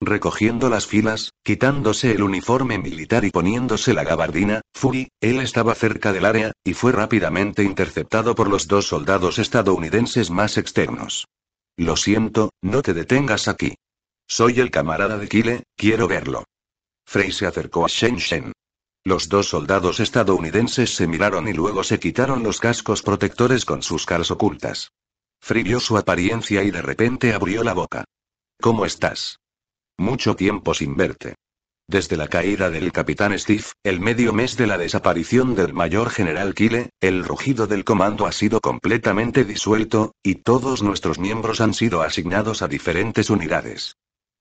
Recogiendo las filas, quitándose el uniforme militar y poniéndose la gabardina, Fury, él estaba cerca del área, y fue rápidamente interceptado por los dos soldados estadounidenses más externos. Lo siento, no te detengas aquí. Soy el camarada de Kile, quiero verlo. Frey se acercó a Shen Shen. Los dos soldados estadounidenses se miraron y luego se quitaron los cascos protectores con sus caras ocultas. Frey vio su apariencia y de repente abrió la boca. ¿Cómo estás? Mucho tiempo sin verte. Desde la caída del capitán Steve, el medio mes de la desaparición del mayor general Kile, el rugido del comando ha sido completamente disuelto, y todos nuestros miembros han sido asignados a diferentes unidades.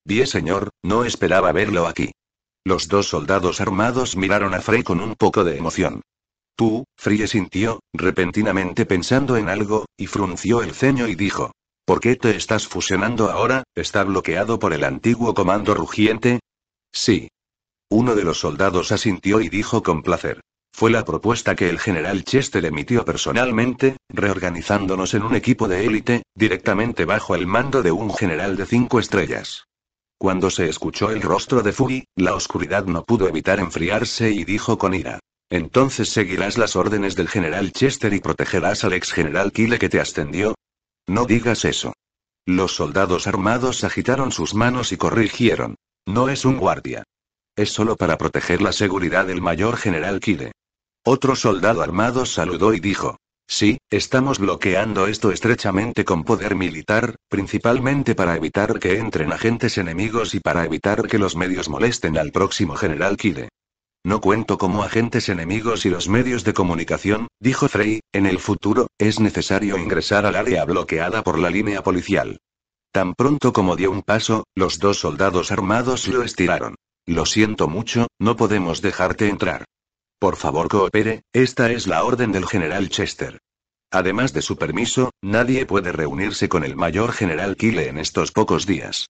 Bien señor, no esperaba verlo aquí. Los dos soldados armados miraron a Frey con un poco de emoción. Tú, Frey sintió, repentinamente pensando en algo, y frunció el ceño y dijo. ¿Por qué te estás fusionando ahora? ¿Está bloqueado por el antiguo comando rugiente? Sí, uno de los soldados asintió y dijo con placer. Fue la propuesta que el general Chester emitió personalmente, reorganizándonos en un equipo de élite, directamente bajo el mando de un general de cinco estrellas. Cuando se escuchó el rostro de Fury, la oscuridad no pudo evitar enfriarse y dijo con ira. Entonces seguirás las órdenes del general Chester y protegerás al ex general Kile que te ascendió. No digas eso. Los soldados armados agitaron sus manos y corrigieron. No es un guardia. Es solo para proteger la seguridad del mayor general Kide. Otro soldado armado saludó y dijo. Sí, estamos bloqueando esto estrechamente con poder militar, principalmente para evitar que entren agentes enemigos y para evitar que los medios molesten al próximo general Kide. No cuento como agentes enemigos y los medios de comunicación, dijo Frey, en el futuro, es necesario ingresar al área bloqueada por la línea policial. Tan pronto como dio un paso, los dos soldados armados lo estiraron. Lo siento mucho, no podemos dejarte entrar. Por favor coopere, esta es la orden del general Chester. Además de su permiso, nadie puede reunirse con el mayor general Kyle en estos pocos días.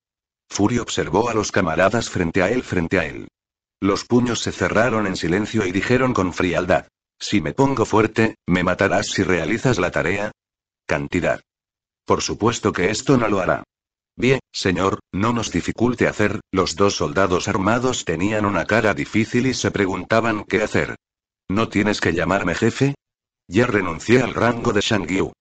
Fury observó a los camaradas frente a él frente a él. Los puños se cerraron en silencio y dijeron con frialdad. Si me pongo fuerte, me matarás si realizas la tarea. Cantidad. Por supuesto que esto no lo hará. Bien, señor, no nos dificulte hacer, los dos soldados armados tenían una cara difícil y se preguntaban qué hacer. ¿No tienes que llamarme jefe? Ya renuncié al rango de shang Yu.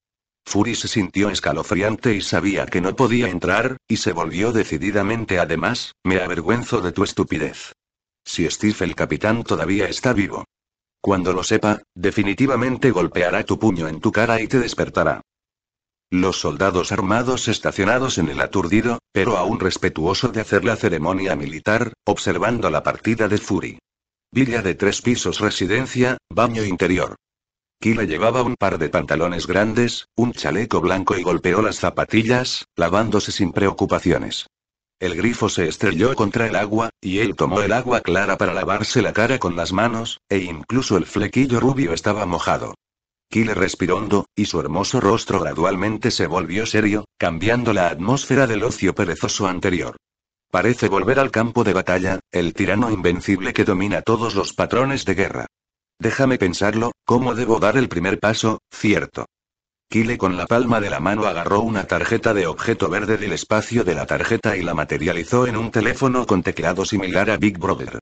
Fury se sintió escalofriante y sabía que no podía entrar, y se volvió decididamente además, me avergüenzo de tu estupidez. Si Steve el capitán todavía está vivo. Cuando lo sepa, definitivamente golpeará tu puño en tu cara y te despertará. Los soldados armados estacionados en el aturdido, pero aún respetuoso de hacer la ceremonia militar, observando la partida de Fury. Villa de tres pisos residencia, baño interior. Kila llevaba un par de pantalones grandes, un chaleco blanco y golpeó las zapatillas, lavándose sin preocupaciones. El grifo se estrelló contra el agua, y él tomó el agua clara para lavarse la cara con las manos, e incluso el flequillo rubio estaba mojado. Kyle respiró hondo, y su hermoso rostro gradualmente se volvió serio, cambiando la atmósfera del ocio perezoso anterior. Parece volver al campo de batalla, el tirano invencible que domina todos los patrones de guerra. Déjame pensarlo, ¿cómo debo dar el primer paso? Cierto. Kyle con la palma de la mano agarró una tarjeta de objeto verde del espacio de la tarjeta y la materializó en un teléfono con teclado similar a Big Brother.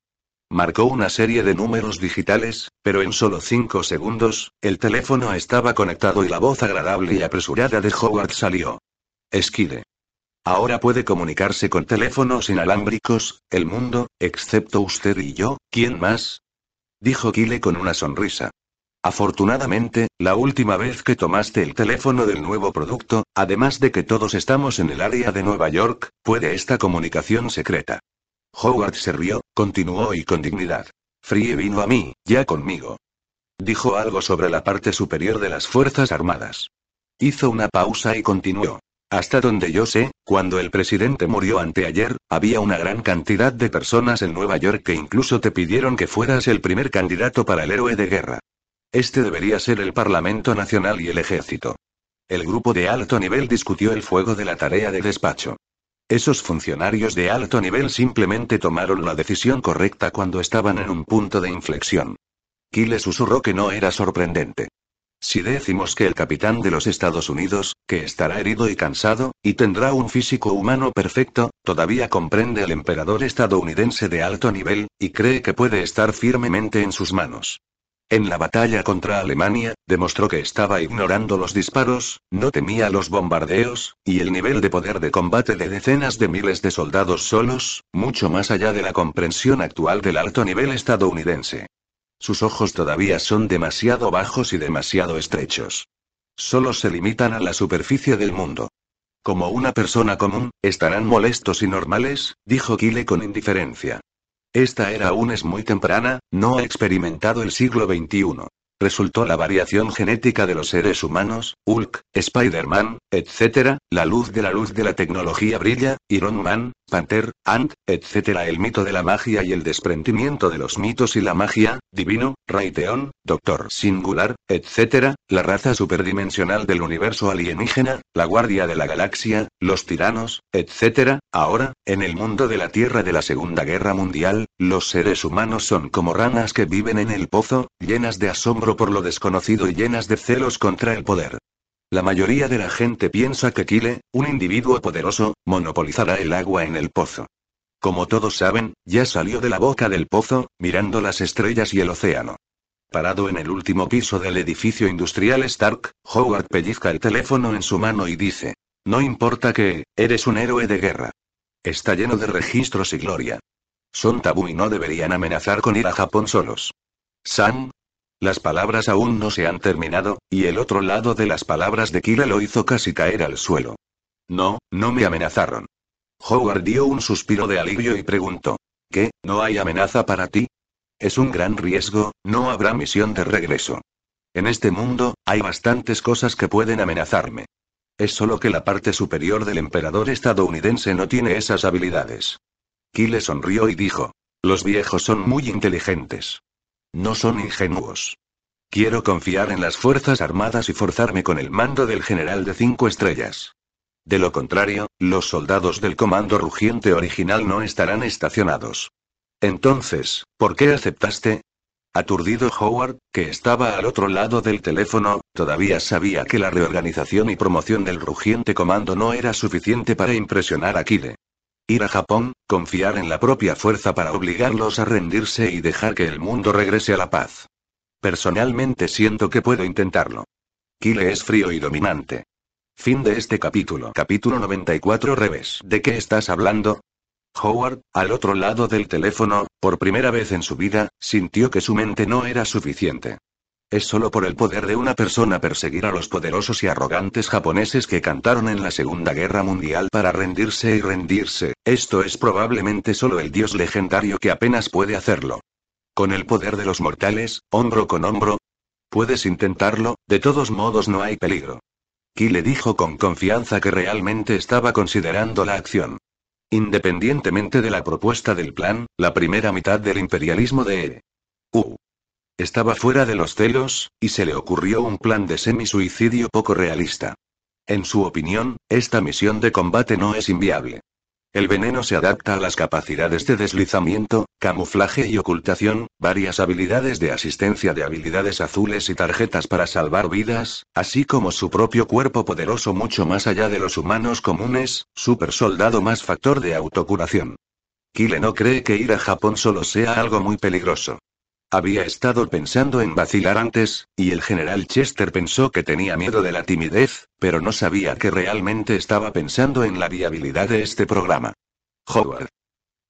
Marcó una serie de números digitales, pero en solo cinco segundos, el teléfono estaba conectado y la voz agradable y apresurada de Howard salió. esquile Ahora puede comunicarse con teléfonos inalámbricos, el mundo, excepto usted y yo, ¿quién más? Dijo Kyle con una sonrisa. Afortunadamente, la última vez que tomaste el teléfono del nuevo producto, además de que todos estamos en el área de Nueva York, puede esta comunicación secreta. Howard se rió, continuó y con dignidad. Free vino a mí, ya conmigo. Dijo algo sobre la parte superior de las Fuerzas Armadas. Hizo una pausa y continuó. Hasta donde yo sé, cuando el presidente murió anteayer, había una gran cantidad de personas en Nueva York que incluso te pidieron que fueras el primer candidato para el héroe de guerra. Este debería ser el Parlamento Nacional y el Ejército. El grupo de alto nivel discutió el fuego de la tarea de despacho. Esos funcionarios de alto nivel simplemente tomaron la decisión correcta cuando estaban en un punto de inflexión. Kyle susurró que no era sorprendente. Si decimos que el capitán de los Estados Unidos, que estará herido y cansado, y tendrá un físico humano perfecto, todavía comprende al emperador estadounidense de alto nivel, y cree que puede estar firmemente en sus manos. En la batalla contra Alemania, demostró que estaba ignorando los disparos, no temía los bombardeos, y el nivel de poder de combate de decenas de miles de soldados solos, mucho más allá de la comprensión actual del alto nivel estadounidense. Sus ojos todavía son demasiado bajos y demasiado estrechos. Solo se limitan a la superficie del mundo. Como una persona común, estarán molestos y normales, dijo Kile con indiferencia. Esta era aún es muy temprana, no ha experimentado el siglo XXI. Resultó la variación genética de los seres humanos, Hulk, Spider-Man, etc., la luz de la luz de la tecnología brilla, Iron Man, Panther, Ant, etc. El mito de la magia y el desprendimiento de los mitos y la magia, Divino, raiteón, Doctor Singular, etc., la raza superdimensional del universo alienígena, la Guardia de la Galaxia, los tiranos, etc. Ahora, en el mundo de la Tierra de la Segunda Guerra Mundial, los seres humanos son como ranas que viven en el pozo, llenas de asombro por lo desconocido y llenas de celos contra el poder. La mayoría de la gente piensa que Kile, un individuo poderoso, monopolizará el agua en el pozo. Como todos saben, ya salió de la boca del pozo, mirando las estrellas y el océano. Parado en el último piso del edificio industrial Stark, Howard pellizca el teléfono en su mano y dice, No importa que, eres un héroe de guerra. Está lleno de registros y gloria. Son tabú y no deberían amenazar con ir a Japón solos. Sam, las palabras aún no se han terminado, y el otro lado de las palabras de Kira lo hizo casi caer al suelo. No, no me amenazaron. Howard dio un suspiro de alivio y preguntó. ¿Qué, no hay amenaza para ti? Es un gran riesgo, no habrá misión de regreso. En este mundo, hay bastantes cosas que pueden amenazarme. Es solo que la parte superior del emperador estadounidense no tiene esas habilidades. Kile sonrió y dijo. Los viejos son muy inteligentes. No son ingenuos. Quiero confiar en las Fuerzas Armadas y forzarme con el mando del general de cinco estrellas. De lo contrario, los soldados del comando rugiente original no estarán estacionados. Entonces, ¿por qué aceptaste? Aturdido Howard, que estaba al otro lado del teléfono, todavía sabía que la reorganización y promoción del rugiente comando no era suficiente para impresionar a Kide. Ir a Japón, confiar en la propia fuerza para obligarlos a rendirse y dejar que el mundo regrese a la paz. Personalmente siento que puedo intentarlo. Kyle es frío y dominante. Fin de este capítulo. Capítulo 94 Revés. ¿De qué estás hablando? Howard, al otro lado del teléfono, por primera vez en su vida, sintió que su mente no era suficiente. Es solo por el poder de una persona perseguir a los poderosos y arrogantes japoneses que cantaron en la Segunda Guerra Mundial para rendirse y rendirse, esto es probablemente solo el dios legendario que apenas puede hacerlo. Con el poder de los mortales, hombro con hombro. Puedes intentarlo, de todos modos no hay peligro. Ki le dijo con confianza que realmente estaba considerando la acción. Independientemente de la propuesta del plan, la primera mitad del imperialismo de... E. U estaba fuera de los celos, y se le ocurrió un plan de semisuicidio poco realista. En su opinión, esta misión de combate no es inviable. El veneno se adapta a las capacidades de deslizamiento, camuflaje y ocultación, varias habilidades de asistencia de habilidades azules y tarjetas para salvar vidas, así como su propio cuerpo poderoso mucho más allá de los humanos comunes, super soldado más factor de autocuración. Kyle no cree que ir a Japón solo sea algo muy peligroso. Había estado pensando en vacilar antes, y el general Chester pensó que tenía miedo de la timidez, pero no sabía que realmente estaba pensando en la viabilidad de este programa. Howard.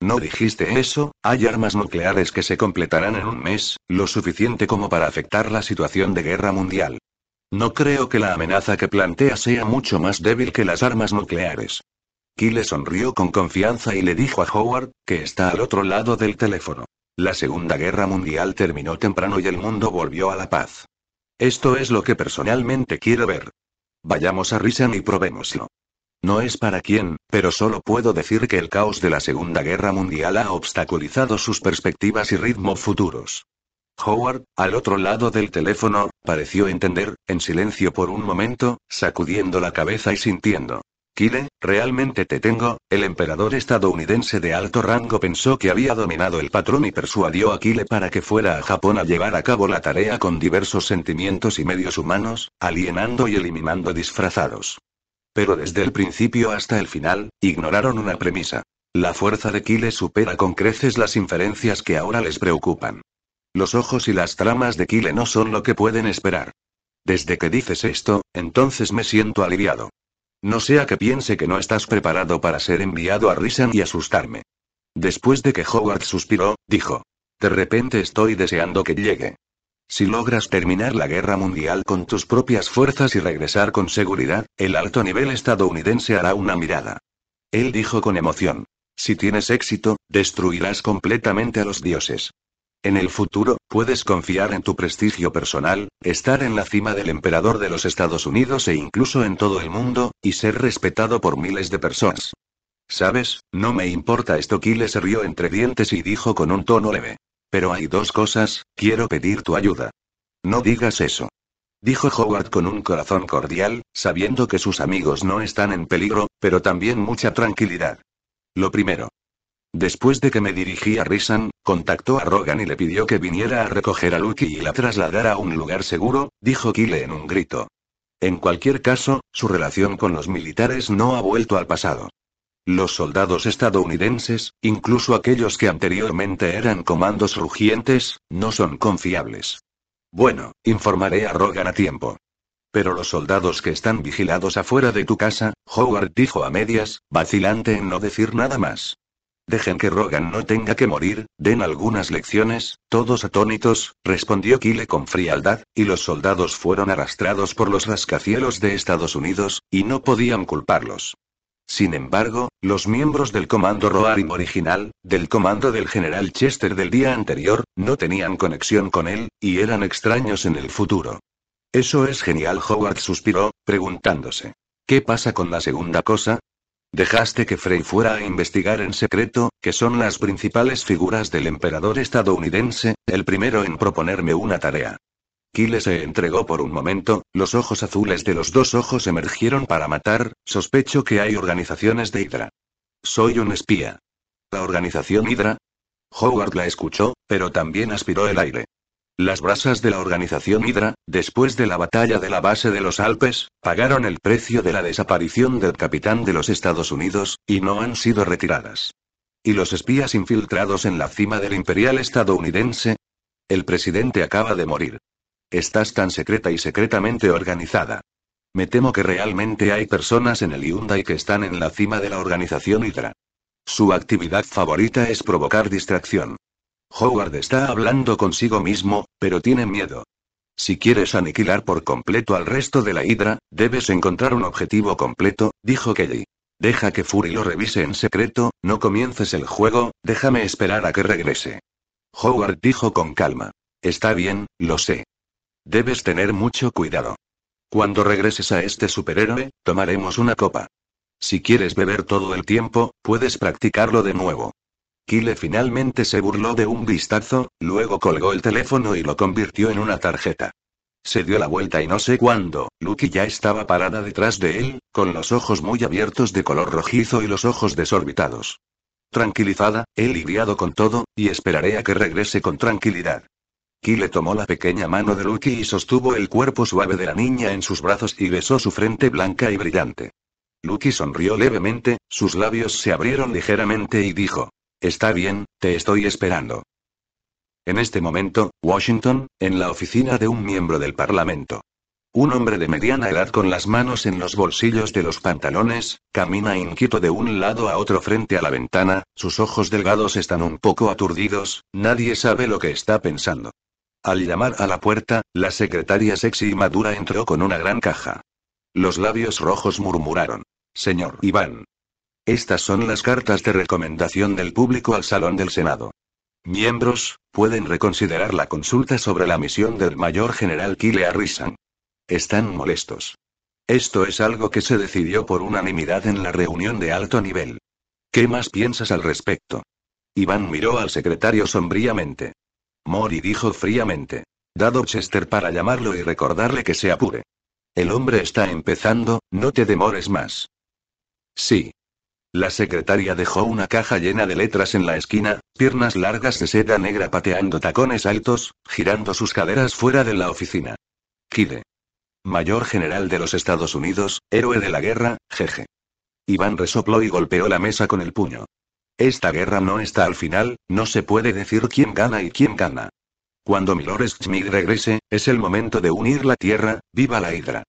No dijiste eso, hay armas nucleares que se completarán en un mes, lo suficiente como para afectar la situación de guerra mundial. No creo que la amenaza que plantea sea mucho más débil que las armas nucleares. Kyle sonrió con confianza y le dijo a Howard, que está al otro lado del teléfono. La Segunda Guerra Mundial terminó temprano y el mundo volvió a la paz. Esto es lo que personalmente quiero ver. Vayamos a Risen y probémoslo. No es para quién, pero solo puedo decir que el caos de la Segunda Guerra Mundial ha obstaculizado sus perspectivas y ritmo futuros. Howard, al otro lado del teléfono, pareció entender, en silencio por un momento, sacudiendo la cabeza y sintiendo. Kile, realmente te tengo. El emperador estadounidense de alto rango pensó que había dominado el patrón y persuadió a Kile para que fuera a Japón a llevar a cabo la tarea con diversos sentimientos y medios humanos, alienando y eliminando disfrazados. Pero desde el principio hasta el final, ignoraron una premisa. La fuerza de Kile supera con creces las inferencias que ahora les preocupan. Los ojos y las tramas de Kile no son lo que pueden esperar. Desde que dices esto, entonces me siento aliviado. No sea que piense que no estás preparado para ser enviado a Risan y asustarme. Después de que Howard suspiró, dijo. De repente estoy deseando que llegue. Si logras terminar la guerra mundial con tus propias fuerzas y regresar con seguridad, el alto nivel estadounidense hará una mirada. Él dijo con emoción. Si tienes éxito, destruirás completamente a los dioses. En el futuro, puedes confiar en tu prestigio personal, estar en la cima del emperador de los Estados Unidos e incluso en todo el mundo, y ser respetado por miles de personas. Sabes, no me importa esto. Kyle se rió entre dientes y dijo con un tono leve. Pero hay dos cosas, quiero pedir tu ayuda. No digas eso. Dijo Howard con un corazón cordial, sabiendo que sus amigos no están en peligro, pero también mucha tranquilidad. Lo primero, Después de que me dirigí a Risan, contactó a Rogan y le pidió que viniera a recoger a Lucky y la trasladara a un lugar seguro, dijo Kile en un grito. En cualquier caso, su relación con los militares no ha vuelto al pasado. Los soldados estadounidenses, incluso aquellos que anteriormente eran comandos rugientes, no son confiables. Bueno, informaré a Rogan a tiempo. Pero los soldados que están vigilados afuera de tu casa, Howard dijo a medias, vacilante en no decir nada más. Dejen que Rogan no tenga que morir, den algunas lecciones, todos atónitos, respondió Kyle con frialdad, y los soldados fueron arrastrados por los rascacielos de Estados Unidos, y no podían culparlos. Sin embargo, los miembros del comando Roarim original, del comando del general Chester del día anterior, no tenían conexión con él, y eran extraños en el futuro. Eso es genial, Howard suspiró, preguntándose. ¿Qué pasa con la segunda cosa? Dejaste que Frey fuera a investigar en secreto, que son las principales figuras del emperador estadounidense, el primero en proponerme una tarea. Kyle se entregó por un momento, los ojos azules de los dos ojos emergieron para matar, sospecho que hay organizaciones de Hydra. Soy un espía. ¿La organización Hydra? Howard la escuchó, pero también aspiró el aire. Las brasas de la organización Hydra, después de la batalla de la base de los Alpes, pagaron el precio de la desaparición del capitán de los Estados Unidos, y no han sido retiradas. ¿Y los espías infiltrados en la cima del imperial estadounidense? El presidente acaba de morir. Estás tan secreta y secretamente organizada. Me temo que realmente hay personas en el Hyundai que están en la cima de la organización Hydra. Su actividad favorita es provocar distracción. Howard está hablando consigo mismo, pero tiene miedo. Si quieres aniquilar por completo al resto de la hidra, debes encontrar un objetivo completo, dijo Kelly. Deja que Fury lo revise en secreto, no comiences el juego, déjame esperar a que regrese. Howard dijo con calma. Está bien, lo sé. Debes tener mucho cuidado. Cuando regreses a este superhéroe, tomaremos una copa. Si quieres beber todo el tiempo, puedes practicarlo de nuevo. Kyle finalmente se burló de un vistazo, luego colgó el teléfono y lo convirtió en una tarjeta. Se dio la vuelta y no sé cuándo, Lucky ya estaba parada detrás de él, con los ojos muy abiertos de color rojizo y los ojos desorbitados. Tranquilizada, he lidiado con todo, y esperaré a que regrese con tranquilidad. Kyle tomó la pequeña mano de Lucky y sostuvo el cuerpo suave de la niña en sus brazos y besó su frente blanca y brillante. Lucky sonrió levemente, sus labios se abrieron ligeramente y dijo, Está bien, te estoy esperando. En este momento, Washington, en la oficina de un miembro del Parlamento. Un hombre de mediana edad con las manos en los bolsillos de los pantalones, camina inquieto de un lado a otro frente a la ventana, sus ojos delgados están un poco aturdidos, nadie sabe lo que está pensando. Al llamar a la puerta, la secretaria sexy y madura entró con una gran caja. Los labios rojos murmuraron. Señor Iván. Estas son las cartas de recomendación del público al Salón del Senado. Miembros, pueden reconsiderar la consulta sobre la misión del mayor general Kile Arisan. Están molestos. Esto es algo que se decidió por unanimidad en la reunión de alto nivel. ¿Qué más piensas al respecto? Iván miró al secretario sombríamente. Mori dijo fríamente. Dado Chester para llamarlo y recordarle que se apure. El hombre está empezando, no te demores más. Sí, la secretaria dejó una caja llena de letras en la esquina, piernas largas de seda negra pateando tacones altos, girando sus caderas fuera de la oficina. Kide. Mayor general de los Estados Unidos, héroe de la guerra, jeje. Iván resopló y golpeó la mesa con el puño. Esta guerra no está al final, no se puede decir quién gana y quién gana. Cuando Milores Schmidt regrese, es el momento de unir la tierra, viva la hidra.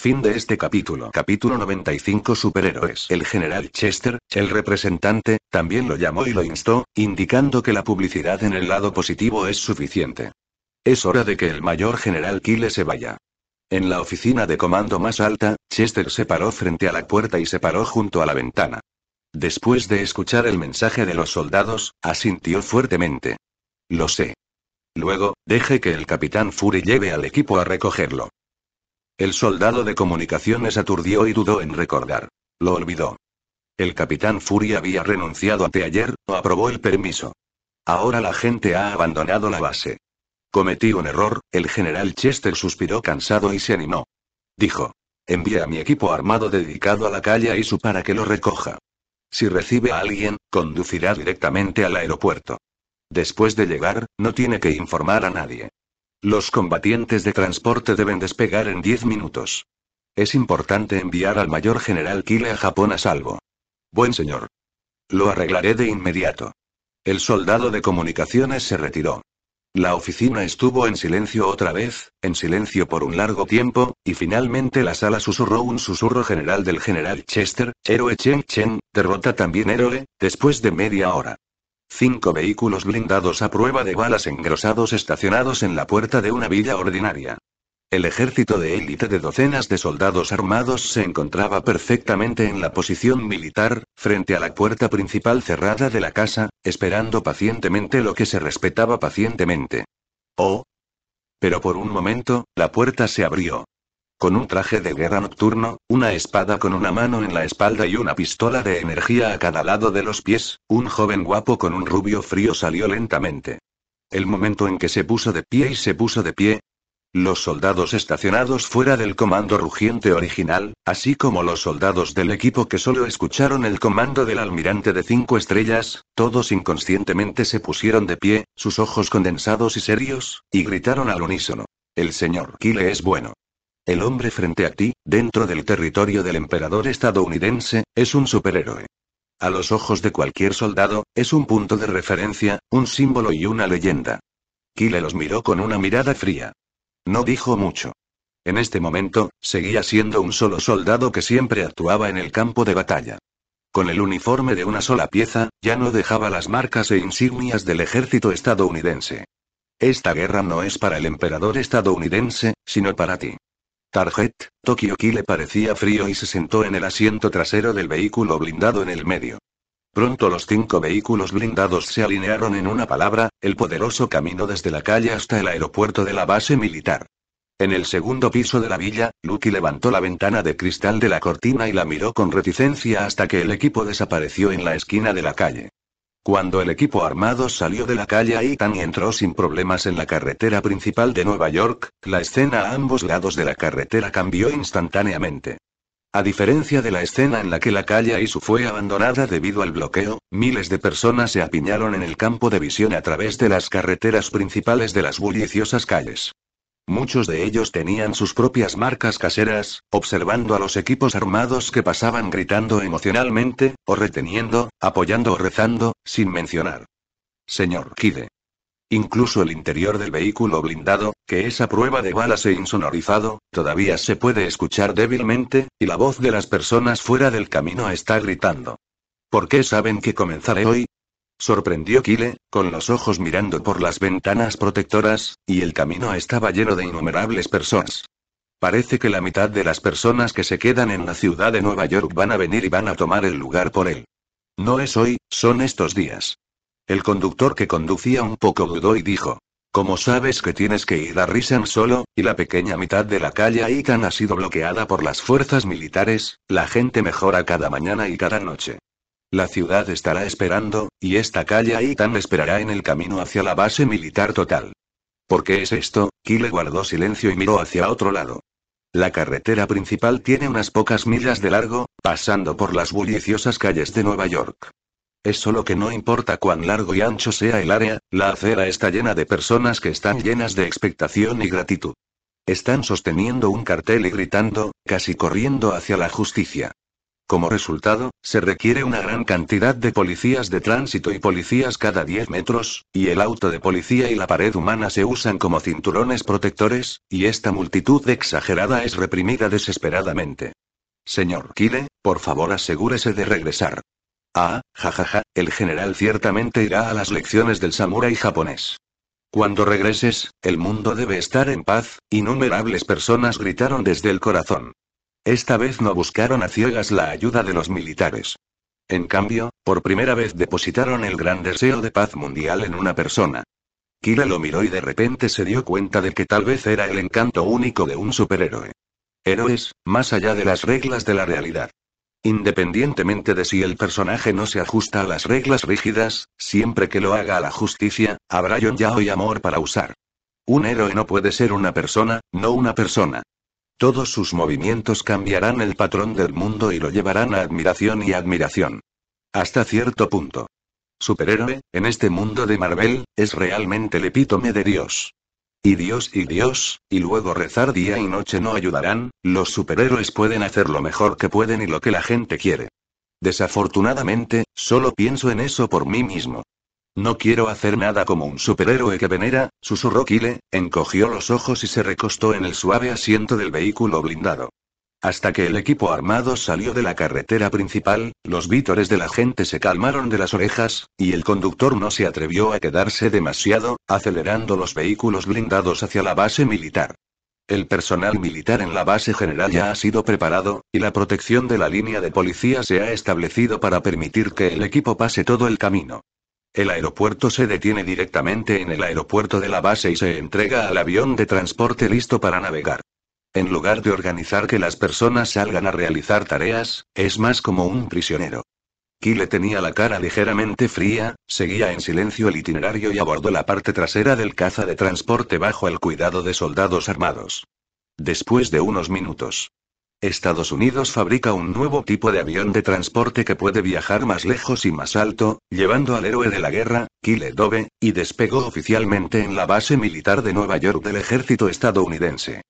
Fin de este capítulo. Capítulo 95 Superhéroes. El general Chester, el representante, también lo llamó y lo instó, indicando que la publicidad en el lado positivo es suficiente. Es hora de que el mayor general Kyle se vaya. En la oficina de comando más alta, Chester se paró frente a la puerta y se paró junto a la ventana. Después de escuchar el mensaje de los soldados, asintió fuertemente. Lo sé. Luego, deje que el capitán Fury lleve al equipo a recogerlo. El soldado de comunicaciones aturdió y dudó en recordar. Lo olvidó. El capitán Fury había renunciado anteayer, o aprobó el permiso. Ahora la gente ha abandonado la base. Cometí un error, el general Chester suspiró cansado y se animó. Dijo. Envía a mi equipo armado dedicado a la calle Isu para que lo recoja. Si recibe a alguien, conducirá directamente al aeropuerto. Después de llegar, no tiene que informar a nadie. Los combatientes de transporte deben despegar en 10 minutos. Es importante enviar al mayor general Kile a Japón a salvo. Buen señor. Lo arreglaré de inmediato. El soldado de comunicaciones se retiró. La oficina estuvo en silencio otra vez, en silencio por un largo tiempo, y finalmente la sala susurró un susurro general del general Chester, héroe Chen Chen, derrota también héroe, después de media hora. Cinco vehículos blindados a prueba de balas engrosados estacionados en la puerta de una villa ordinaria. El ejército de élite de docenas de soldados armados se encontraba perfectamente en la posición militar, frente a la puerta principal cerrada de la casa, esperando pacientemente lo que se respetaba pacientemente. Oh. Pero por un momento, la puerta se abrió. Con un traje de guerra nocturno, una espada con una mano en la espalda y una pistola de energía a cada lado de los pies, un joven guapo con un rubio frío salió lentamente. El momento en que se puso de pie y se puso de pie, los soldados estacionados fuera del comando rugiente original, así como los soldados del equipo que solo escucharon el comando del almirante de cinco estrellas, todos inconscientemente se pusieron de pie, sus ojos condensados y serios, y gritaron al unísono. El señor Kile es bueno. El hombre frente a ti, dentro del territorio del emperador estadounidense, es un superhéroe. A los ojos de cualquier soldado, es un punto de referencia, un símbolo y una leyenda. Kyle los miró con una mirada fría. No dijo mucho. En este momento, seguía siendo un solo soldado que siempre actuaba en el campo de batalla. Con el uniforme de una sola pieza, ya no dejaba las marcas e insignias del ejército estadounidense. Esta guerra no es para el emperador estadounidense, sino para ti. Target, Tokio Ki le parecía frío y se sentó en el asiento trasero del vehículo blindado en el medio. Pronto los cinco vehículos blindados se alinearon en una palabra, el poderoso camino desde la calle hasta el aeropuerto de la base militar. En el segundo piso de la villa, Lucky levantó la ventana de cristal de la cortina y la miró con reticencia hasta que el equipo desapareció en la esquina de la calle. Cuando el equipo armado salió de la calle Aitan y entró sin problemas en la carretera principal de Nueva York, la escena a ambos lados de la carretera cambió instantáneamente. A diferencia de la escena en la que la calle Aisu fue abandonada debido al bloqueo, miles de personas se apiñaron en el campo de visión a través de las carreteras principales de las bulliciosas calles. Muchos de ellos tenían sus propias marcas caseras, observando a los equipos armados que pasaban gritando emocionalmente, o reteniendo, apoyando o rezando, sin mencionar. Señor Kide. Incluso el interior del vehículo blindado, que es a prueba de balas e insonorizado, todavía se puede escuchar débilmente, y la voz de las personas fuera del camino está gritando. ¿Por qué saben que comenzaré hoy? sorprendió Kile, con los ojos mirando por las ventanas protectoras, y el camino estaba lleno de innumerables personas. Parece que la mitad de las personas que se quedan en la ciudad de Nueva York van a venir y van a tomar el lugar por él. No es hoy, son estos días. El conductor que conducía un poco dudó y dijo, como sabes que tienes que ir a Risen solo, y la pequeña mitad de la calle Aitan ha sido bloqueada por las fuerzas militares, la gente mejora cada mañana y cada noche. La ciudad estará esperando, y esta calle ahí tan esperará en el camino hacia la base militar total. ¿Por qué es esto? Kyle guardó silencio y miró hacia otro lado. La carretera principal tiene unas pocas millas de largo, pasando por las bulliciosas calles de Nueva York. Es solo que no importa cuán largo y ancho sea el área, la acera está llena de personas que están llenas de expectación y gratitud. Están sosteniendo un cartel y gritando, casi corriendo hacia la justicia. Como resultado, se requiere una gran cantidad de policías de tránsito y policías cada 10 metros, y el auto de policía y la pared humana se usan como cinturones protectores, y esta multitud exagerada es reprimida desesperadamente. Señor Kile, por favor asegúrese de regresar. Ah, jajaja, el general ciertamente irá a las lecciones del samurai japonés. Cuando regreses, el mundo debe estar en paz, innumerables personas gritaron desde el corazón. Esta vez no buscaron a ciegas la ayuda de los militares. En cambio, por primera vez depositaron el gran deseo de paz mundial en una persona. Kira lo miró y de repente se dio cuenta de que tal vez era el encanto único de un superhéroe. Héroes, más allá de las reglas de la realidad. Independientemente de si el personaje no se ajusta a las reglas rígidas, siempre que lo haga a la justicia, habrá yo ya y amor para usar. Un héroe no puede ser una persona, no una persona. Todos sus movimientos cambiarán el patrón del mundo y lo llevarán a admiración y admiración. Hasta cierto punto. Superhéroe, en este mundo de Marvel, es realmente el epítome de Dios. Y Dios y Dios, y luego rezar día y noche no ayudarán, los superhéroes pueden hacer lo mejor que pueden y lo que la gente quiere. Desafortunadamente, solo pienso en eso por mí mismo. No quiero hacer nada como un superhéroe que venera, susurró Kile. encogió los ojos y se recostó en el suave asiento del vehículo blindado. Hasta que el equipo armado salió de la carretera principal, los vítores de la gente se calmaron de las orejas, y el conductor no se atrevió a quedarse demasiado, acelerando los vehículos blindados hacia la base militar. El personal militar en la base general ya ha sido preparado, y la protección de la línea de policía se ha establecido para permitir que el equipo pase todo el camino. El aeropuerto se detiene directamente en el aeropuerto de la base y se entrega al avión de transporte listo para navegar. En lugar de organizar que las personas salgan a realizar tareas, es más como un prisionero. Kyle tenía la cara ligeramente fría, seguía en silencio el itinerario y abordó la parte trasera del caza de transporte bajo el cuidado de soldados armados. Después de unos minutos, Estados Unidos fabrica un nuevo tipo de avión de transporte que puede viajar más lejos y más alto, llevando al héroe de la guerra, Kyle Dove, y despegó oficialmente en la base militar de Nueva York del ejército estadounidense.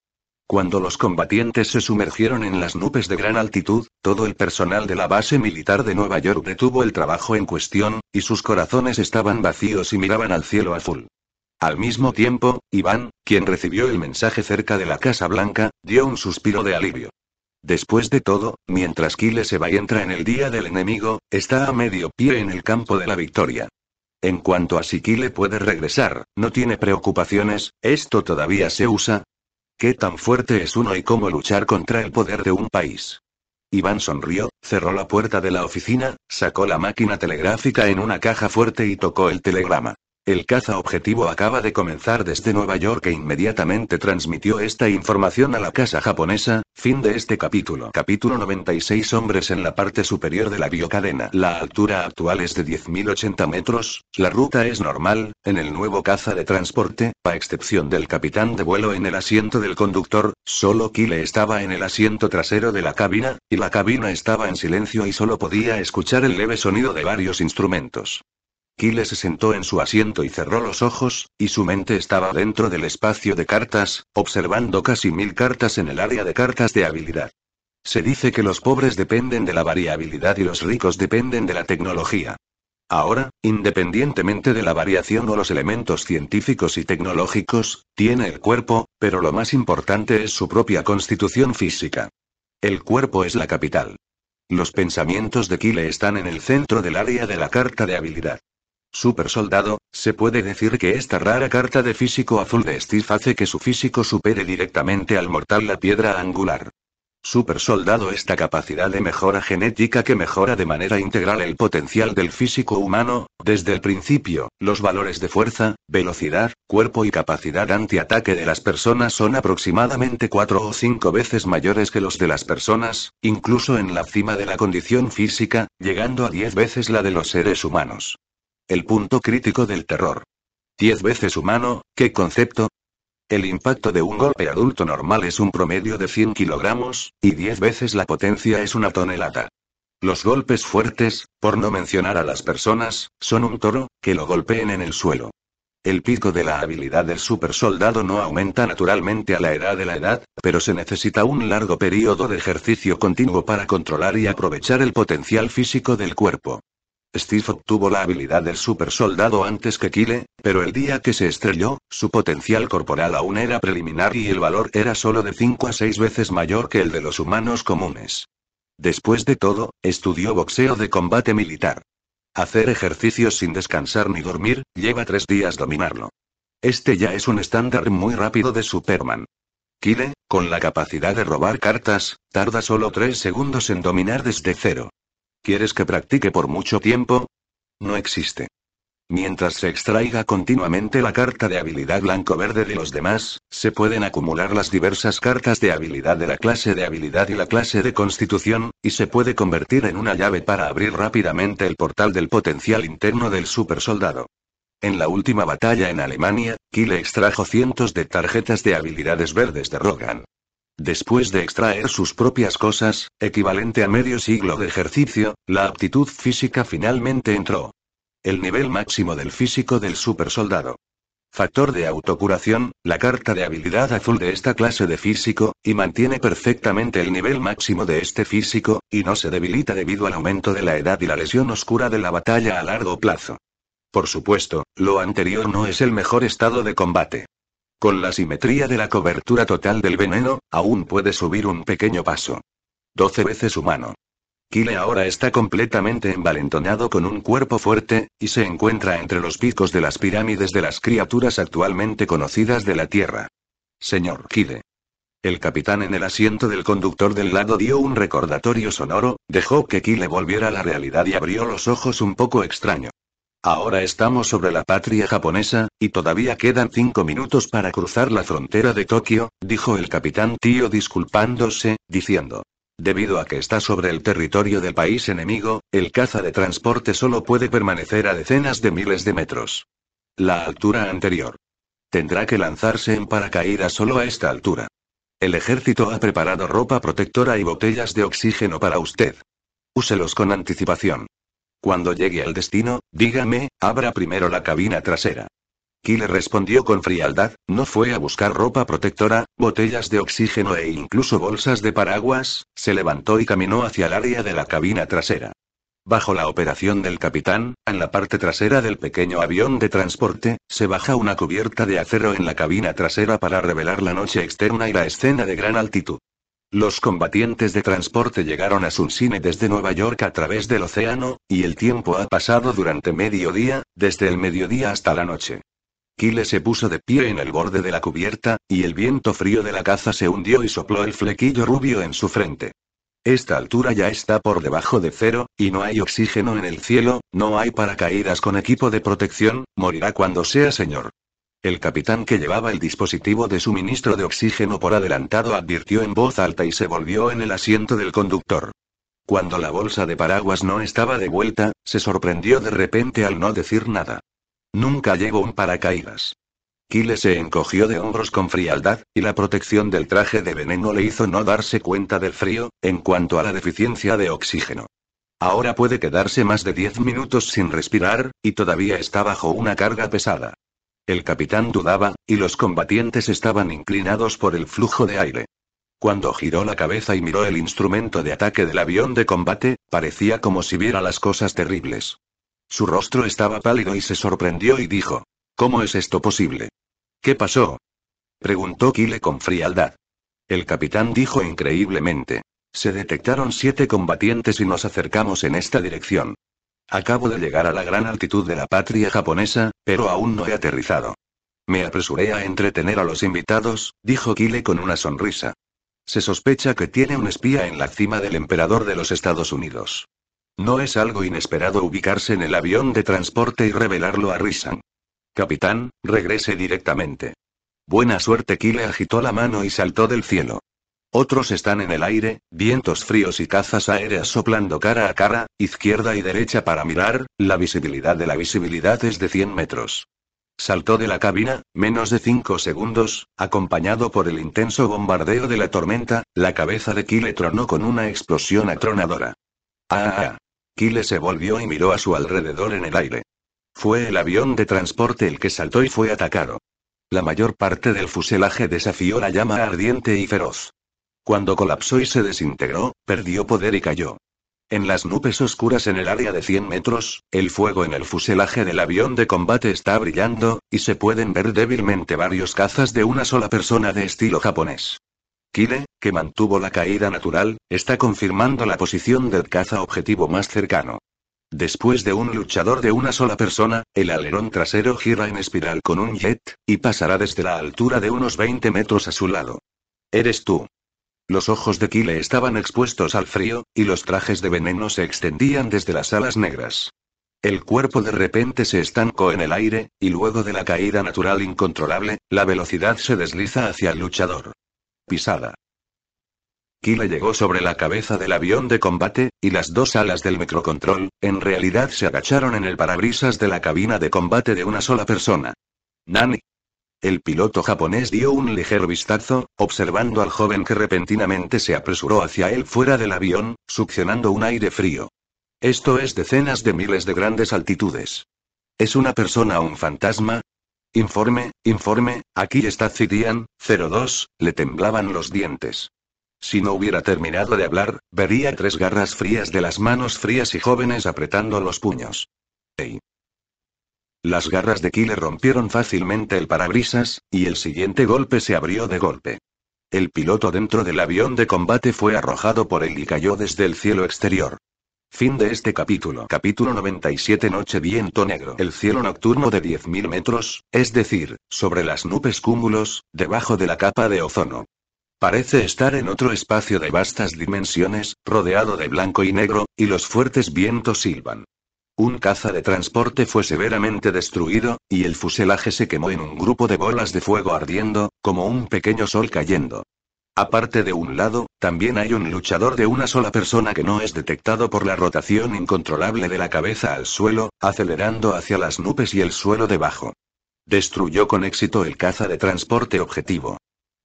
Cuando los combatientes se sumergieron en las nubes de gran altitud, todo el personal de la base militar de Nueva York detuvo el trabajo en cuestión, y sus corazones estaban vacíos y miraban al cielo azul. Al mismo tiempo, Iván, quien recibió el mensaje cerca de la Casa Blanca, dio un suspiro de alivio. Después de todo, mientras se va y entra en el día del enemigo, está a medio pie en el campo de la victoria. En cuanto a si Kyle puede regresar, no tiene preocupaciones, esto todavía se usa. ¿Qué tan fuerte es uno y cómo luchar contra el poder de un país? Iván sonrió, cerró la puerta de la oficina, sacó la máquina telegráfica en una caja fuerte y tocó el telegrama. El caza objetivo acaba de comenzar desde Nueva York e inmediatamente transmitió esta información a la casa japonesa. Fin de este capítulo. Capítulo 96 Hombres en la parte superior de la biocadena. La altura actual es de 10.080 metros, la ruta es normal, en el nuevo caza de transporte, a excepción del capitán de vuelo en el asiento del conductor, solo Kile estaba en el asiento trasero de la cabina, y la cabina estaba en silencio y solo podía escuchar el leve sonido de varios instrumentos. Kyle se sentó en su asiento y cerró los ojos, y su mente estaba dentro del espacio de cartas, observando casi mil cartas en el área de cartas de habilidad. Se dice que los pobres dependen de la variabilidad y los ricos dependen de la tecnología. Ahora, independientemente de la variación o los elementos científicos y tecnológicos, tiene el cuerpo, pero lo más importante es su propia constitución física. El cuerpo es la capital. Los pensamientos de Kyle están en el centro del área de la carta de habilidad. Super soldado, se puede decir que esta rara carta de físico azul de Steve hace que su físico supere directamente al mortal la piedra angular. Super soldado esta capacidad de mejora genética que mejora de manera integral el potencial del físico humano, desde el principio, los valores de fuerza, velocidad, cuerpo y capacidad antiataque de las personas son aproximadamente 4 o 5 veces mayores que los de las personas, incluso en la cima de la condición física, llegando a 10 veces la de los seres humanos. El punto crítico del terror. Diez veces humano, ¿qué concepto? El impacto de un golpe adulto normal es un promedio de 100 kilogramos, y 10 veces la potencia es una tonelada. Los golpes fuertes, por no mencionar a las personas, son un toro, que lo golpeen en el suelo. El pico de la habilidad del supersoldado no aumenta naturalmente a la edad de la edad, pero se necesita un largo periodo de ejercicio continuo para controlar y aprovechar el potencial físico del cuerpo. Steve obtuvo la habilidad del supersoldado antes que Kyle, pero el día que se estrelló, su potencial corporal aún era preliminar y el valor era solo de 5 a 6 veces mayor que el de los humanos comunes. Después de todo, estudió boxeo de combate militar. Hacer ejercicios sin descansar ni dormir, lleva tres días dominarlo. Este ya es un estándar muy rápido de Superman. Kyle, con la capacidad de robar cartas, tarda solo 3 segundos en dominar desde cero. ¿Quieres que practique por mucho tiempo? No existe. Mientras se extraiga continuamente la carta de habilidad blanco-verde de los demás, se pueden acumular las diversas cartas de habilidad de la clase de habilidad y la clase de constitución, y se puede convertir en una llave para abrir rápidamente el portal del potencial interno del supersoldado. En la última batalla en Alemania, Kille extrajo cientos de tarjetas de habilidades verdes de Rogan. Después de extraer sus propias cosas, equivalente a medio siglo de ejercicio, la aptitud física finalmente entró. El nivel máximo del físico del supersoldado. Factor de autocuración, la carta de habilidad azul de esta clase de físico, y mantiene perfectamente el nivel máximo de este físico, y no se debilita debido al aumento de la edad y la lesión oscura de la batalla a largo plazo. Por supuesto, lo anterior no es el mejor estado de combate. Con la simetría de la cobertura total del veneno, aún puede subir un pequeño paso. 12 veces humano. Kyle ahora está completamente envalentonado con un cuerpo fuerte, y se encuentra entre los picos de las pirámides de las criaturas actualmente conocidas de la Tierra. Señor Kyle. El capitán en el asiento del conductor del lado dio un recordatorio sonoro, dejó que Kyle volviera a la realidad y abrió los ojos un poco extraño. Ahora estamos sobre la patria japonesa, y todavía quedan cinco minutos para cruzar la frontera de Tokio, dijo el capitán Tío disculpándose, diciendo. Debido a que está sobre el territorio del país enemigo, el caza de transporte solo puede permanecer a decenas de miles de metros. La altura anterior. Tendrá que lanzarse en paracaídas solo a esta altura. El ejército ha preparado ropa protectora y botellas de oxígeno para usted. Úselos con anticipación. Cuando llegue al destino, dígame, abra primero la cabina trasera. Kyle respondió con frialdad, no fue a buscar ropa protectora, botellas de oxígeno e incluso bolsas de paraguas, se levantó y caminó hacia el área de la cabina trasera. Bajo la operación del capitán, en la parte trasera del pequeño avión de transporte, se baja una cubierta de acero en la cabina trasera para revelar la noche externa y la escena de gran altitud. Los combatientes de transporte llegaron a cine desde Nueva York a través del océano, y el tiempo ha pasado durante mediodía, desde el mediodía hasta la noche. Kyle se puso de pie en el borde de la cubierta, y el viento frío de la caza se hundió y sopló el flequillo rubio en su frente. Esta altura ya está por debajo de cero, y no hay oxígeno en el cielo, no hay paracaídas con equipo de protección, morirá cuando sea señor. El capitán que llevaba el dispositivo de suministro de oxígeno por adelantado advirtió en voz alta y se volvió en el asiento del conductor. Cuando la bolsa de paraguas no estaba de vuelta, se sorprendió de repente al no decir nada. Nunca llevo un paracaídas. Kyle se encogió de hombros con frialdad, y la protección del traje de veneno le hizo no darse cuenta del frío, en cuanto a la deficiencia de oxígeno. Ahora puede quedarse más de diez minutos sin respirar, y todavía está bajo una carga pesada. El capitán dudaba, y los combatientes estaban inclinados por el flujo de aire. Cuando giró la cabeza y miró el instrumento de ataque del avión de combate, parecía como si viera las cosas terribles. Su rostro estaba pálido y se sorprendió y dijo, ¿Cómo es esto posible? ¿Qué pasó? preguntó Kile con frialdad. El capitán dijo increíblemente, se detectaron siete combatientes y nos acercamos en esta dirección. Acabo de llegar a la gran altitud de la patria japonesa, pero aún no he aterrizado. Me apresuré a entretener a los invitados, dijo Kile con una sonrisa. Se sospecha que tiene un espía en la cima del emperador de los Estados Unidos. No es algo inesperado ubicarse en el avión de transporte y revelarlo a Risan. Capitán, regrese directamente. Buena suerte, Kile agitó la mano y saltó del cielo. Otros están en el aire, vientos fríos y cazas aéreas soplando cara a cara, izquierda y derecha para mirar, la visibilidad de la visibilidad es de 100 metros. Saltó de la cabina, menos de 5 segundos, acompañado por el intenso bombardeo de la tormenta, la cabeza de Kyle tronó con una explosión atronadora. ¡Ah! ah, ah. se volvió y miró a su alrededor en el aire. Fue el avión de transporte el que saltó y fue atacado. La mayor parte del fuselaje desafió la llama ardiente y feroz. Cuando colapsó y se desintegró, perdió poder y cayó. En las nubes oscuras en el área de 100 metros, el fuego en el fuselaje del avión de combate está brillando, y se pueden ver débilmente varios cazas de una sola persona de estilo japonés. Kile, que mantuvo la caída natural, está confirmando la posición del caza objetivo más cercano. Después de un luchador de una sola persona, el alerón trasero gira en espiral con un jet, y pasará desde la altura de unos 20 metros a su lado. Eres tú. Los ojos de Kyle estaban expuestos al frío, y los trajes de veneno se extendían desde las alas negras. El cuerpo de repente se estancó en el aire, y luego de la caída natural incontrolable, la velocidad se desliza hacia el luchador. Pisada. Kyle llegó sobre la cabeza del avión de combate, y las dos alas del microcontrol, en realidad se agacharon en el parabrisas de la cabina de combate de una sola persona. Nani, el piloto japonés dio un ligero vistazo, observando al joven que repentinamente se apresuró hacia él fuera del avión, succionando un aire frío. Esto es decenas de miles de grandes altitudes. ¿Es una persona o un fantasma? Informe, informe, aquí está Cidian, 02, le temblaban los dientes. Si no hubiera terminado de hablar, vería tres garras frías de las manos frías y jóvenes apretando los puños. Las garras de Kyle rompieron fácilmente el parabrisas, y el siguiente golpe se abrió de golpe. El piloto dentro del avión de combate fue arrojado por él y cayó desde el cielo exterior. Fin de este capítulo. Capítulo 97 Noche Viento Negro. El cielo nocturno de 10.000 metros, es decir, sobre las nubes cúmulos, debajo de la capa de ozono. Parece estar en otro espacio de vastas dimensiones, rodeado de blanco y negro, y los fuertes vientos silban. Un caza de transporte fue severamente destruido, y el fuselaje se quemó en un grupo de bolas de fuego ardiendo, como un pequeño sol cayendo. Aparte de un lado, también hay un luchador de una sola persona que no es detectado por la rotación incontrolable de la cabeza al suelo, acelerando hacia las nubes y el suelo debajo. Destruyó con éxito el caza de transporte objetivo.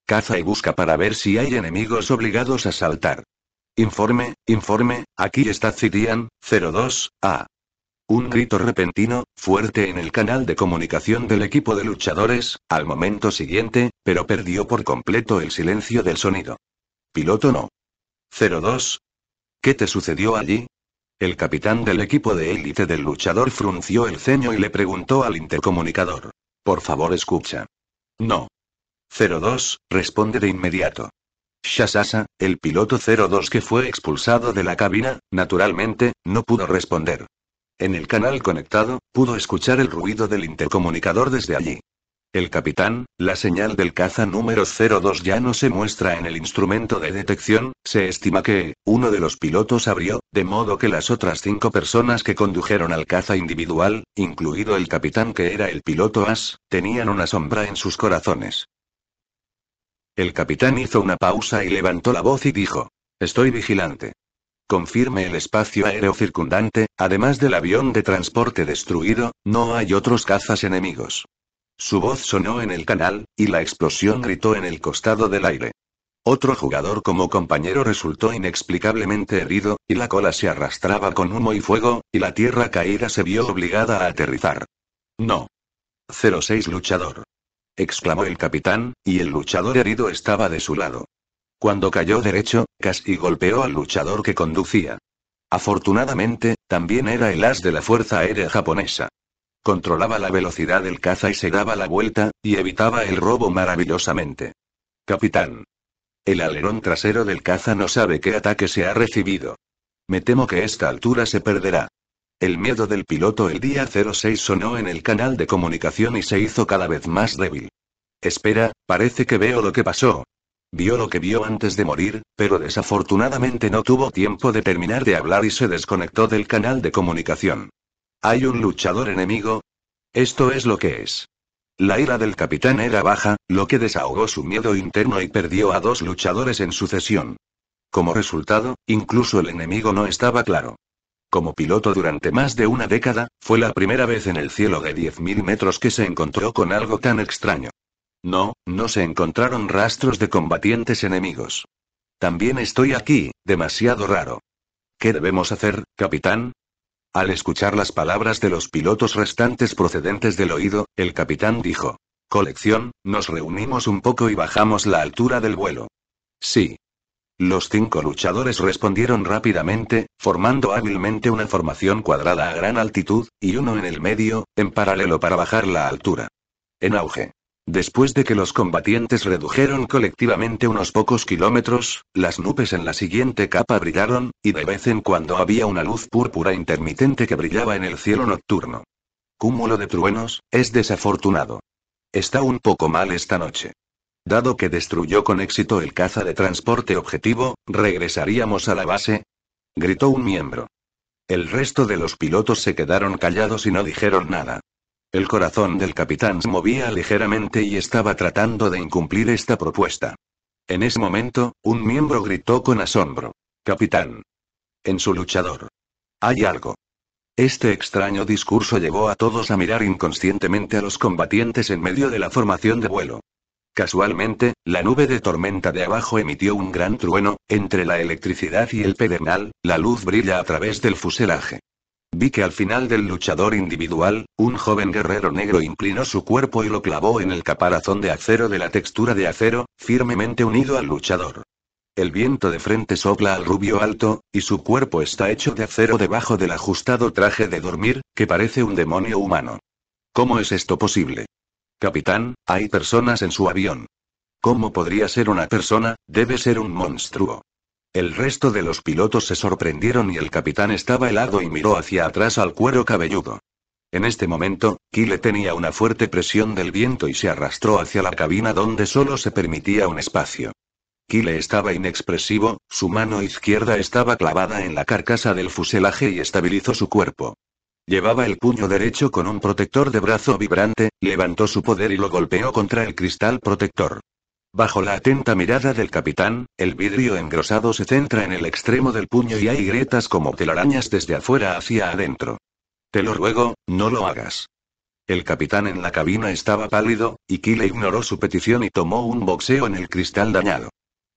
Caza y busca para ver si hay enemigos obligados a saltar. Informe, informe, aquí está Cidian, 02, A. Un grito repentino, fuerte en el canal de comunicación del equipo de luchadores, al momento siguiente, pero perdió por completo el silencio del sonido. Piloto no. 02. ¿Qué te sucedió allí? El capitán del equipo de élite del luchador frunció el ceño y le preguntó al intercomunicador. Por favor, escucha. No. 02, responde de inmediato. Shasasa, el piloto 02 que fue expulsado de la cabina, naturalmente, no pudo responder. En el canal conectado, pudo escuchar el ruido del intercomunicador desde allí. El capitán, la señal del caza número 02 ya no se muestra en el instrumento de detección, se estima que, uno de los pilotos abrió, de modo que las otras cinco personas que condujeron al caza individual, incluido el capitán que era el piloto AS, tenían una sombra en sus corazones. El capitán hizo una pausa y levantó la voz y dijo, Estoy vigilante confirme el espacio aéreo circundante, además del avión de transporte destruido, no hay otros cazas enemigos. Su voz sonó en el canal, y la explosión gritó en el costado del aire. Otro jugador como compañero resultó inexplicablemente herido, y la cola se arrastraba con humo y fuego, y la tierra caída se vio obligada a aterrizar. No. 06 luchador. exclamó el capitán, y el luchador herido estaba de su lado. Cuando cayó derecho, casi golpeó al luchador que conducía. Afortunadamente, también era el as de la Fuerza Aérea japonesa. Controlaba la velocidad del caza y se daba la vuelta, y evitaba el robo maravillosamente. Capitán. El alerón trasero del caza no sabe qué ataque se ha recibido. Me temo que esta altura se perderá. El miedo del piloto el día 06 sonó en el canal de comunicación y se hizo cada vez más débil. Espera, parece que veo lo que pasó, Vio lo que vio antes de morir, pero desafortunadamente no tuvo tiempo de terminar de hablar y se desconectó del canal de comunicación. ¿Hay un luchador enemigo? Esto es lo que es. La ira del capitán era baja, lo que desahogó su miedo interno y perdió a dos luchadores en sucesión. Como resultado, incluso el enemigo no estaba claro. Como piloto durante más de una década, fue la primera vez en el cielo de 10.000 metros que se encontró con algo tan extraño. No, no se encontraron rastros de combatientes enemigos. También estoy aquí, demasiado raro. ¿Qué debemos hacer, capitán? Al escuchar las palabras de los pilotos restantes procedentes del oído, el capitán dijo. Colección, nos reunimos un poco y bajamos la altura del vuelo. Sí. Los cinco luchadores respondieron rápidamente, formando hábilmente una formación cuadrada a gran altitud, y uno en el medio, en paralelo para bajar la altura. En auge. Después de que los combatientes redujeron colectivamente unos pocos kilómetros, las nubes en la siguiente capa brillaron, y de vez en cuando había una luz púrpura intermitente que brillaba en el cielo nocturno. Cúmulo de truenos, es desafortunado. Está un poco mal esta noche. Dado que destruyó con éxito el caza de transporte objetivo, ¿regresaríamos a la base? gritó un miembro. El resto de los pilotos se quedaron callados y no dijeron nada. El corazón del capitán se movía ligeramente y estaba tratando de incumplir esta propuesta. En ese momento, un miembro gritó con asombro. Capitán. En su luchador. Hay algo. Este extraño discurso llevó a todos a mirar inconscientemente a los combatientes en medio de la formación de vuelo. Casualmente, la nube de tormenta de abajo emitió un gran trueno, entre la electricidad y el pedernal, la luz brilla a través del fuselaje. Vi que al final del luchador individual, un joven guerrero negro inclinó su cuerpo y lo clavó en el caparazón de acero de la textura de acero, firmemente unido al luchador. El viento de frente sopla al rubio alto, y su cuerpo está hecho de acero debajo del ajustado traje de dormir, que parece un demonio humano. ¿Cómo es esto posible? Capitán, hay personas en su avión. ¿Cómo podría ser una persona? Debe ser un monstruo. El resto de los pilotos se sorprendieron y el capitán estaba helado y miró hacia atrás al cuero cabelludo. En este momento, Kyle tenía una fuerte presión del viento y se arrastró hacia la cabina donde solo se permitía un espacio. Kyle estaba inexpresivo, su mano izquierda estaba clavada en la carcasa del fuselaje y estabilizó su cuerpo. Llevaba el puño derecho con un protector de brazo vibrante, levantó su poder y lo golpeó contra el cristal protector. Bajo la atenta mirada del capitán, el vidrio engrosado se centra en el extremo del puño y hay grietas como telarañas desde afuera hacia adentro. Te lo ruego, no lo hagas. El capitán en la cabina estaba pálido, y Kyle ignoró su petición y tomó un boxeo en el cristal dañado.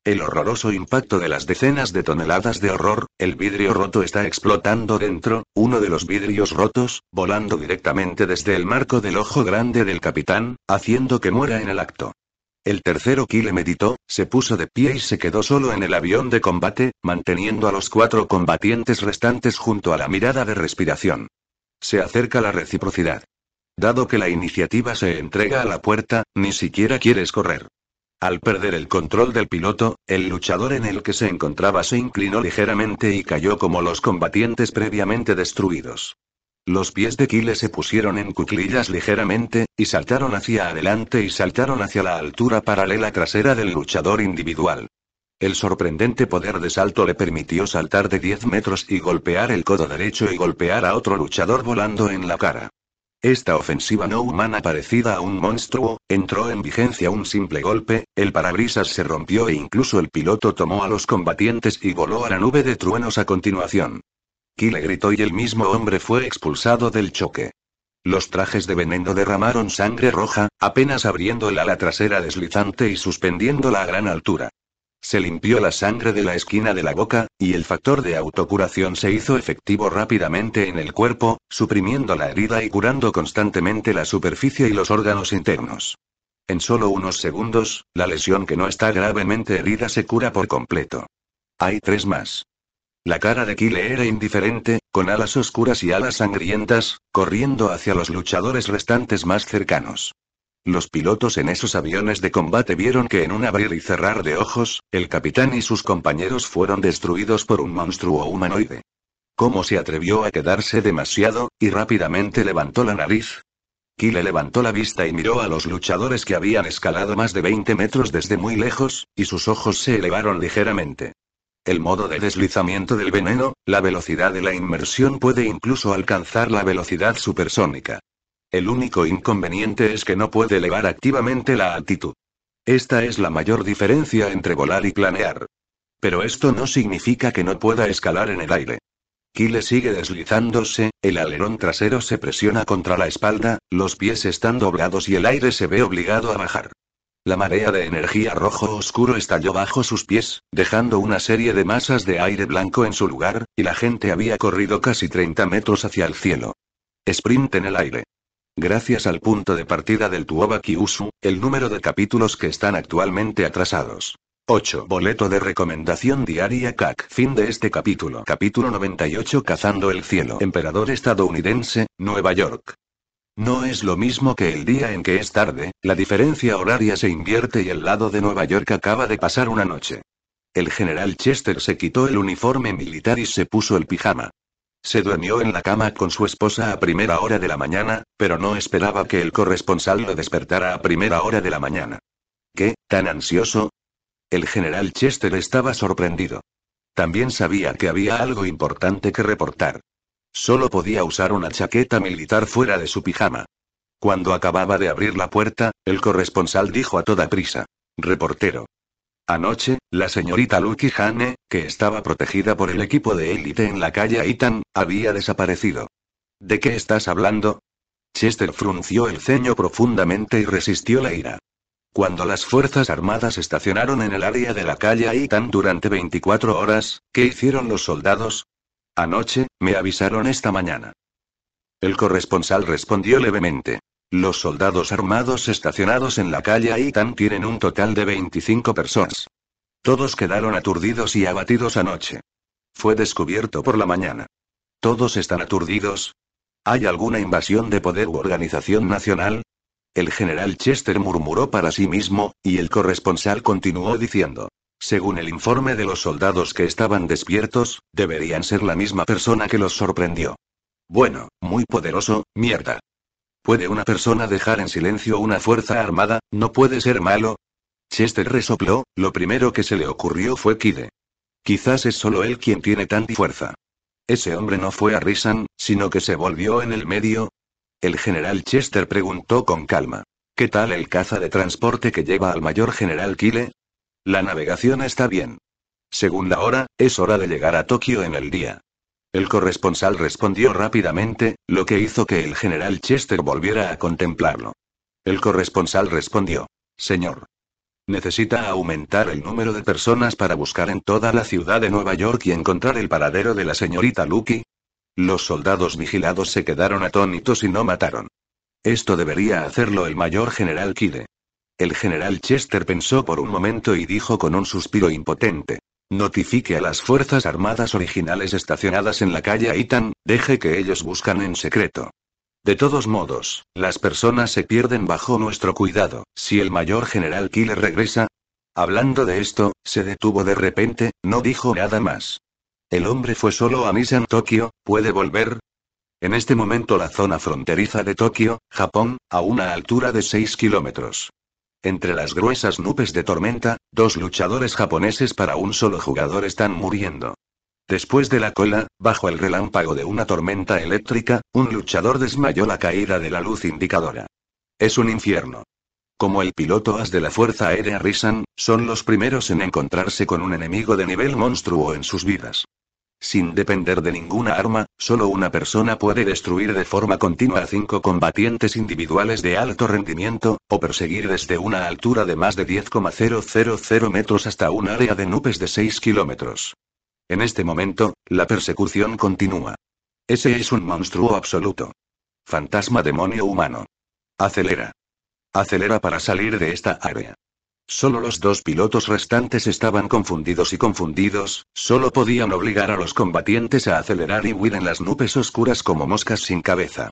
El horroroso impacto de las decenas de toneladas de horror, el vidrio roto está explotando dentro, uno de los vidrios rotos, volando directamente desde el marco del ojo grande del capitán, haciendo que muera en el acto. El tercero Kyle meditó, se puso de pie y se quedó solo en el avión de combate, manteniendo a los cuatro combatientes restantes junto a la mirada de respiración. Se acerca la reciprocidad. Dado que la iniciativa se entrega a la puerta, ni siquiera quieres correr. Al perder el control del piloto, el luchador en el que se encontraba se inclinó ligeramente y cayó como los combatientes previamente destruidos. Los pies de Kyle se pusieron en cuclillas ligeramente, y saltaron hacia adelante y saltaron hacia la altura paralela trasera del luchador individual. El sorprendente poder de salto le permitió saltar de 10 metros y golpear el codo derecho y golpear a otro luchador volando en la cara. Esta ofensiva no humana parecida a un monstruo, entró en vigencia un simple golpe, el parabrisas se rompió e incluso el piloto tomó a los combatientes y voló a la nube de truenos a continuación le gritó y el mismo hombre fue expulsado del choque. Los trajes de veneno derramaron sangre roja, apenas abriendo el ala trasera deslizante y suspendiéndola a gran altura. Se limpió la sangre de la esquina de la boca, y el factor de autocuración se hizo efectivo rápidamente en el cuerpo, suprimiendo la herida y curando constantemente la superficie y los órganos internos. En solo unos segundos, la lesión que no está gravemente herida se cura por completo. Hay tres más. La cara de Kyle era indiferente, con alas oscuras y alas sangrientas, corriendo hacia los luchadores restantes más cercanos. Los pilotos en esos aviones de combate vieron que en un abrir y cerrar de ojos, el capitán y sus compañeros fueron destruidos por un monstruo humanoide. ¿Cómo se atrevió a quedarse demasiado, y rápidamente levantó la nariz? Kyle levantó la vista y miró a los luchadores que habían escalado más de 20 metros desde muy lejos, y sus ojos se elevaron ligeramente el modo de deslizamiento del veneno, la velocidad de la inmersión puede incluso alcanzar la velocidad supersónica. El único inconveniente es que no puede elevar activamente la altitud. Esta es la mayor diferencia entre volar y planear. Pero esto no significa que no pueda escalar en el aire. Kyle sigue deslizándose, el alerón trasero se presiona contra la espalda, los pies están doblados y el aire se ve obligado a bajar. La marea de energía rojo oscuro estalló bajo sus pies, dejando una serie de masas de aire blanco en su lugar, y la gente había corrido casi 30 metros hacia el cielo. Sprint en el aire. Gracias al punto de partida del Tuoba Kyushu, el número de capítulos que están actualmente atrasados. 8. Boleto de recomendación diaria CAC. Fin de este capítulo. Capítulo 98 Cazando el cielo. Emperador estadounidense, Nueva York. No es lo mismo que el día en que es tarde, la diferencia horaria se invierte y el lado de Nueva York acaba de pasar una noche. El general Chester se quitó el uniforme militar y se puso el pijama. Se durmió en la cama con su esposa a primera hora de la mañana, pero no esperaba que el corresponsal lo despertara a primera hora de la mañana. ¿Qué, tan ansioso? El general Chester estaba sorprendido. También sabía que había algo importante que reportar. Solo podía usar una chaqueta militar fuera de su pijama. Cuando acababa de abrir la puerta, el corresponsal dijo a toda prisa. Reportero. Anoche, la señorita Lucky Hane, que estaba protegida por el equipo de élite en la calle Itan, había desaparecido. ¿De qué estás hablando? Chester frunció el ceño profundamente y resistió la ira. Cuando las Fuerzas Armadas estacionaron en el área de la calle Itan durante 24 horas, ¿qué hicieron los soldados? Anoche, me avisaron esta mañana. El corresponsal respondió levemente. Los soldados armados estacionados en la calle Aitán tienen un total de 25 personas. Todos quedaron aturdidos y abatidos anoche. Fue descubierto por la mañana. Todos están aturdidos. ¿Hay alguna invasión de poder u organización nacional? El general Chester murmuró para sí mismo, y el corresponsal continuó diciendo. Según el informe de los soldados que estaban despiertos, deberían ser la misma persona que los sorprendió. Bueno, muy poderoso, mierda. ¿Puede una persona dejar en silencio una fuerza armada? ¿No puede ser malo? Chester resopló, lo primero que se le ocurrió fue Kide. Quizás es solo él quien tiene tanta fuerza. Ese hombre no fue a Risan, sino que se volvió en el medio. El general Chester preguntó con calma. ¿Qué tal el caza de transporte que lleva al mayor general Kile? La navegación está bien. Segunda hora, es hora de llegar a Tokio en el día. El corresponsal respondió rápidamente, lo que hizo que el general Chester volviera a contemplarlo. El corresponsal respondió, Señor. Necesita aumentar el número de personas para buscar en toda la ciudad de Nueva York y encontrar el paradero de la señorita Lucky. Los soldados vigilados se quedaron atónitos y no mataron. Esto debería hacerlo el mayor general Kide. El general Chester pensó por un momento y dijo con un suspiro impotente. Notifique a las Fuerzas Armadas originales estacionadas en la calle Aitan, deje que ellos buscan en secreto. De todos modos, las personas se pierden bajo nuestro cuidado, si el mayor general Killer regresa. Hablando de esto, se detuvo de repente, no dijo nada más. El hombre fue solo a Misan Tokio, ¿puede volver? En este momento la zona fronteriza de Tokio, Japón, a una altura de 6 kilómetros. Entre las gruesas nubes de tormenta, dos luchadores japoneses para un solo jugador están muriendo. Después de la cola, bajo el relámpago de una tormenta eléctrica, un luchador desmayó la caída de la luz indicadora. Es un infierno. Como el piloto as de la Fuerza Aérea Risan, son los primeros en encontrarse con un enemigo de nivel monstruo en sus vidas. Sin depender de ninguna arma, solo una persona puede destruir de forma continua a cinco combatientes individuales de alto rendimiento, o perseguir desde una altura de más de 10,000 metros hasta un área de nubes de 6 kilómetros. En este momento, la persecución continúa. Ese es un monstruo absoluto. Fantasma demonio humano. Acelera. Acelera para salir de esta área. Solo los dos pilotos restantes estaban confundidos y confundidos, solo podían obligar a los combatientes a acelerar y huir en las nubes oscuras como moscas sin cabeza.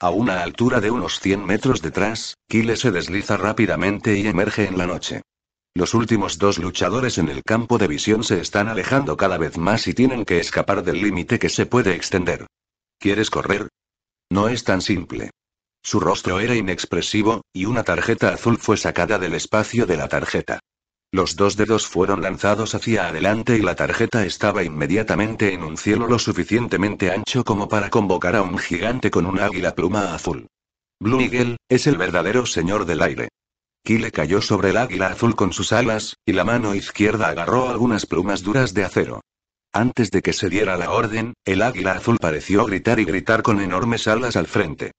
A una altura de unos 100 metros detrás, Kile se desliza rápidamente y emerge en la noche. Los últimos dos luchadores en el campo de visión se están alejando cada vez más y tienen que escapar del límite que se puede extender. ¿Quieres correr? No es tan simple. Su rostro era inexpresivo, y una tarjeta azul fue sacada del espacio de la tarjeta. Los dos dedos fueron lanzados hacia adelante y la tarjeta estaba inmediatamente en un cielo lo suficientemente ancho como para convocar a un gigante con un águila pluma azul. Blue Eagle, es el verdadero señor del aire. Kyle cayó sobre el águila azul con sus alas, y la mano izquierda agarró algunas plumas duras de acero. Antes de que se diera la orden, el águila azul pareció gritar y gritar con enormes alas al frente.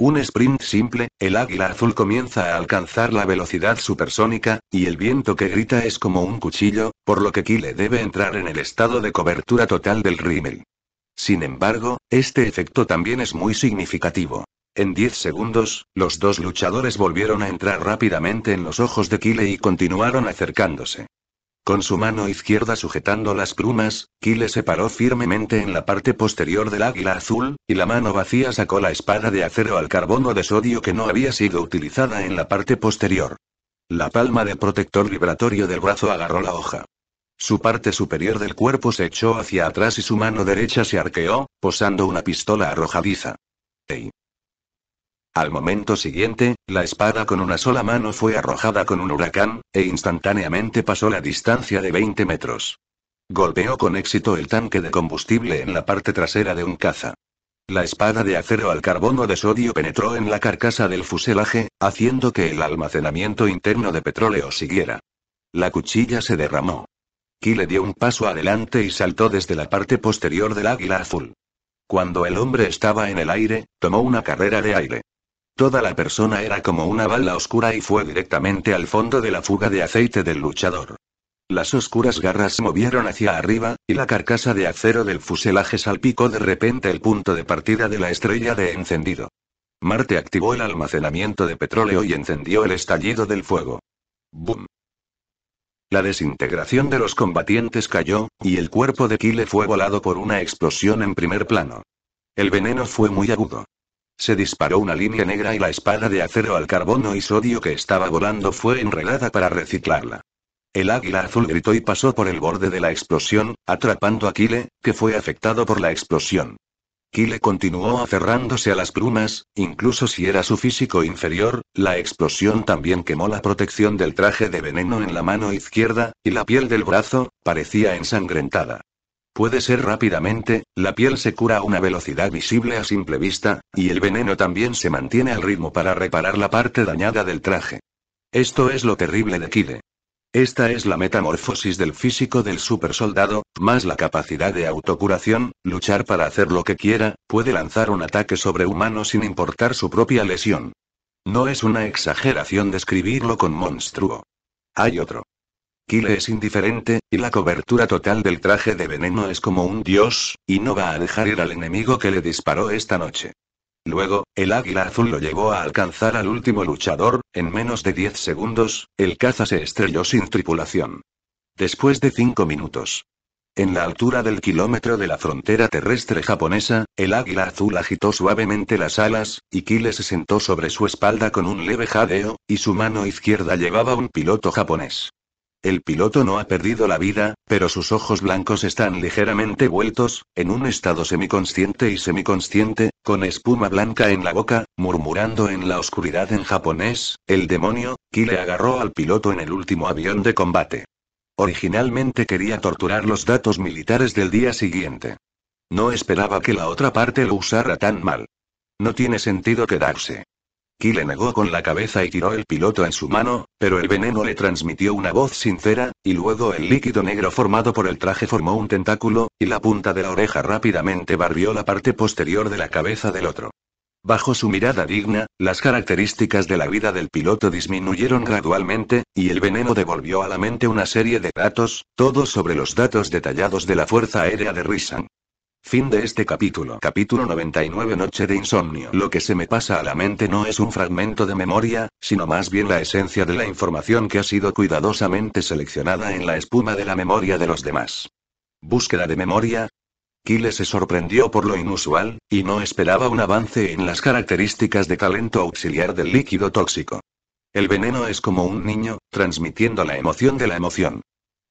Un sprint simple, el águila azul comienza a alcanzar la velocidad supersónica, y el viento que grita es como un cuchillo, por lo que Kyle debe entrar en el estado de cobertura total del rímel. Sin embargo, este efecto también es muy significativo. En 10 segundos, los dos luchadores volvieron a entrar rápidamente en los ojos de Kyle y continuaron acercándose. Con su mano izquierda sujetando las plumas, Kyle se paró firmemente en la parte posterior del águila azul, y la mano vacía sacó la espada de acero al carbono de sodio que no había sido utilizada en la parte posterior. La palma de protector vibratorio del brazo agarró la hoja. Su parte superior del cuerpo se echó hacia atrás y su mano derecha se arqueó, posando una pistola arrojadiza. ¡Ey! Al momento siguiente, la espada con una sola mano fue arrojada con un huracán, e instantáneamente pasó la distancia de 20 metros. Golpeó con éxito el tanque de combustible en la parte trasera de un caza. La espada de acero al carbono de sodio penetró en la carcasa del fuselaje, haciendo que el almacenamiento interno de petróleo siguiera. La cuchilla se derramó. le dio un paso adelante y saltó desde la parte posterior del águila azul. Cuando el hombre estaba en el aire, tomó una carrera de aire. Toda la persona era como una bala oscura y fue directamente al fondo de la fuga de aceite del luchador. Las oscuras garras se movieron hacia arriba, y la carcasa de acero del fuselaje salpicó de repente el punto de partida de la estrella de encendido. Marte activó el almacenamiento de petróleo y encendió el estallido del fuego. ¡Bum! La desintegración de los combatientes cayó, y el cuerpo de Kile fue volado por una explosión en primer plano. El veneno fue muy agudo. Se disparó una línea negra y la espada de acero al carbono y sodio que estaba volando fue enredada para reciclarla. El águila azul gritó y pasó por el borde de la explosión, atrapando a Kile, que fue afectado por la explosión. Kile continuó aferrándose a las plumas, incluso si era su físico inferior, la explosión también quemó la protección del traje de veneno en la mano izquierda, y la piel del brazo, parecía ensangrentada. Puede ser rápidamente, la piel se cura a una velocidad visible a simple vista, y el veneno también se mantiene al ritmo para reparar la parte dañada del traje. Esto es lo terrible de Kide. Esta es la metamorfosis del físico del supersoldado, más la capacidad de autocuración, luchar para hacer lo que quiera, puede lanzar un ataque sobrehumano sin importar su propia lesión. No es una exageración describirlo con monstruo. Hay otro. Kile es indiferente, y la cobertura total del traje de veneno es como un dios, y no va a dejar ir al enemigo que le disparó esta noche. Luego, el águila azul lo llevó a alcanzar al último luchador, en menos de 10 segundos, el caza se estrelló sin tripulación. Después de 5 minutos. En la altura del kilómetro de la frontera terrestre japonesa, el águila azul agitó suavemente las alas, y Kile se sentó sobre su espalda con un leve jadeo, y su mano izquierda llevaba un piloto japonés. El piloto no ha perdido la vida, pero sus ojos blancos están ligeramente vueltos, en un estado semiconsciente y semiconsciente, con espuma blanca en la boca, murmurando en la oscuridad en japonés, el demonio, le agarró al piloto en el último avión de combate. Originalmente quería torturar los datos militares del día siguiente. No esperaba que la otra parte lo usara tan mal. No tiene sentido quedarse le negó con la cabeza y tiró el piloto en su mano, pero el veneno le transmitió una voz sincera, y luego el líquido negro formado por el traje formó un tentáculo, y la punta de la oreja rápidamente barrió la parte posterior de la cabeza del otro. Bajo su mirada digna, las características de la vida del piloto disminuyeron gradualmente, y el veneno devolvió a la mente una serie de datos, todos sobre los datos detallados de la Fuerza Aérea de Risan. Fin de este capítulo. Capítulo 99 Noche de insomnio. Lo que se me pasa a la mente no es un fragmento de memoria, sino más bien la esencia de la información que ha sido cuidadosamente seleccionada en la espuma de la memoria de los demás. Búsqueda de memoria. Kyle se sorprendió por lo inusual, y no esperaba un avance en las características de talento auxiliar del líquido tóxico. El veneno es como un niño, transmitiendo la emoción de la emoción.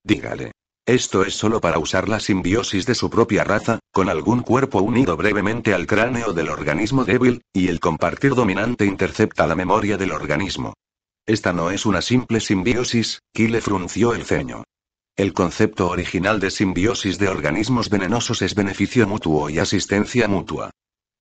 Dígale. Esto es solo para usar la simbiosis de su propia raza, con algún cuerpo unido brevemente al cráneo del organismo débil, y el compartir dominante intercepta la memoria del organismo. Esta no es una simple simbiosis, Kyle frunció el ceño. El concepto original de simbiosis de organismos venenosos es beneficio mutuo y asistencia mutua.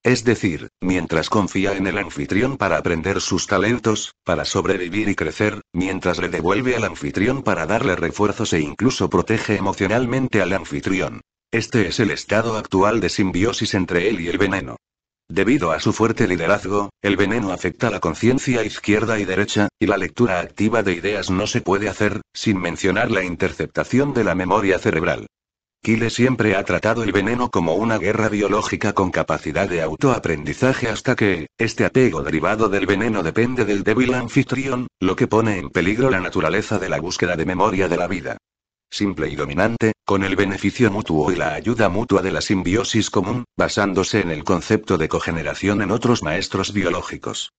Es decir, mientras confía en el anfitrión para aprender sus talentos, para sobrevivir y crecer, mientras le devuelve al anfitrión para darle refuerzos e incluso protege emocionalmente al anfitrión. Este es el estado actual de simbiosis entre él y el veneno. Debido a su fuerte liderazgo, el veneno afecta la conciencia izquierda y derecha, y la lectura activa de ideas no se puede hacer, sin mencionar la interceptación de la memoria cerebral. Kyle siempre ha tratado el veneno como una guerra biológica con capacidad de autoaprendizaje hasta que, este apego derivado del veneno depende del débil anfitrión, lo que pone en peligro la naturaleza de la búsqueda de memoria de la vida. Simple y dominante, con el beneficio mutuo y la ayuda mutua de la simbiosis común, basándose en el concepto de cogeneración en otros maestros biológicos.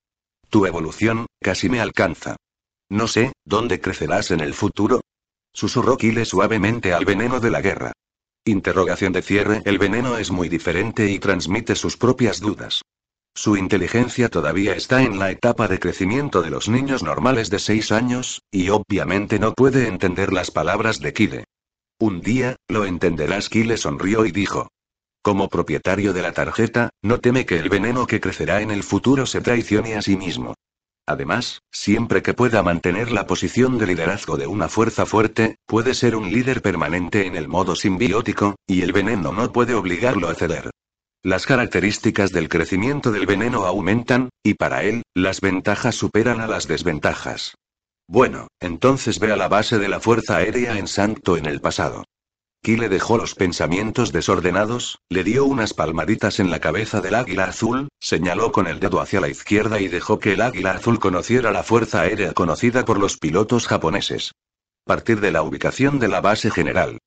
Tu evolución, casi me alcanza. No sé, ¿dónde crecerás en el futuro? Susurró Kyle suavemente al veneno de la guerra. Interrogación de cierre, el veneno es muy diferente y transmite sus propias dudas. Su inteligencia todavía está en la etapa de crecimiento de los niños normales de 6 años, y obviamente no puede entender las palabras de Kile. Un día, lo entenderás. Kile sonrió y dijo. Como propietario de la tarjeta, no teme que el veneno que crecerá en el futuro se traicione a sí mismo. Además, siempre que pueda mantener la posición de liderazgo de una fuerza fuerte, puede ser un líder permanente en el modo simbiótico, y el veneno no puede obligarlo a ceder. Las características del crecimiento del veneno aumentan, y para él, las ventajas superan a las desventajas. Bueno, entonces ve a la base de la Fuerza Aérea en Santo en el pasado. Ki le dejó los pensamientos desordenados, le dio unas palmaditas en la cabeza del águila azul, señaló con el dedo hacia la izquierda y dejó que el águila azul conociera la fuerza aérea conocida por los pilotos japoneses. Partir de la ubicación de la base general.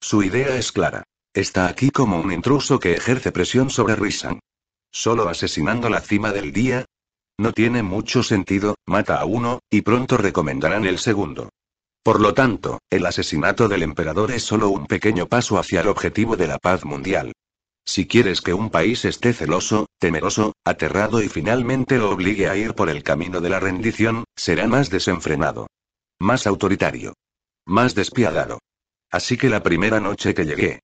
Su idea es clara. Está aquí como un intruso que ejerce presión sobre Risan. Solo asesinando la cima del día. No tiene mucho sentido, mata a uno, y pronto recomendarán el segundo. Por lo tanto, el asesinato del emperador es solo un pequeño paso hacia el objetivo de la paz mundial. Si quieres que un país esté celoso, temeroso, aterrado y finalmente lo obligue a ir por el camino de la rendición, será más desenfrenado. Más autoritario. Más despiadado. Así que la primera noche que llegué.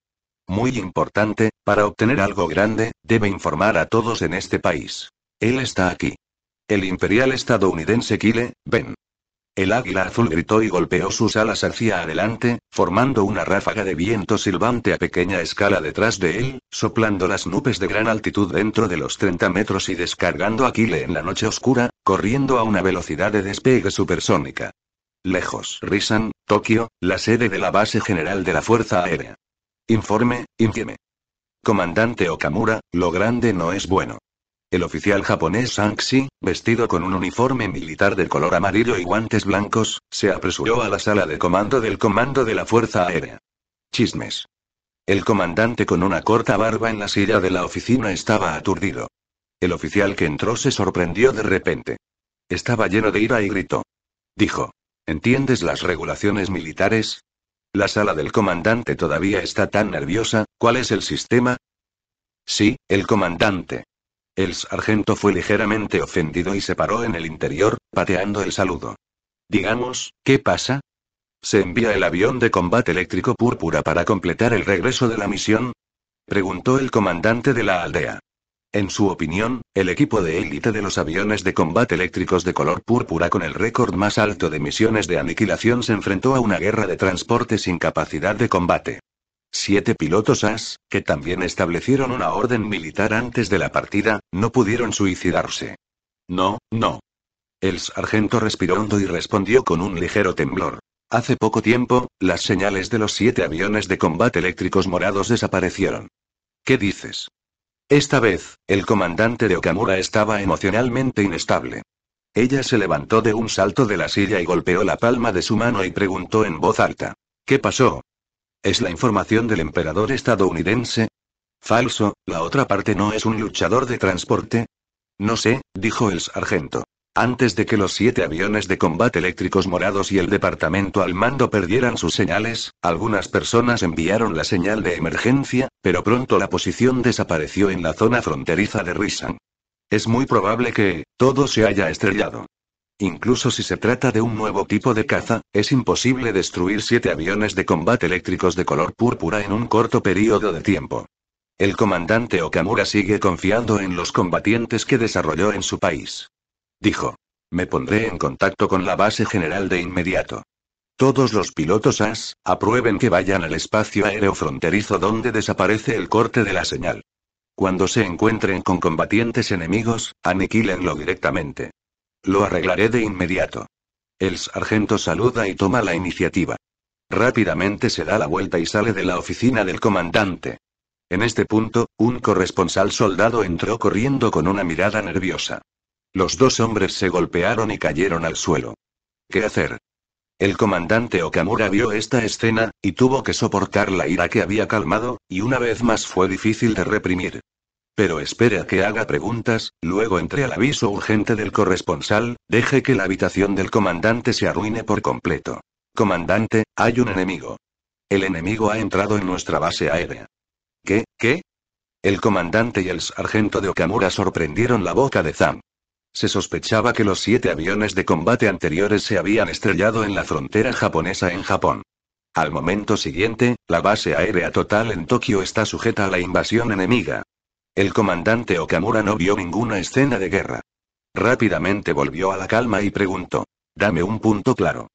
Muy importante, para obtener algo grande, debe informar a todos en este país. Él está aquí. El imperial estadounidense Kile, ven. El águila azul gritó y golpeó sus alas hacia adelante, formando una ráfaga de viento silbante a pequeña escala detrás de él, soplando las nubes de gran altitud dentro de los 30 metros y descargando a en la noche oscura, corriendo a una velocidad de despegue supersónica. Lejos, Risan, Tokio, la sede de la base general de la Fuerza Aérea. Informe, infieme. Comandante Okamura, lo grande no es bueno el oficial japonés Sanxi, vestido con un uniforme militar de color amarillo y guantes blancos, se apresuró a la sala de comando del comando de la Fuerza Aérea. Chismes. El comandante con una corta barba en la silla de la oficina estaba aturdido. El oficial que entró se sorprendió de repente. Estaba lleno de ira y gritó. Dijo. ¿Entiendes las regulaciones militares? La sala del comandante todavía está tan nerviosa, ¿cuál es el sistema? Sí, el comandante, el sargento fue ligeramente ofendido y se paró en el interior, pateando el saludo. Digamos, ¿qué pasa? ¿Se envía el avión de combate eléctrico púrpura para completar el regreso de la misión? Preguntó el comandante de la aldea. En su opinión, el equipo de élite de los aviones de combate eléctricos de color púrpura con el récord más alto de misiones de aniquilación se enfrentó a una guerra de transporte sin capacidad de combate. Siete pilotos AS, que también establecieron una orden militar antes de la partida, no pudieron suicidarse. No, no. El sargento respiró hondo y respondió con un ligero temblor. Hace poco tiempo, las señales de los siete aviones de combate eléctricos morados desaparecieron. ¿Qué dices? Esta vez, el comandante de Okamura estaba emocionalmente inestable. Ella se levantó de un salto de la silla y golpeó la palma de su mano y preguntó en voz alta. ¿Qué pasó? ¿Es la información del emperador estadounidense? Falso, la otra parte no es un luchador de transporte. No sé, dijo el sargento. Antes de que los siete aviones de combate eléctricos morados y el departamento al mando perdieran sus señales, algunas personas enviaron la señal de emergencia, pero pronto la posición desapareció en la zona fronteriza de Risan. Es muy probable que, todo se haya estrellado. Incluso si se trata de un nuevo tipo de caza, es imposible destruir siete aviones de combate eléctricos de color púrpura en un corto periodo de tiempo. El comandante Okamura sigue confiando en los combatientes que desarrolló en su país. Dijo. Me pondré en contacto con la base general de inmediato. Todos los pilotos AS, aprueben que vayan al espacio aéreo fronterizo donde desaparece el corte de la señal. Cuando se encuentren con combatientes enemigos, aniquílenlo directamente. Lo arreglaré de inmediato. El sargento saluda y toma la iniciativa. Rápidamente se da la vuelta y sale de la oficina del comandante. En este punto, un corresponsal soldado entró corriendo con una mirada nerviosa. Los dos hombres se golpearon y cayeron al suelo. ¿Qué hacer? El comandante Okamura vio esta escena, y tuvo que soportar la ira que había calmado, y una vez más fue difícil de reprimir. Pero espere a que haga preguntas, luego entre al aviso urgente del corresponsal, deje que la habitación del comandante se arruine por completo. Comandante, hay un enemigo. El enemigo ha entrado en nuestra base aérea. ¿Qué? ¿Qué? El comandante y el sargento de Okamura sorprendieron la boca de Zam. Se sospechaba que los siete aviones de combate anteriores se habían estrellado en la frontera japonesa en Japón. Al momento siguiente, la base aérea total en Tokio está sujeta a la invasión enemiga, el comandante Okamura no vio ninguna escena de guerra. Rápidamente volvió a la calma y preguntó. Dame un punto claro.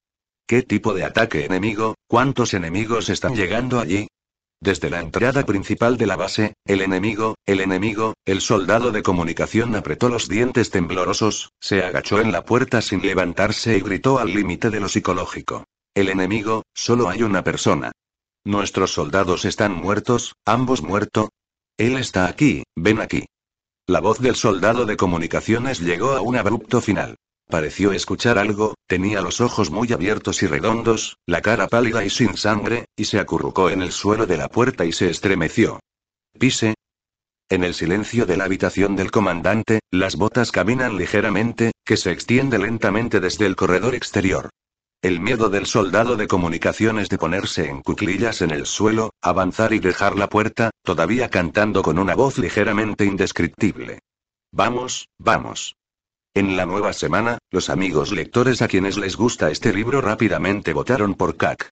¿Qué tipo de ataque enemigo? ¿Cuántos enemigos están llegando allí? Desde la entrada principal de la base, el enemigo, el enemigo, el soldado de comunicación apretó los dientes temblorosos, se agachó en la puerta sin levantarse y gritó al límite de lo psicológico. El enemigo, solo hay una persona. Nuestros soldados están muertos, ambos muertos. Él está aquí, ven aquí. La voz del soldado de comunicaciones llegó a un abrupto final. Pareció escuchar algo, tenía los ojos muy abiertos y redondos, la cara pálida y sin sangre, y se acurrucó en el suelo de la puerta y se estremeció. Pise, en el silencio de la habitación del comandante, las botas caminan ligeramente, que se extiende lentamente desde el corredor exterior. El miedo del soldado de comunicaciones de ponerse en cuclillas en el suelo, avanzar y dejar la puerta, todavía cantando con una voz ligeramente indescriptible. Vamos, vamos. En la nueva semana, los amigos lectores a quienes les gusta este libro rápidamente votaron por CAC.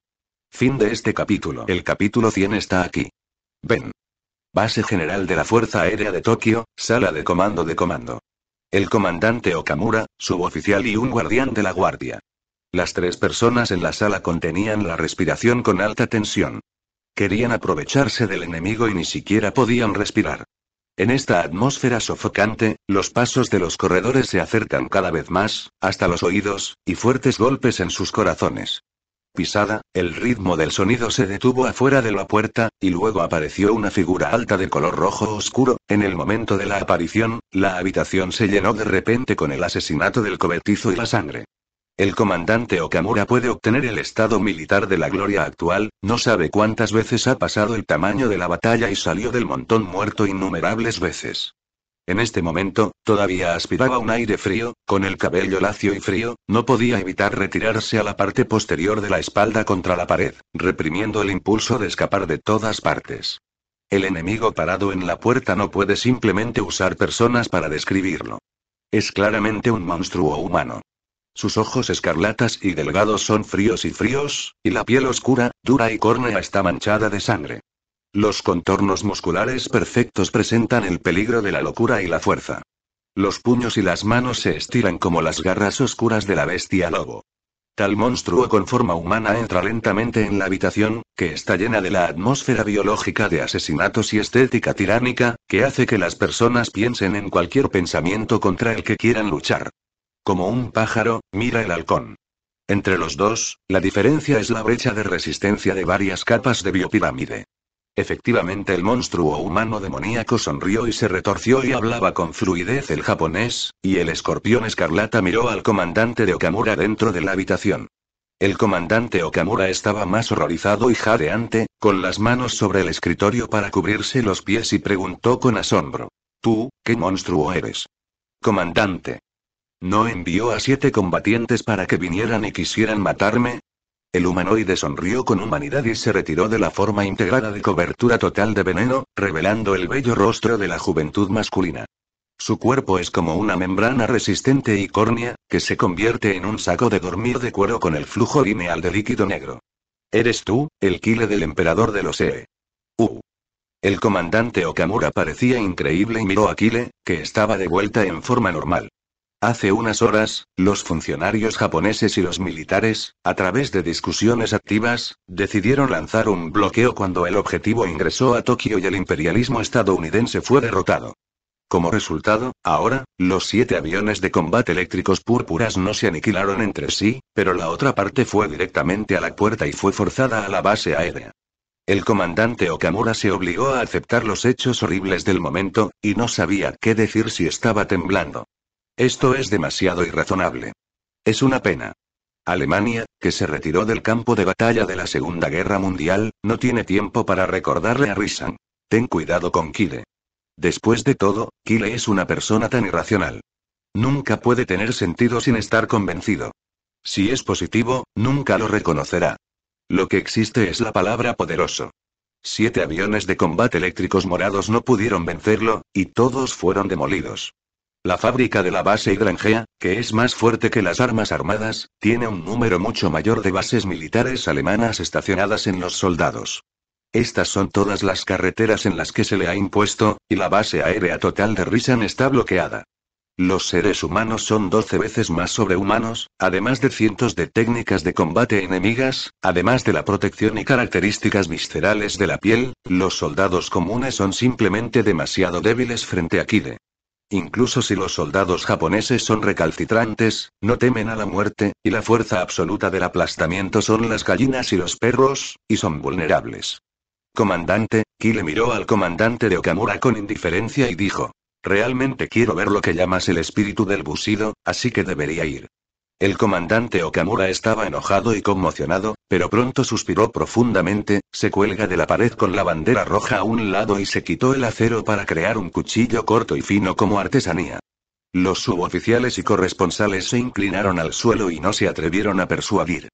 Fin de este capítulo. El capítulo 100 está aquí. Ven. Base General de la Fuerza Aérea de Tokio, Sala de Comando de Comando. El comandante Okamura, suboficial y un guardián de la guardia. Las tres personas en la sala contenían la respiración con alta tensión. Querían aprovecharse del enemigo y ni siquiera podían respirar. En esta atmósfera sofocante, los pasos de los corredores se acercan cada vez más, hasta los oídos, y fuertes golpes en sus corazones. Pisada, el ritmo del sonido se detuvo afuera de la puerta, y luego apareció una figura alta de color rojo oscuro. En el momento de la aparición, la habitación se llenó de repente con el asesinato del cobertizo y la sangre. El comandante Okamura puede obtener el estado militar de la gloria actual, no sabe cuántas veces ha pasado el tamaño de la batalla y salió del montón muerto innumerables veces. En este momento, todavía aspiraba un aire frío, con el cabello lacio y frío, no podía evitar retirarse a la parte posterior de la espalda contra la pared, reprimiendo el impulso de escapar de todas partes. El enemigo parado en la puerta no puede simplemente usar personas para describirlo. Es claramente un monstruo humano. Sus ojos escarlatas y delgados son fríos y fríos, y la piel oscura, dura y córnea está manchada de sangre. Los contornos musculares perfectos presentan el peligro de la locura y la fuerza. Los puños y las manos se estiran como las garras oscuras de la bestia lobo. Tal monstruo con forma humana entra lentamente en la habitación, que está llena de la atmósfera biológica de asesinatos y estética tiránica, que hace que las personas piensen en cualquier pensamiento contra el que quieran luchar. Como un pájaro, mira el halcón. Entre los dos, la diferencia es la brecha de resistencia de varias capas de biopirámide. Efectivamente el monstruo humano demoníaco sonrió y se retorció y hablaba con fluidez el japonés, y el escorpión escarlata miró al comandante de Okamura dentro de la habitación. El comandante Okamura estaba más horrorizado y jadeante, con las manos sobre el escritorio para cubrirse los pies y preguntó con asombro. ¿Tú, qué monstruo eres? Comandante. ¿No envió a siete combatientes para que vinieran y quisieran matarme? El humanoide sonrió con humanidad y se retiró de la forma integrada de cobertura total de veneno, revelando el bello rostro de la juventud masculina. Su cuerpo es como una membrana resistente y córnea, que se convierte en un saco de dormir de cuero con el flujo lineal de líquido negro. Eres tú, el kile del emperador de los E. Uh. El comandante Okamura parecía increíble y miró a Kile, que estaba de vuelta en forma normal. Hace unas horas, los funcionarios japoneses y los militares, a través de discusiones activas, decidieron lanzar un bloqueo cuando el objetivo ingresó a Tokio y el imperialismo estadounidense fue derrotado. Como resultado, ahora, los siete aviones de combate eléctricos púrpuras no se aniquilaron entre sí, pero la otra parte fue directamente a la puerta y fue forzada a la base aérea. El comandante Okamura se obligó a aceptar los hechos horribles del momento, y no sabía qué decir si estaba temblando. Esto es demasiado irrazonable. Es una pena. Alemania, que se retiró del campo de batalla de la Segunda Guerra Mundial, no tiene tiempo para recordarle a Rissan. Ten cuidado con Kile. Después de todo, Kile es una persona tan irracional. Nunca puede tener sentido sin estar convencido. Si es positivo, nunca lo reconocerá. Lo que existe es la palabra poderoso. Siete aviones de combate eléctricos morados no pudieron vencerlo, y todos fueron demolidos. La fábrica de la base granjea, que es más fuerte que las armas armadas, tiene un número mucho mayor de bases militares alemanas estacionadas en los soldados. Estas son todas las carreteras en las que se le ha impuesto, y la base aérea total de Risan está bloqueada. Los seres humanos son 12 veces más sobrehumanos, además de cientos de técnicas de combate enemigas, además de la protección y características viscerales de la piel, los soldados comunes son simplemente demasiado débiles frente a Kide. Incluso si los soldados japoneses son recalcitrantes, no temen a la muerte, y la fuerza absoluta del aplastamiento son las gallinas y los perros, y son vulnerables. Comandante, le miró al comandante de Okamura con indiferencia y dijo. Realmente quiero ver lo que llamas el espíritu del busido, así que debería ir. El comandante Okamura estaba enojado y conmocionado, pero pronto suspiró profundamente, se cuelga de la pared con la bandera roja a un lado y se quitó el acero para crear un cuchillo corto y fino como artesanía. Los suboficiales y corresponsales se inclinaron al suelo y no se atrevieron a persuadir.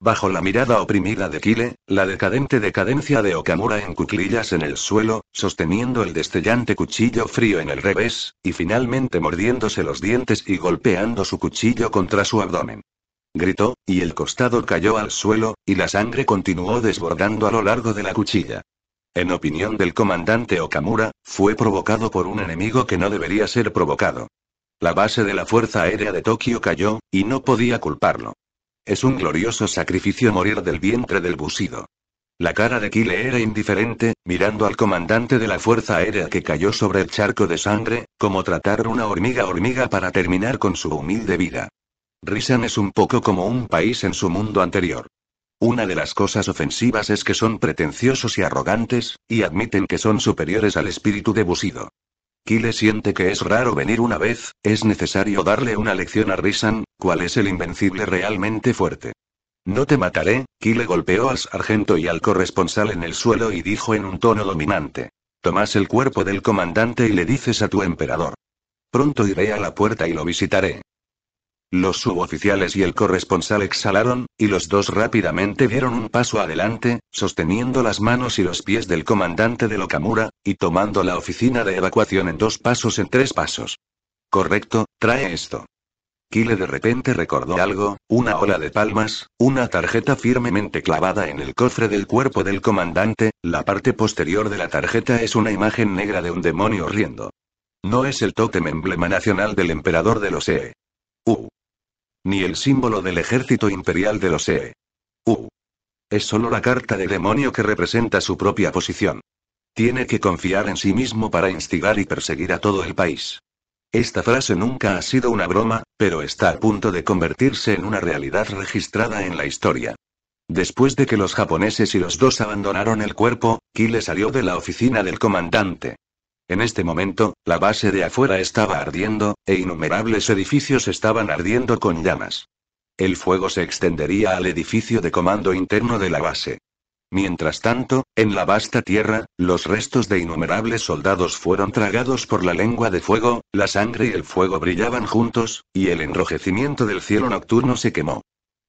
Bajo la mirada oprimida de Kile, la decadente decadencia de Okamura en cuclillas en el suelo, sosteniendo el destellante cuchillo frío en el revés, y finalmente mordiéndose los dientes y golpeando su cuchillo contra su abdomen. Gritó, y el costado cayó al suelo, y la sangre continuó desbordando a lo largo de la cuchilla. En opinión del comandante Okamura, fue provocado por un enemigo que no debería ser provocado. La base de la Fuerza Aérea de Tokio cayó, y no podía culparlo. Es un glorioso sacrificio morir del vientre del busido. La cara de Kyle era indiferente, mirando al comandante de la Fuerza Aérea que cayó sobre el charco de sangre, como tratar una hormiga hormiga para terminar con su humilde vida. Risan es un poco como un país en su mundo anterior. Una de las cosas ofensivas es que son pretenciosos y arrogantes, y admiten que son superiores al espíritu de Busido. Kyle siente que es raro venir una vez, es necesario darle una lección a Risan, cuál es el invencible realmente fuerte. No te mataré, Kyle golpeó al sargento y al corresponsal en el suelo y dijo en un tono dominante. Tomás el cuerpo del comandante y le dices a tu emperador. Pronto iré a la puerta y lo visitaré. Los suboficiales y el corresponsal exhalaron, y los dos rápidamente dieron un paso adelante, sosteniendo las manos y los pies del comandante de Lokamura, y tomando la oficina de evacuación en dos pasos en tres pasos. Correcto, trae esto. Kile de repente recordó algo, una ola de palmas, una tarjeta firmemente clavada en el cofre del cuerpo del comandante, la parte posterior de la tarjeta es una imagen negra de un demonio riendo. No es el tótem emblema nacional del emperador de los E. Ni el símbolo del ejército imperial de los E. U. Es solo la carta de demonio que representa su propia posición. Tiene que confiar en sí mismo para instigar y perseguir a todo el país. Esta frase nunca ha sido una broma, pero está a punto de convertirse en una realidad registrada en la historia. Después de que los japoneses y los dos abandonaron el cuerpo, Kile salió de la oficina del comandante. En este momento, la base de afuera estaba ardiendo, e innumerables edificios estaban ardiendo con llamas. El fuego se extendería al edificio de comando interno de la base. Mientras tanto, en la vasta tierra, los restos de innumerables soldados fueron tragados por la lengua de fuego, la sangre y el fuego brillaban juntos, y el enrojecimiento del cielo nocturno se quemó.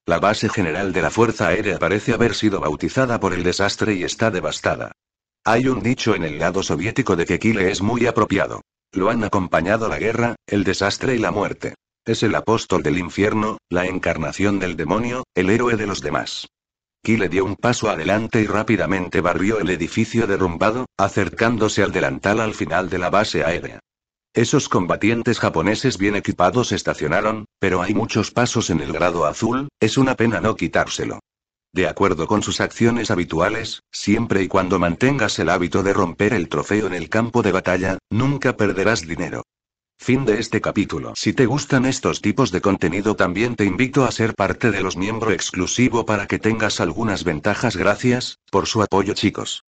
La base general de la Fuerza Aérea parece haber sido bautizada por el desastre y está devastada. Hay un dicho en el lado soviético de que Kile es muy apropiado. Lo han acompañado la guerra, el desastre y la muerte. Es el apóstol del infierno, la encarnación del demonio, el héroe de los demás. Kile dio un paso adelante y rápidamente barrió el edificio derrumbado, acercándose al delantal al final de la base aérea. Esos combatientes japoneses bien equipados estacionaron, pero hay muchos pasos en el grado azul, es una pena no quitárselo de acuerdo con sus acciones habituales, siempre y cuando mantengas el hábito de romper el trofeo en el campo de batalla, nunca perderás dinero. Fin de este capítulo. Si te gustan estos tipos de contenido también te invito a ser parte de los miembro exclusivo para que tengas algunas ventajas. Gracias, por su apoyo chicos.